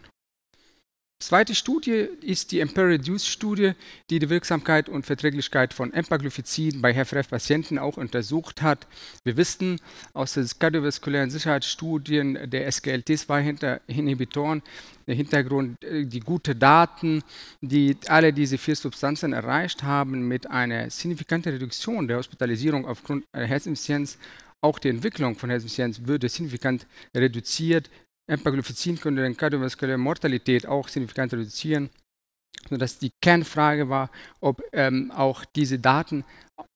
Zweite Studie ist die EMPERA-Reduce-Studie, die die Wirksamkeit und Verträglichkeit von Empagliflozin bei HFrEF-Patienten auch untersucht hat. Wir wissen aus den kardiovaskulären Sicherheitsstudien der SGLT2-Inhibitoren, der Hintergrund, äh, die gute Daten, die alle diese vier Substanzen erreicht haben, mit einer signifikanten Reduktion der Hospitalisierung aufgrund der Herzinsuffizienz auch die Entwicklung von Herzinsuffizienz würde signifikant reduziert, Empagliflozin könnte den kardiovaskulären Mortalität auch signifikant reduzieren, sodass die Kernfrage war, ob ähm, auch diese Daten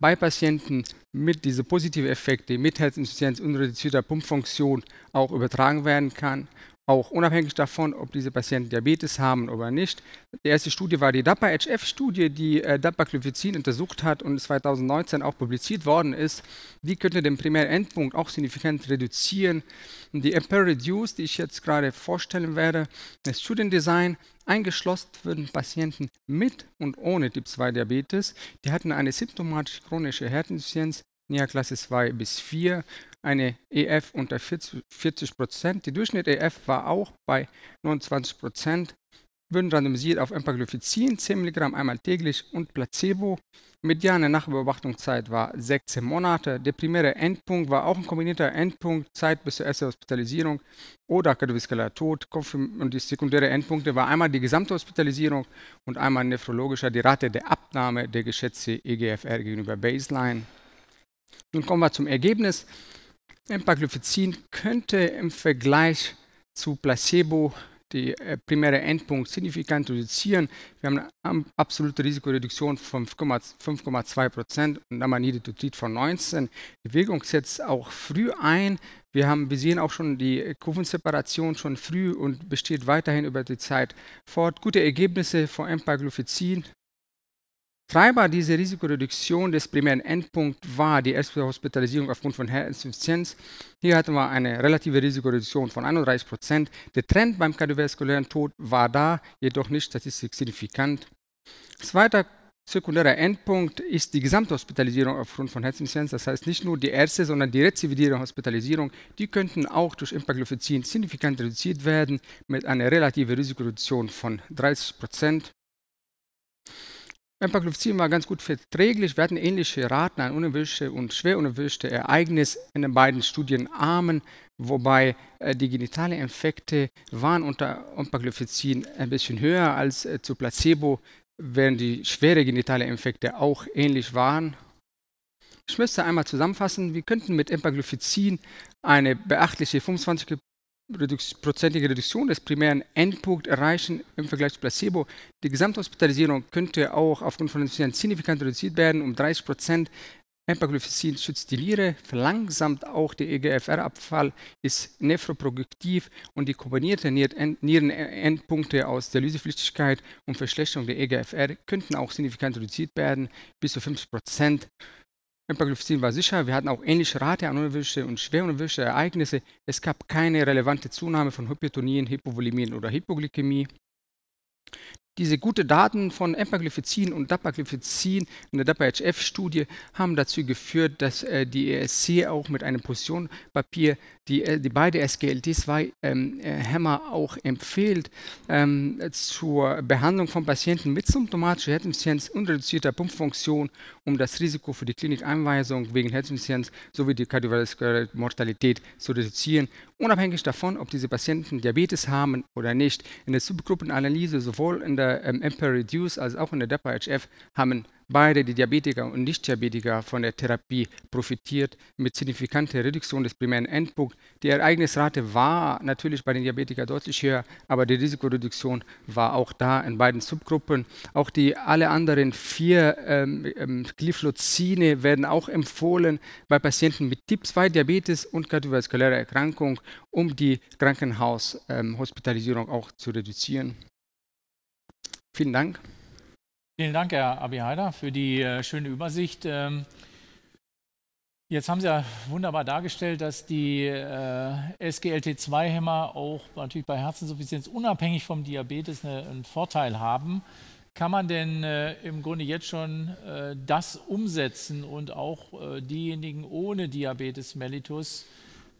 bei Patienten mit diesen positiven Effekten, mit Herzinsuffizienz und reduzierter Pumpfunktion auch übertragen werden kann auch unabhängig davon, ob diese Patienten Diabetes haben oder nicht. Die erste Studie war die DAPA-HF-Studie, die äh, DAPA-Glyphizin untersucht hat und 2019 auch publiziert worden ist. Die könnte den primären Endpunkt auch signifikant reduzieren. die EMPER-Reduce, die ich jetzt gerade vorstellen werde, das Studiendesign, eingeschlossen würden Patienten mit und ohne Typ-2-Diabetes. Die hatten eine symptomatisch chronische Herzinsuffizienz, NIA Klasse 2 bis 4 eine EF unter 40 Prozent. Die Durchschnitt EF war auch bei 29 Prozent. Würden randomisiert auf Empagliflozin 10 Milligramm einmal täglich und Placebo. Mediane Nachbeobachtungszeit war 16 Monate. Der primäre Endpunkt war auch ein kombinierter Endpunkt, Zeit bis zur ersten Hospitalisierung oder kardiovaskulärer Tod. Und die sekundäre Endpunkte war einmal die gesamte Hospitalisierung und einmal nephrologischer, die Rate der Abnahme der geschätzten EGFR gegenüber Baseline. Nun kommen wir zum Ergebnis. Empagliflozin könnte im Vergleich zu Placebo die äh, primäre Endpunkt signifikant reduzieren. Wir haben eine absolute Risikoreduktion von 5,2 Prozent und Amaniditutrid von 19. Die Wirkung setzt auch früh ein. Wir, haben, wir sehen auch schon die Kurvenseparation schon früh und besteht weiterhin über die Zeit fort. Gute Ergebnisse von Empagliflozin Treiber dieser Risikoreduktion des primären Endpunkts war die erste Hospitalisierung aufgrund von Herzinsuffizienz. Hier hatten wir eine relative Risikoreduktion von 31 Prozent. Der Trend beim kardiovaskulären Tod war da, jedoch nicht statistisch signifikant. Zweiter sekundärer Endpunkt ist die Gesamthospitalisierung aufgrund von Herzinsuffizienz. Das heißt nicht nur die erste, sondern die rezidivierende Hospitalisierung. Die könnten auch durch Empagliflozin signifikant reduziert werden mit einer relativen Risikoreduktion von 30 Prozent. Empagliflozin war ganz gut verträglich. Wir hatten ähnliche Raten an unerwünschte und schwer unerwünschte Ereignis in den beiden Studienarmen, wobei äh, die genitalen Infekte waren unter Empagliflozin ein bisschen höher als äh, zu Placebo, während die schwere genitalen Infekte auch ähnlich waren. Ich müsste einmal zusammenfassen, wir könnten mit Empagliflozin eine beachtliche 25 Redux prozentige Reduktion des primären Endpunkt erreichen im Vergleich zu Placebo. Die Gesamthospitalisierung könnte auch aufgrund von Infizien signifikant reduziert werden, um 30 Prozent. Empagliflozin schützt die Niere, verlangsamt auch der EGFR-Abfall, ist nephroproduktiv und die kombinierte Nierenendpunkte aus der Lysepflichtigkeit und Verschlechterung der EGFR könnten auch signifikant reduziert werden, bis zu 50 Prozent. Empagliflozin war sicher. Wir hatten auch ähnliche Rate an unerwünschte und schwer unerwünschte Ereignisse. Es gab keine relevante Zunahme von Hypertonien, Hypovolämien oder Hypoglykämie. Diese guten Daten von Empagliflozin und Dapaglyphizin in der DAPA-HF-Studie haben dazu geführt, dass äh, die ESC auch mit einem Positionpapier die, äh, die beide SGLT2-Hämmer ähm, äh, auch empfiehlt ähm, zur Behandlung von Patienten mit symptomatischer Herzinsuffizienz und reduzierter Pumpfunktion, um das Risiko für die Klinikeinweisung wegen Herzinsuffizienz sowie die kardiovaskuläre Mortalität zu reduzieren unabhängig davon, ob diese Patienten Diabetes haben oder nicht. In der Subgruppenanalyse sowohl in der ähm, MPA-Reduce als auch in der DAPA-HF haben beide die Diabetiker und Nicht-Diabetiker von der Therapie profitiert mit signifikanter Reduktion des primären Endpunkts. Die Ereignisrate war natürlich bei den Diabetikern deutlich höher, aber die Risikoreduktion war auch da in beiden Subgruppen. Auch die alle anderen vier ähm, ähm, Glyphlozine werden auch empfohlen bei Patienten mit Typ-2-Diabetes und kardiovaskulärer Erkrankung, um die Krankenhaushospitalisierung ähm, auch zu reduzieren. Vielen Dank. Vielen Dank, Herr Abi Haider, für die äh, schöne Übersicht. Ähm, jetzt haben Sie ja wunderbar dargestellt, dass die äh, SGLT2-Hämmer auch natürlich bei Herzinsuffizienz unabhängig vom Diabetes eine, einen Vorteil haben. Kann man denn äh, im Grunde jetzt schon äh, das umsetzen und auch äh, diejenigen ohne Diabetes mellitus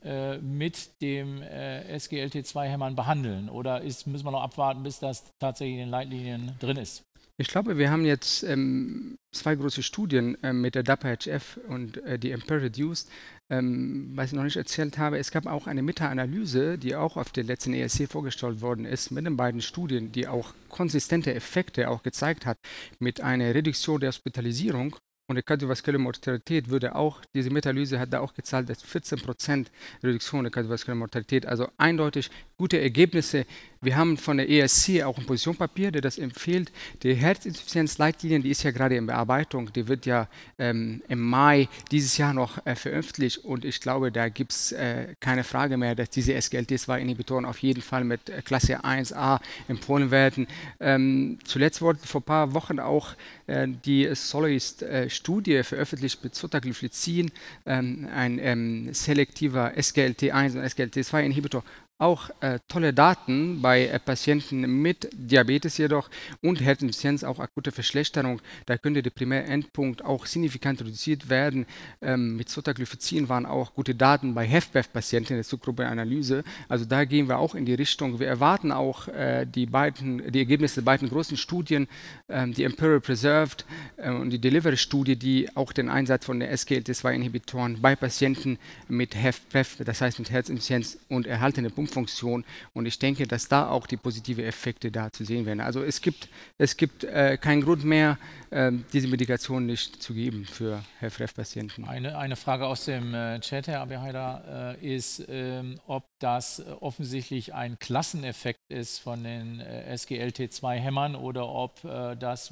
äh, mit dem SGLT2-Hämmern behandeln? Oder ist, müssen wir noch abwarten, bis das tatsächlich in den Leitlinien drin ist? Ich glaube, wir haben jetzt ähm, zwei große Studien ähm, mit der DAPA-HF und äh, die EMPER-Reduced, ähm, was ich noch nicht erzählt habe. Es gab auch eine Meta-Analyse, die auch auf der letzten ESC vorgestellt worden ist, mit den beiden Studien, die auch konsistente Effekte auch gezeigt hat, mit einer Reduktion der Hospitalisierung und der kardiovaskulären Mortalität würde auch, diese Metalyse hat da auch gezahlt, dass 14% Reduktion der kardiovaskulären Mortalität, also eindeutig gute Ergebnisse wir haben von der ESC auch ein Positionpapier, der das empfiehlt. Die Herzinsuffizienzleitlinien, die ist ja gerade in Bearbeitung, die wird ja ähm, im Mai dieses Jahr noch äh, veröffentlicht und ich glaube, da gibt es äh, keine Frage mehr, dass diese SGLT2-Inhibitoren auf jeden Fall mit äh, Klasse 1a empfohlen werden. Ähm, zuletzt wurde vor ein paar Wochen auch äh, die Soloist-Studie veröffentlicht mit Zotaglyphizin, ähm, ein ähm, selektiver SGLT1 und SGLT2-Inhibitor auch äh, tolle Daten bei äh, Patienten mit Diabetes jedoch und Herzinsuffizienz, auch akute Verschlechterung. Da könnte der Primärendpunkt auch signifikant reduziert werden. Ähm, mit Sotaglyphizin waren auch gute Daten bei HEFBEF-Patienten in der Subgruppenanalyse. Also da gehen wir auch in die Richtung. Wir erwarten auch äh, die, beiden, die Ergebnisse der beiden großen Studien, ähm, die Imperial Preserved äh, und die Delivery-Studie, die auch den Einsatz von der SGLT2-Inhibitoren bei Patienten mit HEFBEF, das heißt mit Herzinsuffizienz und erhaltenen Pumpe Umfunktion. Und ich denke, dass da auch die positiven Effekte da zu sehen werden. Also es gibt, es gibt äh, keinen Grund mehr, äh, diese Medikation nicht zu geben für HFrEF-Patienten. Eine, eine Frage aus dem äh, Chat, Herr Abihaida, äh, ist, ähm, ob das offensichtlich ein Klasseneffekt ist von den äh, SGLT2-Hämmern oder ob äh, das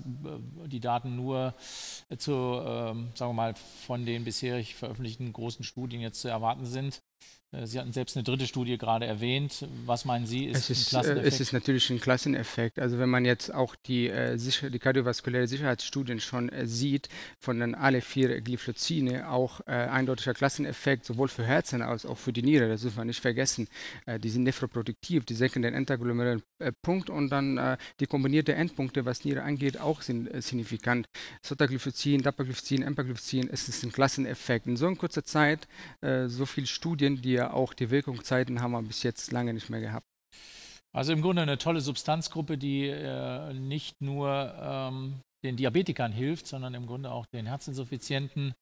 die Daten nur zu, ähm, sagen wir mal, von den bisherig veröffentlichten großen Studien jetzt zu erwarten sind äh, Sie hatten selbst eine dritte Studie gerade erwähnt. Was meinen Sie, ist, es ist äh, ein Es ist natürlich ein Klasseneffekt. Also wenn man jetzt auch die, äh, die kardiovaskuläre Sicherheitsstudien schon äh, sieht, von den alle vier Glyphozine auch äh, eindeutiger Klasseneffekt, sowohl für Herzen als auch für die Niere. Das dürfen wir nicht vergessen. Äh, die sind nephroproduktiv, die senken den interglomerären äh, Punkt und dann die kombinierten Endpunkte, was Niere angeht, auch sind signifikant. Sotaglyphozin, Dapaglifozin, Empaglyphozin, es ist ein Klasseneffekt. In so einer kurzer Zeit so viele Studien, die ja auch die Wirkungszeiten haben wir bis jetzt lange nicht mehr gehabt. Also im Grunde eine tolle Substanzgruppe, die äh, nicht nur ähm, den Diabetikern hilft, sondern im Grunde auch den Herzinsuffizienten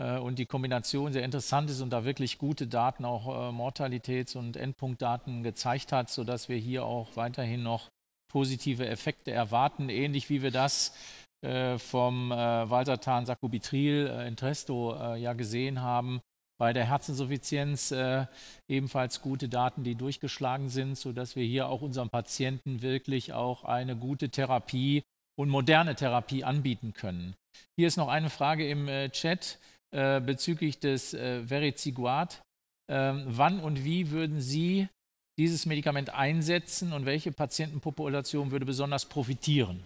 äh, und die Kombination sehr interessant ist und da wirklich gute Daten, auch äh, Mortalitäts- und Endpunktdaten gezeigt hat, sodass wir hier auch weiterhin noch positive Effekte erwarten, ähnlich wie wir das äh, vom äh, Valsartan Sacubitril äh, Entresto äh, ja gesehen haben bei der Herzinsuffizienz äh, ebenfalls gute Daten, die durchgeschlagen sind, sodass wir hier auch unseren Patienten wirklich auch eine gute Therapie und moderne Therapie anbieten können. Hier ist noch eine Frage im äh, Chat äh, bezüglich des äh, Veriziguat. Ähm, wann und wie würden Sie dieses Medikament einsetzen und welche Patientenpopulation würde besonders profitieren?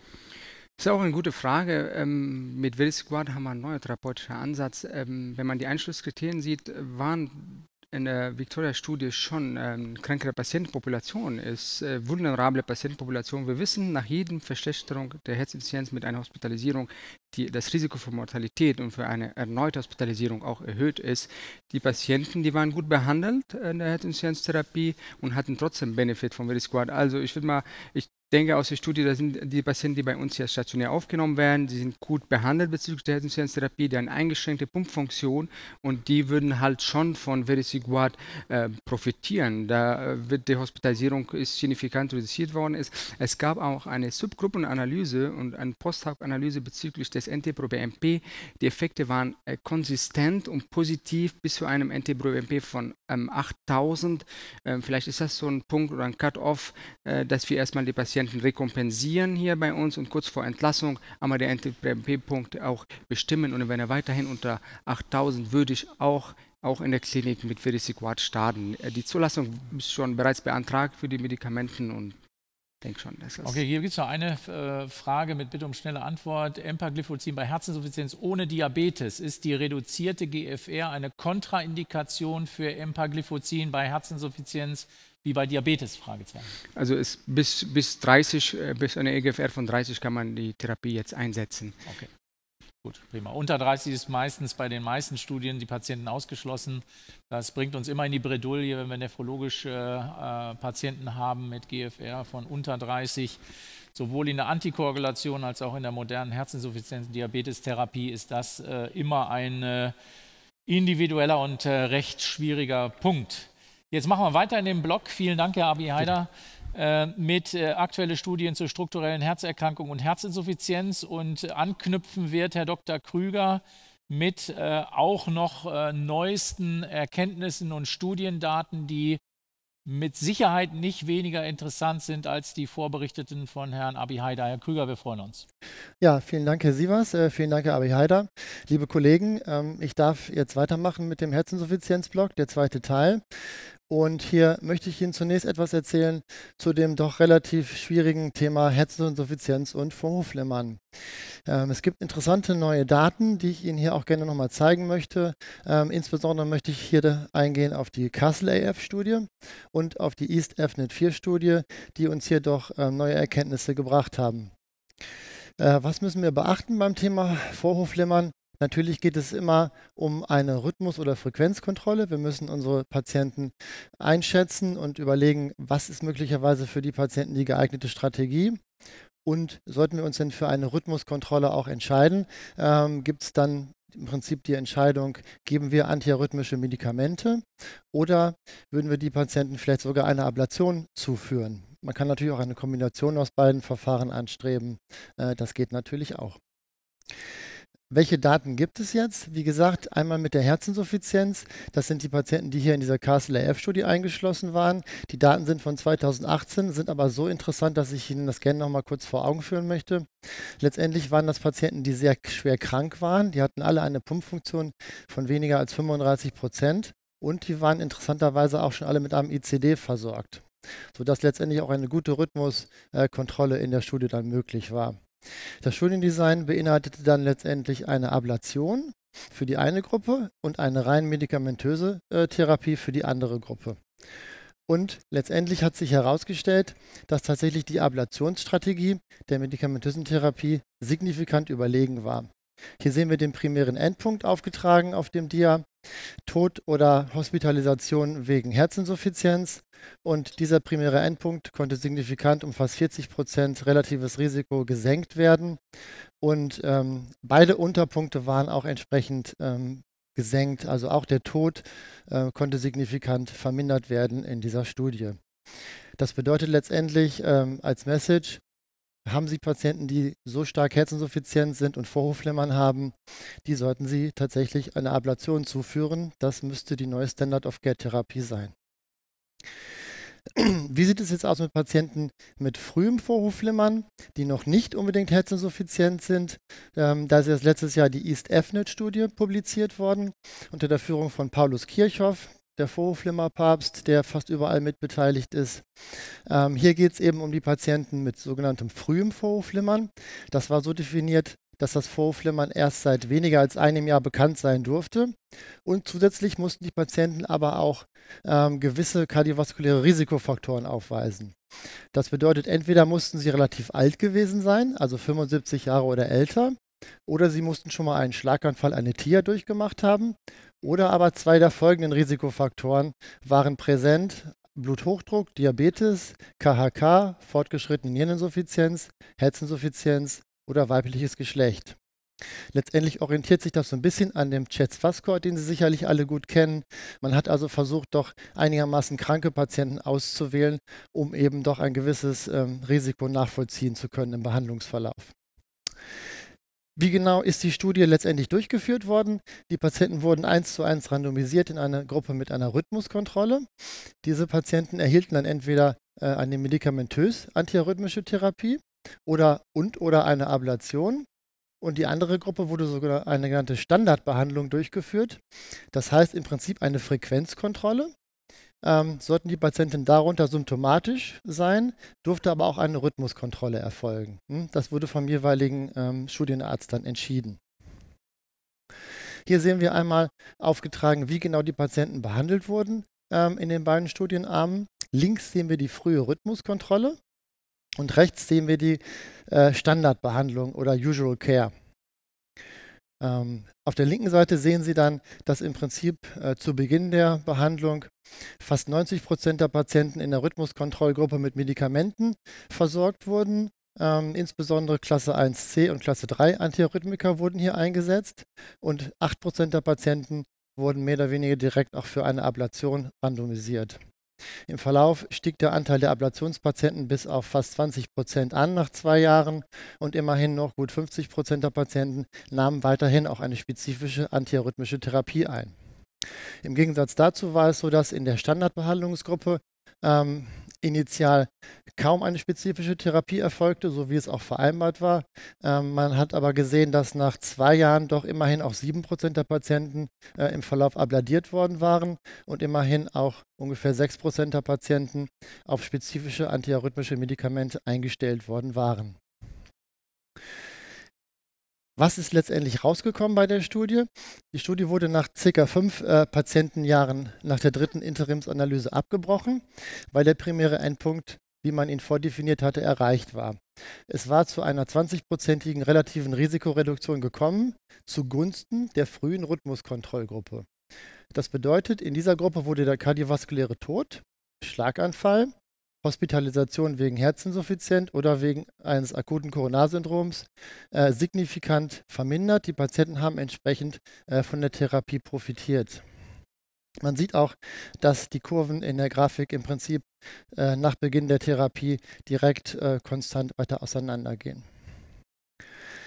Das ist auch eine gute Frage. Ähm, mit Will Squad haben wir einen neuen therapeutischen Ansatz. Ähm, wenn man die Einschlusskriterien sieht, waren in der Victoria-Studie schon ähm, kränkere Patientenpopulation ist, äh, vulnerable Patientenpopulation. Wir wissen, nach jedem Verschlechterung der Herzinzidenz mit einer Hospitalisierung, die, das Risiko für Mortalität und für eine erneute Hospitalisierung auch erhöht ist. Die Patienten, die waren gut behandelt in der Herzinzidenztherapie und hatten trotzdem Benefit von Verisquad. Also ich würde mal, ich denke aus der Studie, da sind die Patienten, die bei uns ja stationär aufgenommen werden, die sind gut behandelt bezüglich der Herzinsuffizienztherapie, die haben eingeschränkte Pumpfunktion und die würden halt schon von Vericiguat äh, profitieren. Da äh, wird die Hospitalisierung ist signifikant reduziert worden. Ist. Es gab auch eine Subgruppenanalyse und eine post hoc bezüglich des nt pro bmp Die Effekte waren äh, konsistent und positiv bis zu einem nt pro bmp von ähm, 8000. Ähm, vielleicht ist das so ein Punkt oder ein Cut-off, äh, dass wir erstmal die Patienten Patienten rekompensieren hier bei uns und kurz vor Entlassung einmal den ntp punkt auch bestimmen. Und wenn er weiterhin unter 8000 würde ich auch auch in der Klinik mit Verisiquat starten. Äh, die Zulassung ist schon bereits beantragt für die Medikamenten und denke schon, dass es. Okay, hier gibt es noch eine äh, Frage mit Bitte um schnelle Antwort. Empagliflozin bei Herzinsuffizienz ohne Diabetes. Ist die reduzierte GFR eine Kontraindikation für Empagliflozin bei Herzinsuffizienz wie bei Diabetes? Fragezeichen. Also bis, bis 30, äh, bis eine EGFR von 30 kann man die Therapie jetzt einsetzen. Okay. Gut, prima. Unter 30 ist meistens bei den meisten Studien die Patienten ausgeschlossen. Das bringt uns immer in die Bredouille, wenn wir nephrologische äh, äh Patienten haben mit GFR von unter 30. Sowohl in der Antikorrelation als auch in der modernen Herzinsuffizienz-Diabetestherapie ist das äh, immer ein äh, individueller und äh, recht schwieriger Punkt. Jetzt machen wir weiter in dem Blog. Vielen Dank, Herr Abi Haider. Äh, mit äh, aktuellen Studien zur strukturellen Herzerkrankung und Herzinsuffizienz. Und anknüpfen wird Herr Dr. Krüger mit äh, auch noch äh, neuesten Erkenntnissen und Studiendaten, die mit Sicherheit nicht weniger interessant sind als die vorberichteten von Herrn Abi Haider. Herr Krüger, wir freuen uns. Ja, vielen Dank, Herr Sievers. vielen Dank, Herr Abi Haider. Liebe Kollegen, ähm, ich darf jetzt weitermachen mit dem Herzinsuffizienzblock, der zweite Teil. Und hier möchte ich Ihnen zunächst etwas erzählen zu dem doch relativ schwierigen Thema Herzinsuffizienz und Vorhofflimmern. Ähm, es gibt interessante neue Daten, die ich Ihnen hier auch gerne nochmal zeigen möchte. Ähm, insbesondere möchte ich hier eingehen auf die Castle AF-Studie und auf die East fnet 4-Studie, die uns hier doch ähm, neue Erkenntnisse gebracht haben. Äh, was müssen wir beachten beim Thema Vorhofflimmern? Natürlich geht es immer um eine Rhythmus- oder Frequenzkontrolle. Wir müssen unsere Patienten einschätzen und überlegen, was ist möglicherweise für die Patienten die geeignete Strategie. Und sollten wir uns denn für eine Rhythmuskontrolle auch entscheiden, ähm, gibt es dann im Prinzip die Entscheidung, geben wir antiarrhythmische Medikamente oder würden wir die Patienten vielleicht sogar eine Ablation zuführen. Man kann natürlich auch eine Kombination aus beiden Verfahren anstreben. Äh, das geht natürlich auch. Welche Daten gibt es jetzt? Wie gesagt, einmal mit der Herzinsuffizienz. Das sind die Patienten, die hier in dieser Castle-AF-Studie eingeschlossen waren. Die Daten sind von 2018, sind aber so interessant, dass ich Ihnen das gerne nochmal kurz vor Augen führen möchte. Letztendlich waren das Patienten, die sehr schwer krank waren. Die hatten alle eine Pumpfunktion von weniger als 35 Prozent. Und die waren interessanterweise auch schon alle mit einem ICD versorgt, sodass letztendlich auch eine gute Rhythmuskontrolle äh, in der Studie dann möglich war. Das Studiendesign beinhaltete dann letztendlich eine Ablation für die eine Gruppe und eine rein medikamentöse äh, Therapie für die andere Gruppe. Und letztendlich hat sich herausgestellt, dass tatsächlich die Ablationsstrategie der medikamentösen Therapie signifikant überlegen war. Hier sehen wir den primären Endpunkt aufgetragen auf dem Dia. Tod oder Hospitalisation wegen Herzinsuffizienz. Und dieser primäre Endpunkt konnte signifikant um fast 40 Prozent relatives Risiko gesenkt werden. Und ähm, beide Unterpunkte waren auch entsprechend ähm, gesenkt. Also auch der Tod äh, konnte signifikant vermindert werden in dieser Studie. Das bedeutet letztendlich ähm, als Message, haben Sie Patienten, die so stark herzinsuffizient sind und Vorhofflimmern haben, die sollten Sie tatsächlich eine Ablation zuführen. Das müsste die neue Standard of Care Therapie sein. Wie sieht es jetzt aus mit Patienten mit frühem Vorhofflimmern, die noch nicht unbedingt herzinsuffizient sind? Ähm, da ist jetzt letztes Jahr die East EastFNIT-Studie publiziert worden unter der Führung von Paulus Kirchhoff der Vorhofflimmerpapst, der fast überall mitbeteiligt ist. Ähm, hier geht es eben um die Patienten mit sogenanntem frühem Vorhofflimmern. Das war so definiert, dass das Vorhofflimmern erst seit weniger als einem Jahr bekannt sein durfte. Und zusätzlich mussten die Patienten aber auch ähm, gewisse kardiovaskuläre Risikofaktoren aufweisen. Das bedeutet, entweder mussten sie relativ alt gewesen sein, also 75 Jahre oder älter, oder sie mussten schon mal einen Schlaganfall, eine TIA durchgemacht haben, oder aber zwei der folgenden Risikofaktoren waren präsent. Bluthochdruck, Diabetes, KHK, fortgeschrittene Niereninsuffizienz, Herzinsuffizienz oder weibliches Geschlecht. Letztendlich orientiert sich das so ein bisschen an dem Chats Fascourt, den Sie sicherlich alle gut kennen. Man hat also versucht, doch einigermaßen kranke Patienten auszuwählen, um eben doch ein gewisses ähm, Risiko nachvollziehen zu können im Behandlungsverlauf. Wie genau ist die Studie letztendlich durchgeführt worden? Die Patienten wurden eins zu eins randomisiert in eine Gruppe mit einer Rhythmuskontrolle. Diese Patienten erhielten dann entweder äh, eine medikamentös antiarrhythmische Therapie oder und oder eine Ablation. Und die andere Gruppe wurde sogar eine genannte Standardbehandlung durchgeführt. Das heißt im Prinzip eine Frequenzkontrolle ähm, sollten die Patienten darunter symptomatisch sein, durfte aber auch eine Rhythmuskontrolle erfolgen. Hm, das wurde vom jeweiligen ähm, Studienarzt dann entschieden. Hier sehen wir einmal aufgetragen, wie genau die Patienten behandelt wurden ähm, in den beiden Studienarmen. Links sehen wir die frühe Rhythmuskontrolle und rechts sehen wir die äh, Standardbehandlung oder Usual Care. Ähm, auf der linken Seite sehen Sie dann, dass im Prinzip äh, zu Beginn der Behandlung fast 90 Prozent der Patienten in der Rhythmuskontrollgruppe mit Medikamenten versorgt wurden. Ähm, insbesondere Klasse 1c und Klasse 3 Antiarrhythmika wurden hier eingesetzt und 8 Prozent der Patienten wurden mehr oder weniger direkt auch für eine Ablation randomisiert. Im Verlauf stieg der Anteil der Ablationspatienten bis auf fast 20 Prozent an nach zwei Jahren und immerhin noch gut 50 Prozent der Patienten nahmen weiterhin auch eine spezifische antiarrhythmische Therapie ein. Im Gegensatz dazu war es so, dass in der Standardbehandlungsgruppe ähm, initial kaum eine spezifische Therapie erfolgte, so wie es auch vereinbart war. Ähm, man hat aber gesehen, dass nach zwei Jahren doch immerhin auch sieben Prozent der Patienten äh, im Verlauf abladiert worden waren und immerhin auch ungefähr sechs Prozent der Patienten auf spezifische antiarrhythmische Medikamente eingestellt worden waren. Was ist letztendlich rausgekommen bei der Studie? Die Studie wurde nach ca. fünf äh, Patientenjahren nach der dritten Interimsanalyse abgebrochen, weil der primäre Endpunkt, wie man ihn vordefiniert hatte, erreicht war. Es war zu einer 20-prozentigen relativen Risikoreduktion gekommen, zugunsten der frühen Rhythmuskontrollgruppe. Das bedeutet, in dieser Gruppe wurde der kardiovaskuläre Tod, Schlaganfall Hospitalisation wegen Herzinsuffizient oder wegen eines akuten Coronarsyndroms äh, signifikant vermindert. Die Patienten haben entsprechend äh, von der Therapie profitiert. Man sieht auch, dass die Kurven in der Grafik im Prinzip äh, nach Beginn der Therapie direkt äh, konstant weiter auseinandergehen.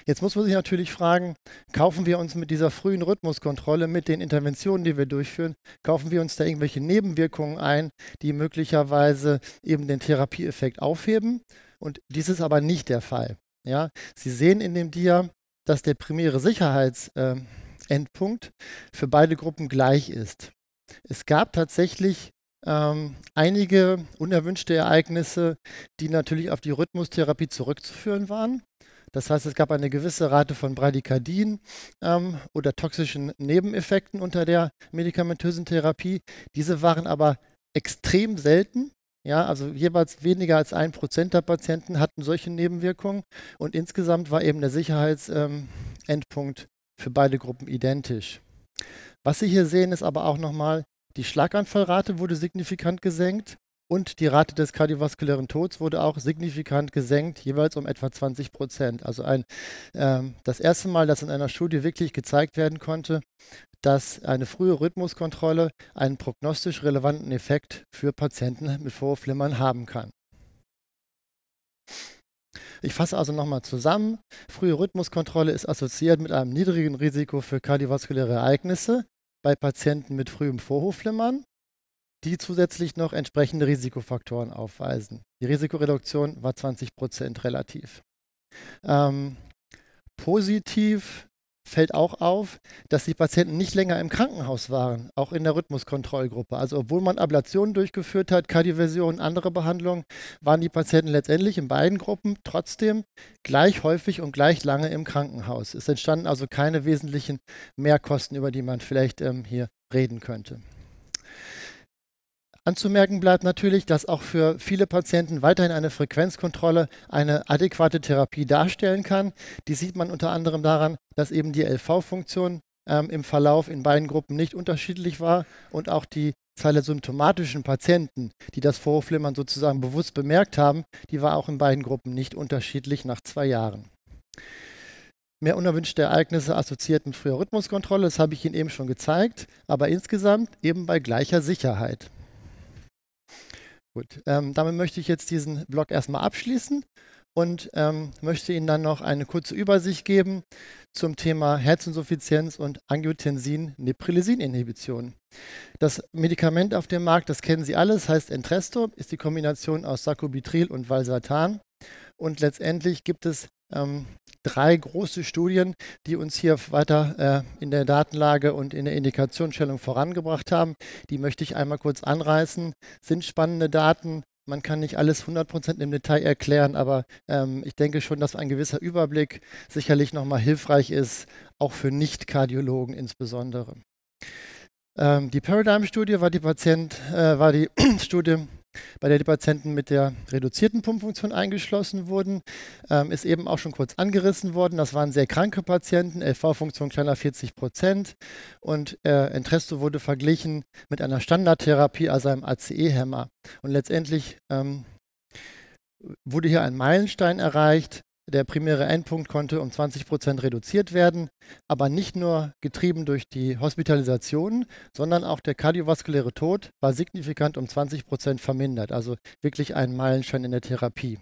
Jetzt muss man sich natürlich fragen, kaufen wir uns mit dieser frühen Rhythmuskontrolle, mit den Interventionen, die wir durchführen, kaufen wir uns da irgendwelche Nebenwirkungen ein, die möglicherweise eben den Therapieeffekt aufheben? Und dies ist aber nicht der Fall. Ja, Sie sehen in dem Dia, dass der primäre Sicherheitsendpunkt ähm, für beide Gruppen gleich ist. Es gab tatsächlich ähm, einige unerwünschte Ereignisse, die natürlich auf die Rhythmustherapie zurückzuführen waren. Das heißt, es gab eine gewisse Rate von Bradykardien ähm, oder toxischen Nebeneffekten unter der medikamentösen Therapie. Diese waren aber extrem selten. Ja, also jeweils weniger als ein Prozent der Patienten hatten solche Nebenwirkungen und insgesamt war eben der Sicherheitsendpunkt ähm, für beide Gruppen identisch. Was Sie hier sehen, ist aber auch nochmal, die Schlaganfallrate wurde signifikant gesenkt. Und die Rate des kardiovaskulären Todes wurde auch signifikant gesenkt, jeweils um etwa 20 Prozent. Also ein, äh, das erste Mal, dass in einer Studie wirklich gezeigt werden konnte, dass eine frühe Rhythmuskontrolle einen prognostisch relevanten Effekt für Patienten mit Vorhofflimmern haben kann. Ich fasse also nochmal zusammen. Frühe Rhythmuskontrolle ist assoziiert mit einem niedrigen Risiko für kardiovaskuläre Ereignisse bei Patienten mit frühem Vorhofflimmern die zusätzlich noch entsprechende Risikofaktoren aufweisen. Die Risikoreduktion war 20 Prozent relativ. Ähm, positiv fällt auch auf, dass die Patienten nicht länger im Krankenhaus waren, auch in der Rhythmuskontrollgruppe. Also obwohl man Ablationen durchgeführt hat, Kardioversion, andere Behandlungen, waren die Patienten letztendlich in beiden Gruppen trotzdem gleich häufig und gleich lange im Krankenhaus. Es entstanden also keine wesentlichen Mehrkosten, über die man vielleicht ähm, hier reden könnte. Anzumerken bleibt natürlich, dass auch für viele Patienten weiterhin eine Frequenzkontrolle eine adäquate Therapie darstellen kann. Die sieht man unter anderem daran, dass eben die LV-Funktion ähm, im Verlauf in beiden Gruppen nicht unterschiedlich war und auch die Zahl der symptomatischen Patienten, die das Vorhofflimmern sozusagen bewusst bemerkt haben, die war auch in beiden Gruppen nicht unterschiedlich nach zwei Jahren. Mehr unerwünschte Ereignisse assoziiert mit früher Rhythmuskontrolle, das habe ich Ihnen eben schon gezeigt, aber insgesamt eben bei gleicher Sicherheit. Gut, ähm, damit möchte ich jetzt diesen Blog erstmal abschließen und ähm, möchte Ihnen dann noch eine kurze Übersicht geben zum Thema Herzinsuffizienz und Angiotensin-Neprilysin-Inhibition. Das Medikament auf dem Markt, das kennen Sie alle, heißt Entresto, ist die Kombination aus Sacubitril und Valsartan. Und letztendlich gibt es ähm, drei große Studien, die uns hier weiter äh, in der Datenlage und in der Indikationsstellung vorangebracht haben. Die möchte ich einmal kurz anreißen. Sind spannende Daten. Man kann nicht alles 100% im Detail erklären, aber ähm, ich denke schon, dass ein gewisser Überblick sicherlich nochmal hilfreich ist, auch für Nicht-Kardiologen insbesondere. Ähm, die Paradigm-Studie war die Patient, äh, war die [clears throat] Studie bei der die Patienten mit der reduzierten Pumpfunktion eingeschlossen wurden, ähm, ist eben auch schon kurz angerissen worden. Das waren sehr kranke Patienten, LV-Funktion kleiner 40 Prozent und äh, Entresto wurde verglichen mit einer Standardtherapie, also einem ACE-Hämmer. Und letztendlich ähm, wurde hier ein Meilenstein erreicht, der primäre Endpunkt konnte um 20 Prozent reduziert werden, aber nicht nur getrieben durch die Hospitalisationen, sondern auch der kardiovaskuläre Tod war signifikant um 20 Prozent vermindert, also wirklich ein Meilenstein in der Therapie.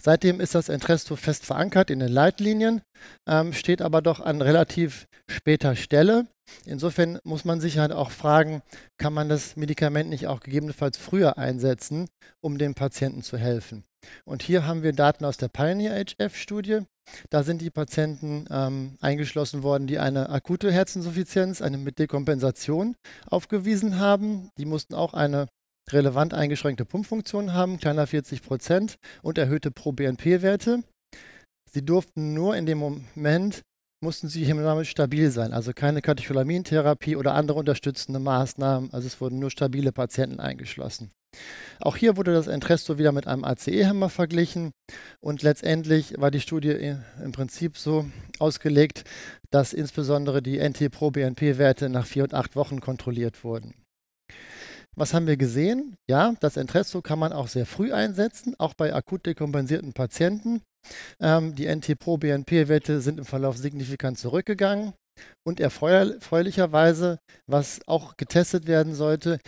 Seitdem ist das Entresto fest verankert in den Leitlinien, ähm, steht aber doch an relativ später Stelle. Insofern muss man sich halt auch fragen, kann man das Medikament nicht auch gegebenenfalls früher einsetzen, um dem Patienten zu helfen? Und hier haben wir Daten aus der Pioneer-HF-Studie. Da sind die Patienten ähm, eingeschlossen worden, die eine akute Herzinsuffizienz, eine mit Dekompensation aufgewiesen haben. Die mussten auch eine relevant eingeschränkte Pumpfunktion haben, kleiner 40 Prozent und erhöhte pro bnp werte Sie durften nur in dem Moment, mussten sie hemodynamisch stabil sein, also keine Katecholamintherapie oder andere unterstützende Maßnahmen. Also es wurden nur stabile Patienten eingeschlossen. Auch hier wurde das Entresto wieder mit einem ACE-Hämmer verglichen und letztendlich war die Studie im Prinzip so ausgelegt, dass insbesondere die NT-Pro-BNP-Werte nach vier und acht Wochen kontrolliert wurden. Was haben wir gesehen? Ja, das Entresto kann man auch sehr früh einsetzen, auch bei akut dekompensierten Patienten. Ähm, die NT-Pro-BNP-Werte sind im Verlauf signifikant zurückgegangen. Und erfreulicherweise, was auch getestet werden sollte,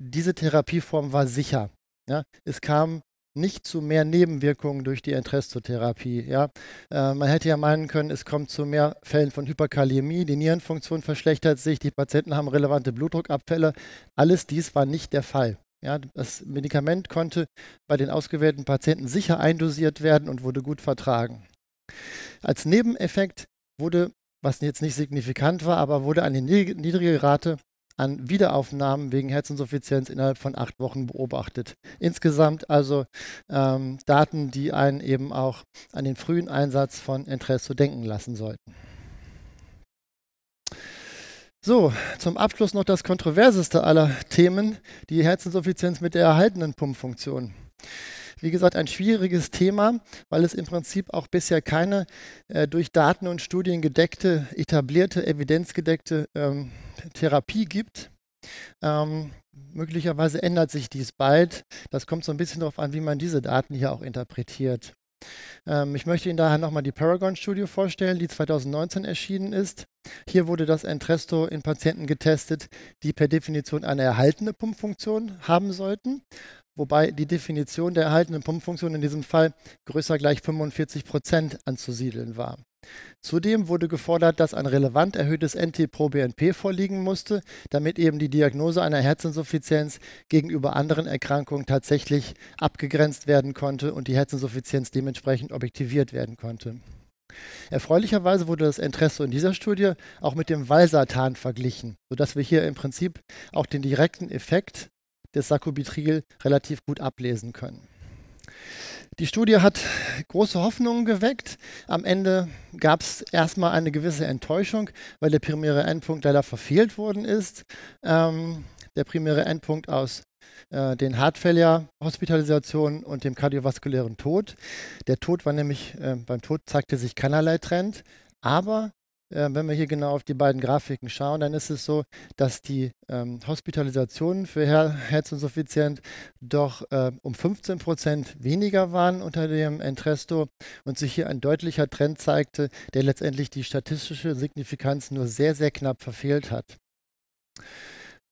diese Therapieform war sicher. Ja? Es kam nicht zu mehr Nebenwirkungen durch die Entrestotherapie. Ja? Äh, man hätte ja meinen können, es kommt zu mehr Fällen von Hyperkalämie, die Nierenfunktion verschlechtert sich, die Patienten haben relevante Blutdruckabfälle. Alles dies war nicht der Fall. Ja, das Medikament konnte bei den ausgewählten Patienten sicher eindosiert werden und wurde gut vertragen. Als Nebeneffekt wurde, was jetzt nicht signifikant war, aber wurde eine niedrige Rate an Wiederaufnahmen wegen Herzinsuffizienz innerhalb von acht Wochen beobachtet. Insgesamt also ähm, Daten, die einen eben auch an den frühen Einsatz von Entresto denken lassen sollten. So, zum Abschluss noch das kontroverseste aller Themen, die Herzinsuffizienz mit der erhaltenen Pumpfunktion. Wie gesagt, ein schwieriges Thema, weil es im Prinzip auch bisher keine äh, durch Daten und Studien gedeckte, etablierte, evidenzgedeckte ähm, Therapie gibt. Ähm, möglicherweise ändert sich dies bald. Das kommt so ein bisschen darauf an, wie man diese Daten hier auch interpretiert. Ähm, ich möchte Ihnen daher nochmal die Paragon-Studie vorstellen, die 2019 erschienen ist. Hier wurde das Entresto in Patienten getestet, die per Definition eine erhaltene Pumpfunktion haben sollten wobei die Definition der erhaltenen Pumpfunktion in diesem Fall größer gleich 45 Prozent anzusiedeln war. Zudem wurde gefordert, dass ein relevant erhöhtes NT-proBNP vorliegen musste, damit eben die Diagnose einer Herzinsuffizienz gegenüber anderen Erkrankungen tatsächlich abgegrenzt werden konnte und die Herzinsuffizienz dementsprechend objektiviert werden konnte. Erfreulicherweise wurde das Interesse in dieser Studie auch mit dem Valsartan verglichen, sodass wir hier im Prinzip auch den direkten Effekt des Sacubitril relativ gut ablesen können. Die Studie hat große Hoffnungen geweckt. Am Ende gab es erstmal eine gewisse Enttäuschung, weil der primäre Endpunkt leider verfehlt worden ist. Ähm, der primäre Endpunkt aus äh, den Heart Hospitalisationen und dem kardiovaskulären Tod. Der Tod war nämlich, äh, beim Tod zeigte sich keinerlei Trend, aber ähm, wenn wir hier genau auf die beiden Grafiken schauen, dann ist es so, dass die ähm, Hospitalisationen für Her Herzinsuffizienz doch äh, um 15 Prozent weniger waren unter dem Entresto und sich hier ein deutlicher Trend zeigte, der letztendlich die statistische Signifikanz nur sehr, sehr knapp verfehlt hat.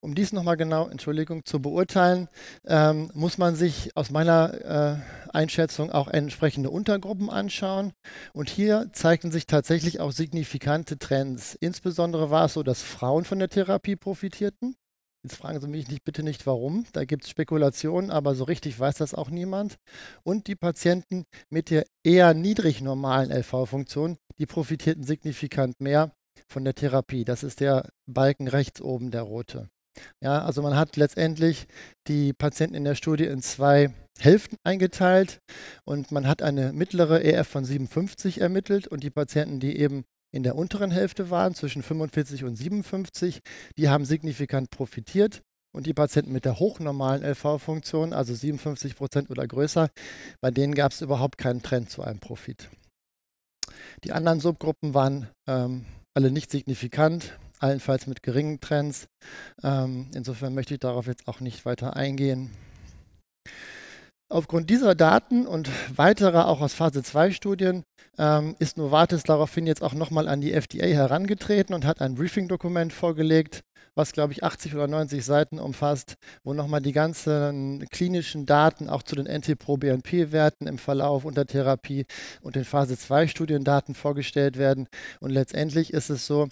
Um dies nochmal genau, Entschuldigung, zu beurteilen, ähm, muss man sich aus meiner äh, Einschätzung auch entsprechende Untergruppen anschauen. Und hier zeigten sich tatsächlich auch signifikante Trends. Insbesondere war es so, dass Frauen von der Therapie profitierten. Jetzt fragen Sie mich nicht, bitte nicht warum. Da gibt es Spekulationen, aber so richtig weiß das auch niemand. Und die Patienten mit der eher niedrig normalen LV-Funktion, die profitierten signifikant mehr von der Therapie. Das ist der Balken rechts oben, der rote. Ja, also man hat letztendlich die Patienten in der Studie in zwei Hälften eingeteilt und man hat eine mittlere EF von 57 ermittelt und die Patienten, die eben in der unteren Hälfte waren, zwischen 45 und 57, die haben signifikant profitiert. Und die Patienten mit der hochnormalen LV-Funktion, also 57 Prozent oder größer, bei denen gab es überhaupt keinen Trend zu einem Profit. Die anderen Subgruppen waren ähm, alle nicht signifikant allenfalls mit geringen Trends. Ähm, insofern möchte ich darauf jetzt auch nicht weiter eingehen. Aufgrund dieser Daten und weiterer auch aus Phase 2 Studien ähm, ist Novartis daraufhin jetzt auch nochmal an die FDA herangetreten und hat ein Briefing-Dokument vorgelegt, was glaube ich 80 oder 90 Seiten umfasst, wo nochmal die ganzen klinischen Daten auch zu den NT-proBNP-Werten im Verlauf unter Therapie und den Phase 2 Studiendaten vorgestellt werden. Und letztendlich ist es so,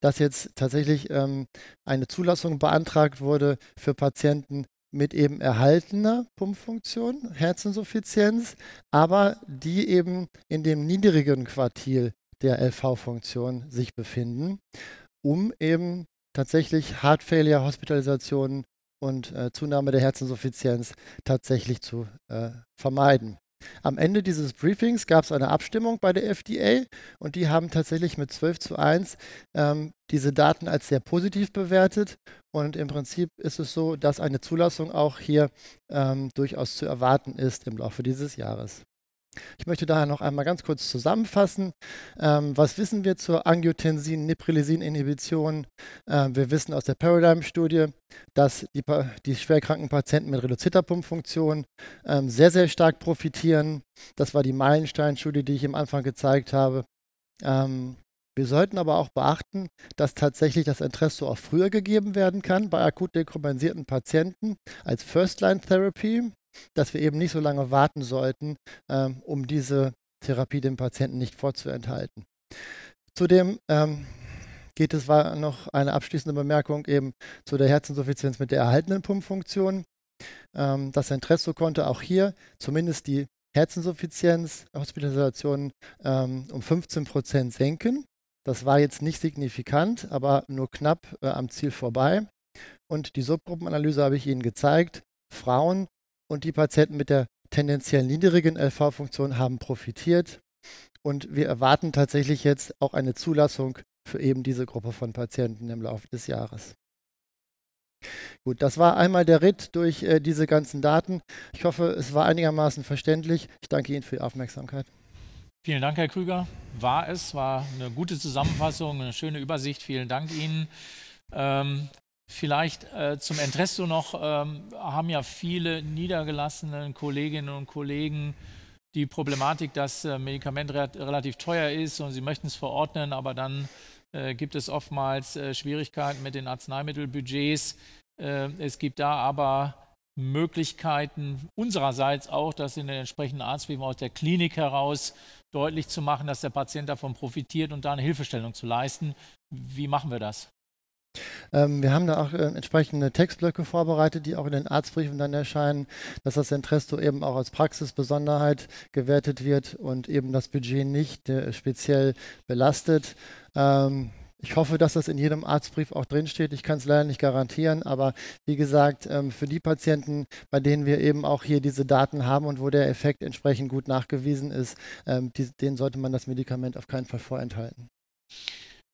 dass jetzt tatsächlich ähm, eine Zulassung beantragt wurde für Patienten mit eben erhaltener Pumpfunktion, Herzinsuffizienz, aber die eben in dem niedrigen Quartil der LV-Funktion sich befinden, um eben tatsächlich Heart Failure, Hospitalisationen und äh, Zunahme der Herzinsuffizienz tatsächlich zu äh, vermeiden. Am Ende dieses Briefings gab es eine Abstimmung bei der FDA und die haben tatsächlich mit 12 zu 1 ähm, diese Daten als sehr positiv bewertet. Und im Prinzip ist es so, dass eine Zulassung auch hier ähm, durchaus zu erwarten ist im Laufe dieses Jahres. Ich möchte daher noch einmal ganz kurz zusammenfassen. Ähm, was wissen wir zur angiotensin niprilisin inhibition Ähm, wir wissen aus der Paradigm-Studie, dass die, die, schwerkranken Patienten mit reduzierter Pumpfunktion ähm, sehr, sehr stark profitieren. Das war die Meilenstein-Studie, die ich am Anfang gezeigt habe. Ähm, wir sollten aber auch beachten, dass tatsächlich das Interesse auch früher gegeben werden kann bei akut dekompensierten Patienten als First-Line-Therapy dass wir eben nicht so lange warten sollten, ähm, um diese Therapie dem Patienten nicht vorzuenthalten. Zudem ähm, geht es war noch eine abschließende Bemerkung eben zu der Herzinsuffizienz mit der erhaltenen Pumpfunktion. Ähm, das Entresso konnte auch hier zumindest die Herzinsuffizienz, Hospitalisationen ähm, um 15 Prozent senken. Das war jetzt nicht signifikant, aber nur knapp äh, am Ziel vorbei. Und die Subgruppenanalyse habe ich Ihnen gezeigt. Frauen und die Patienten mit der tendenziell niedrigen LV-Funktion haben profitiert. Und wir erwarten tatsächlich jetzt auch eine Zulassung für eben diese Gruppe von Patienten im Laufe des Jahres. Gut, das war einmal der Ritt durch äh, diese ganzen Daten. Ich hoffe, es war einigermaßen verständlich. Ich danke Ihnen für die Aufmerksamkeit. Vielen Dank, Herr Krüger. War es, war eine gute Zusammenfassung, eine schöne Übersicht. Vielen Dank Ihnen. Ähm, Vielleicht äh, zum Interesse noch, ähm, haben ja viele niedergelassene Kolleginnen und Kollegen die Problematik, dass äh, Medikament re relativ teuer ist und sie möchten es verordnen, aber dann äh, gibt es oftmals äh, Schwierigkeiten mit den Arzneimittelbudgets. Äh, es gibt da aber Möglichkeiten unsererseits auch, das in den entsprechenden Arztbriefen aus der Klinik heraus deutlich zu machen, dass der Patient davon profitiert und da eine Hilfestellung zu leisten. Wie machen wir das? Ähm, wir haben da auch äh, entsprechende Textblöcke vorbereitet, die auch in den Arztbriefen dann erscheinen, dass das Entresto eben auch als Praxisbesonderheit gewertet wird und eben das Budget nicht äh, speziell belastet. Ähm, ich hoffe, dass das in jedem Arztbrief auch drinsteht. Ich kann es leider nicht garantieren, aber wie gesagt, ähm, für die Patienten, bei denen wir eben auch hier diese Daten haben und wo der Effekt entsprechend gut nachgewiesen ist, ähm, denen sollte man das Medikament auf keinen Fall vorenthalten.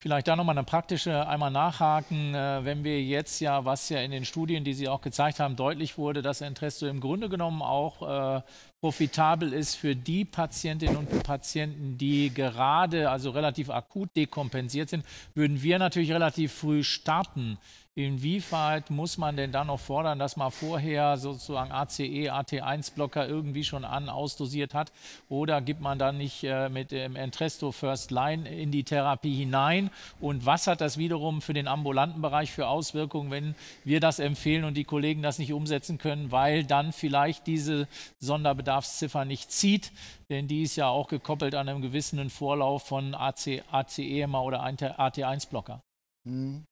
Vielleicht da nochmal eine praktische, einmal nachhaken, äh, wenn wir jetzt ja, was ja in den Studien, die Sie auch gezeigt haben, deutlich wurde, dass Entresto im Grunde genommen auch äh, profitabel ist für die Patientinnen und Patienten, die gerade, also relativ akut dekompensiert sind, würden wir natürlich relativ früh starten. Inwieweit muss man denn dann noch fordern, dass man vorher sozusagen ACE, AT1-Blocker irgendwie schon an ausdosiert hat? Oder gibt man dann nicht äh, mit dem Entresto First Line in die Therapie hinein? Und was hat das wiederum für den ambulanten Bereich für Auswirkungen, wenn wir das empfehlen und die Kollegen das nicht umsetzen können, weil dann vielleicht diese Sonderbedarfsziffer nicht zieht? Denn die ist ja auch gekoppelt an einem gewissen Vorlauf von AC, ACE oder AT1-Blocker. Mhm.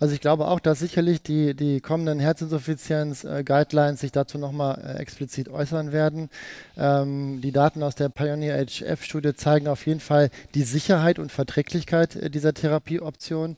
Also ich glaube auch, dass sicherlich die, die kommenden Herzinsuffizienz-Guidelines äh, sich dazu nochmal äh, explizit äußern werden. Ähm, die Daten aus der Pioneer HF-Studie zeigen auf jeden Fall die Sicherheit und Verträglichkeit äh, dieser Therapieoption.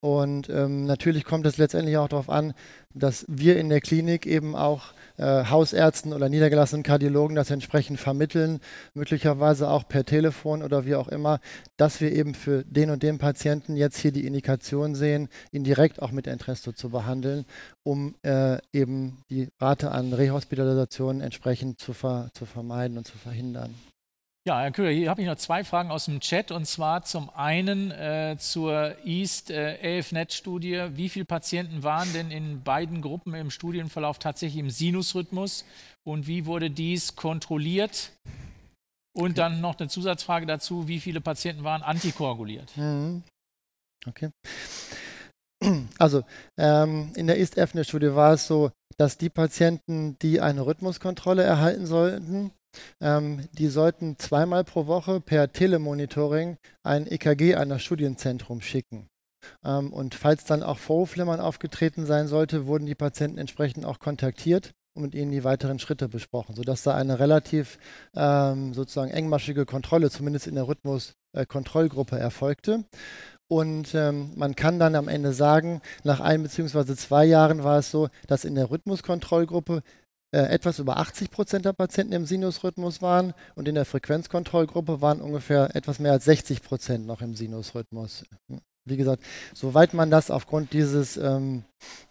Und ähm, natürlich kommt es letztendlich auch darauf an, dass wir in der Klinik eben auch äh, Hausärzten oder niedergelassenen Kardiologen das entsprechend vermitteln, möglicherweise auch per Telefon oder wie auch immer, dass wir eben für den und den Patienten jetzt hier die Indikation sehen, ihn direkt auch mit Entresto zu behandeln, um äh, eben die Rate an Rehospitalisationen entsprechend zu, ver zu vermeiden und zu verhindern. Ja, Herr Köhler, hier habe ich noch zwei Fragen aus dem Chat und zwar zum einen äh, zur East äh, AFNet-Studie. Wie viele Patienten waren denn in beiden Gruppen im Studienverlauf tatsächlich im Sinusrhythmus und wie wurde dies kontrolliert? Und okay. dann noch eine Zusatzfrage dazu, wie viele Patienten waren antikoaguliert? Mhm. Okay. Also ähm, in der East AFNet-Studie war es so, dass die Patienten, die eine Rhythmuskontrolle erhalten sollten, ähm, die sollten zweimal pro Woche per Telemonitoring ein EKG an das Studienzentrum schicken. Ähm, und falls dann auch Vorhofflimmern aufgetreten sein sollte, wurden die Patienten entsprechend auch kontaktiert und mit ihnen die weiteren Schritte besprochen, sodass da eine relativ ähm, sozusagen engmaschige Kontrolle, zumindest in der Rhythmuskontrollgruppe, äh, erfolgte. Und ähm, man kann dann am Ende sagen, nach ein bzw. zwei Jahren war es so, dass in der Rhythmuskontrollgruppe äh, etwas über 80 Prozent der Patienten im Sinusrhythmus waren und in der Frequenzkontrollgruppe waren ungefähr etwas mehr als 60 Prozent noch im Sinusrhythmus. Wie gesagt, soweit man das aufgrund dieses, ähm,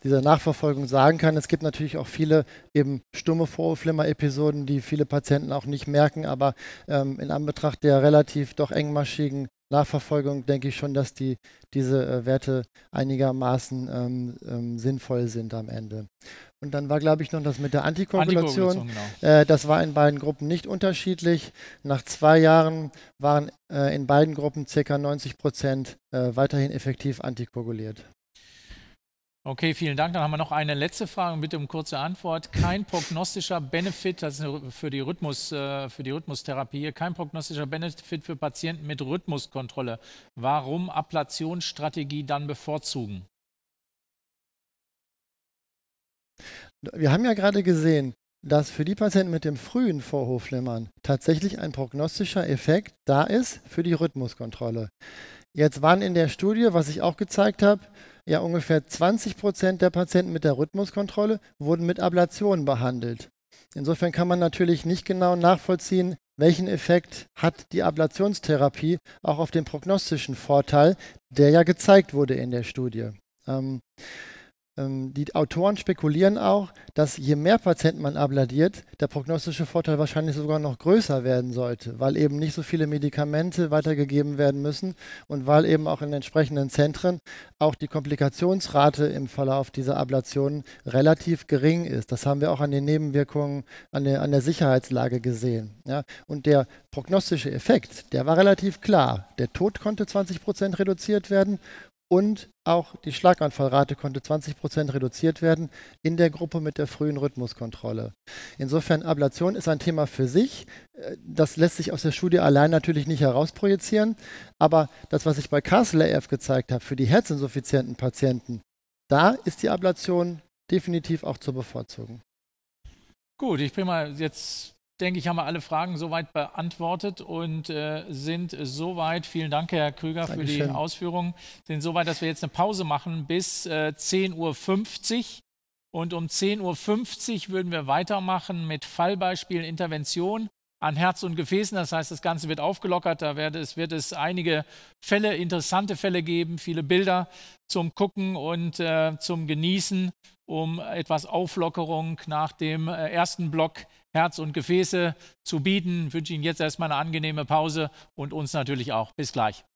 dieser Nachverfolgung sagen kann, es gibt natürlich auch viele eben stumme Vorflimmer-Episoden, die viele Patienten auch nicht merken, aber ähm, in Anbetracht der relativ doch engmaschigen Nachverfolgung denke ich schon, dass die, diese äh, Werte einigermaßen ähm, ähm, sinnvoll sind am Ende. Und dann war, glaube ich, noch das mit der Antikorrelation. Antikorrelation genau. äh, das war in beiden Gruppen nicht unterschiedlich. Nach zwei Jahren waren äh, in beiden Gruppen ca. 90 Prozent äh, weiterhin effektiv antikorreliert. Okay, vielen Dank. Dann haben wir noch eine letzte Frage, bitte um kurze Antwort. Kein prognostischer Benefit, das ist für die, Rhythmus, äh, für die Rhythmustherapie, kein prognostischer Benefit für Patienten mit Rhythmuskontrolle. Warum Ablationsstrategie dann bevorzugen? Wir haben ja gerade gesehen, dass für die Patienten mit dem frühen Vorhofflimmern tatsächlich ein prognostischer Effekt da ist für die Rhythmuskontrolle. Jetzt waren in der Studie, was ich auch gezeigt habe, ja ungefähr 20 Prozent der Patienten mit der Rhythmuskontrolle wurden mit Ablation behandelt. Insofern kann man natürlich nicht genau nachvollziehen, welchen Effekt hat die Ablationstherapie auch auf den prognostischen Vorteil, der ja gezeigt wurde in der Studie. Ähm, ähm, die Autoren spekulieren auch, dass je mehr Patienten man abladiert, der prognostische Vorteil wahrscheinlich sogar noch größer werden sollte, weil eben nicht so viele Medikamente weitergegeben werden müssen und weil eben auch in entsprechenden Zentren auch die Komplikationsrate im Verlauf dieser Ablationen relativ gering ist. Das haben wir auch an den Nebenwirkungen, an der, an der Sicherheitslage gesehen. Ja? Und der prognostische Effekt, der war relativ klar. Der Tod konnte 20 Prozent reduziert werden und auch die Schlaganfallrate konnte 20 reduziert werden in der Gruppe mit der frühen Rhythmuskontrolle. Insofern, Ablation ist ein Thema für sich. Äh, das lässt sich aus der Studie allein natürlich nicht herausprojizieren. Aber das, was ich bei Castle AF gezeigt habe, für die herzinsuffizienten Patienten, da ist die Ablation definitiv auch zu bevorzugen. Gut, ich bin mal jetzt denke ich, haben wir alle Fragen soweit beantwortet und äh, sind soweit, vielen Dank, Herr Krüger, Dankeschön. für die Ausführungen, sind soweit, dass wir jetzt eine Pause machen bis äh, 10.50 Uhr. Und um 10.50 Uhr würden wir weitermachen mit Fallbeispielen Intervention an Herz und Gefäßen. Das heißt, das Ganze wird aufgelockert. Da wird es, wird es einige Fälle, interessante Fälle geben, viele Bilder zum Gucken und äh, zum Genießen, um etwas Auflockerung nach dem äh, ersten Block Herz und Gefäße zu bieten. Ich wünsche Ihnen jetzt erstmal eine angenehme Pause und uns natürlich auch. Bis gleich.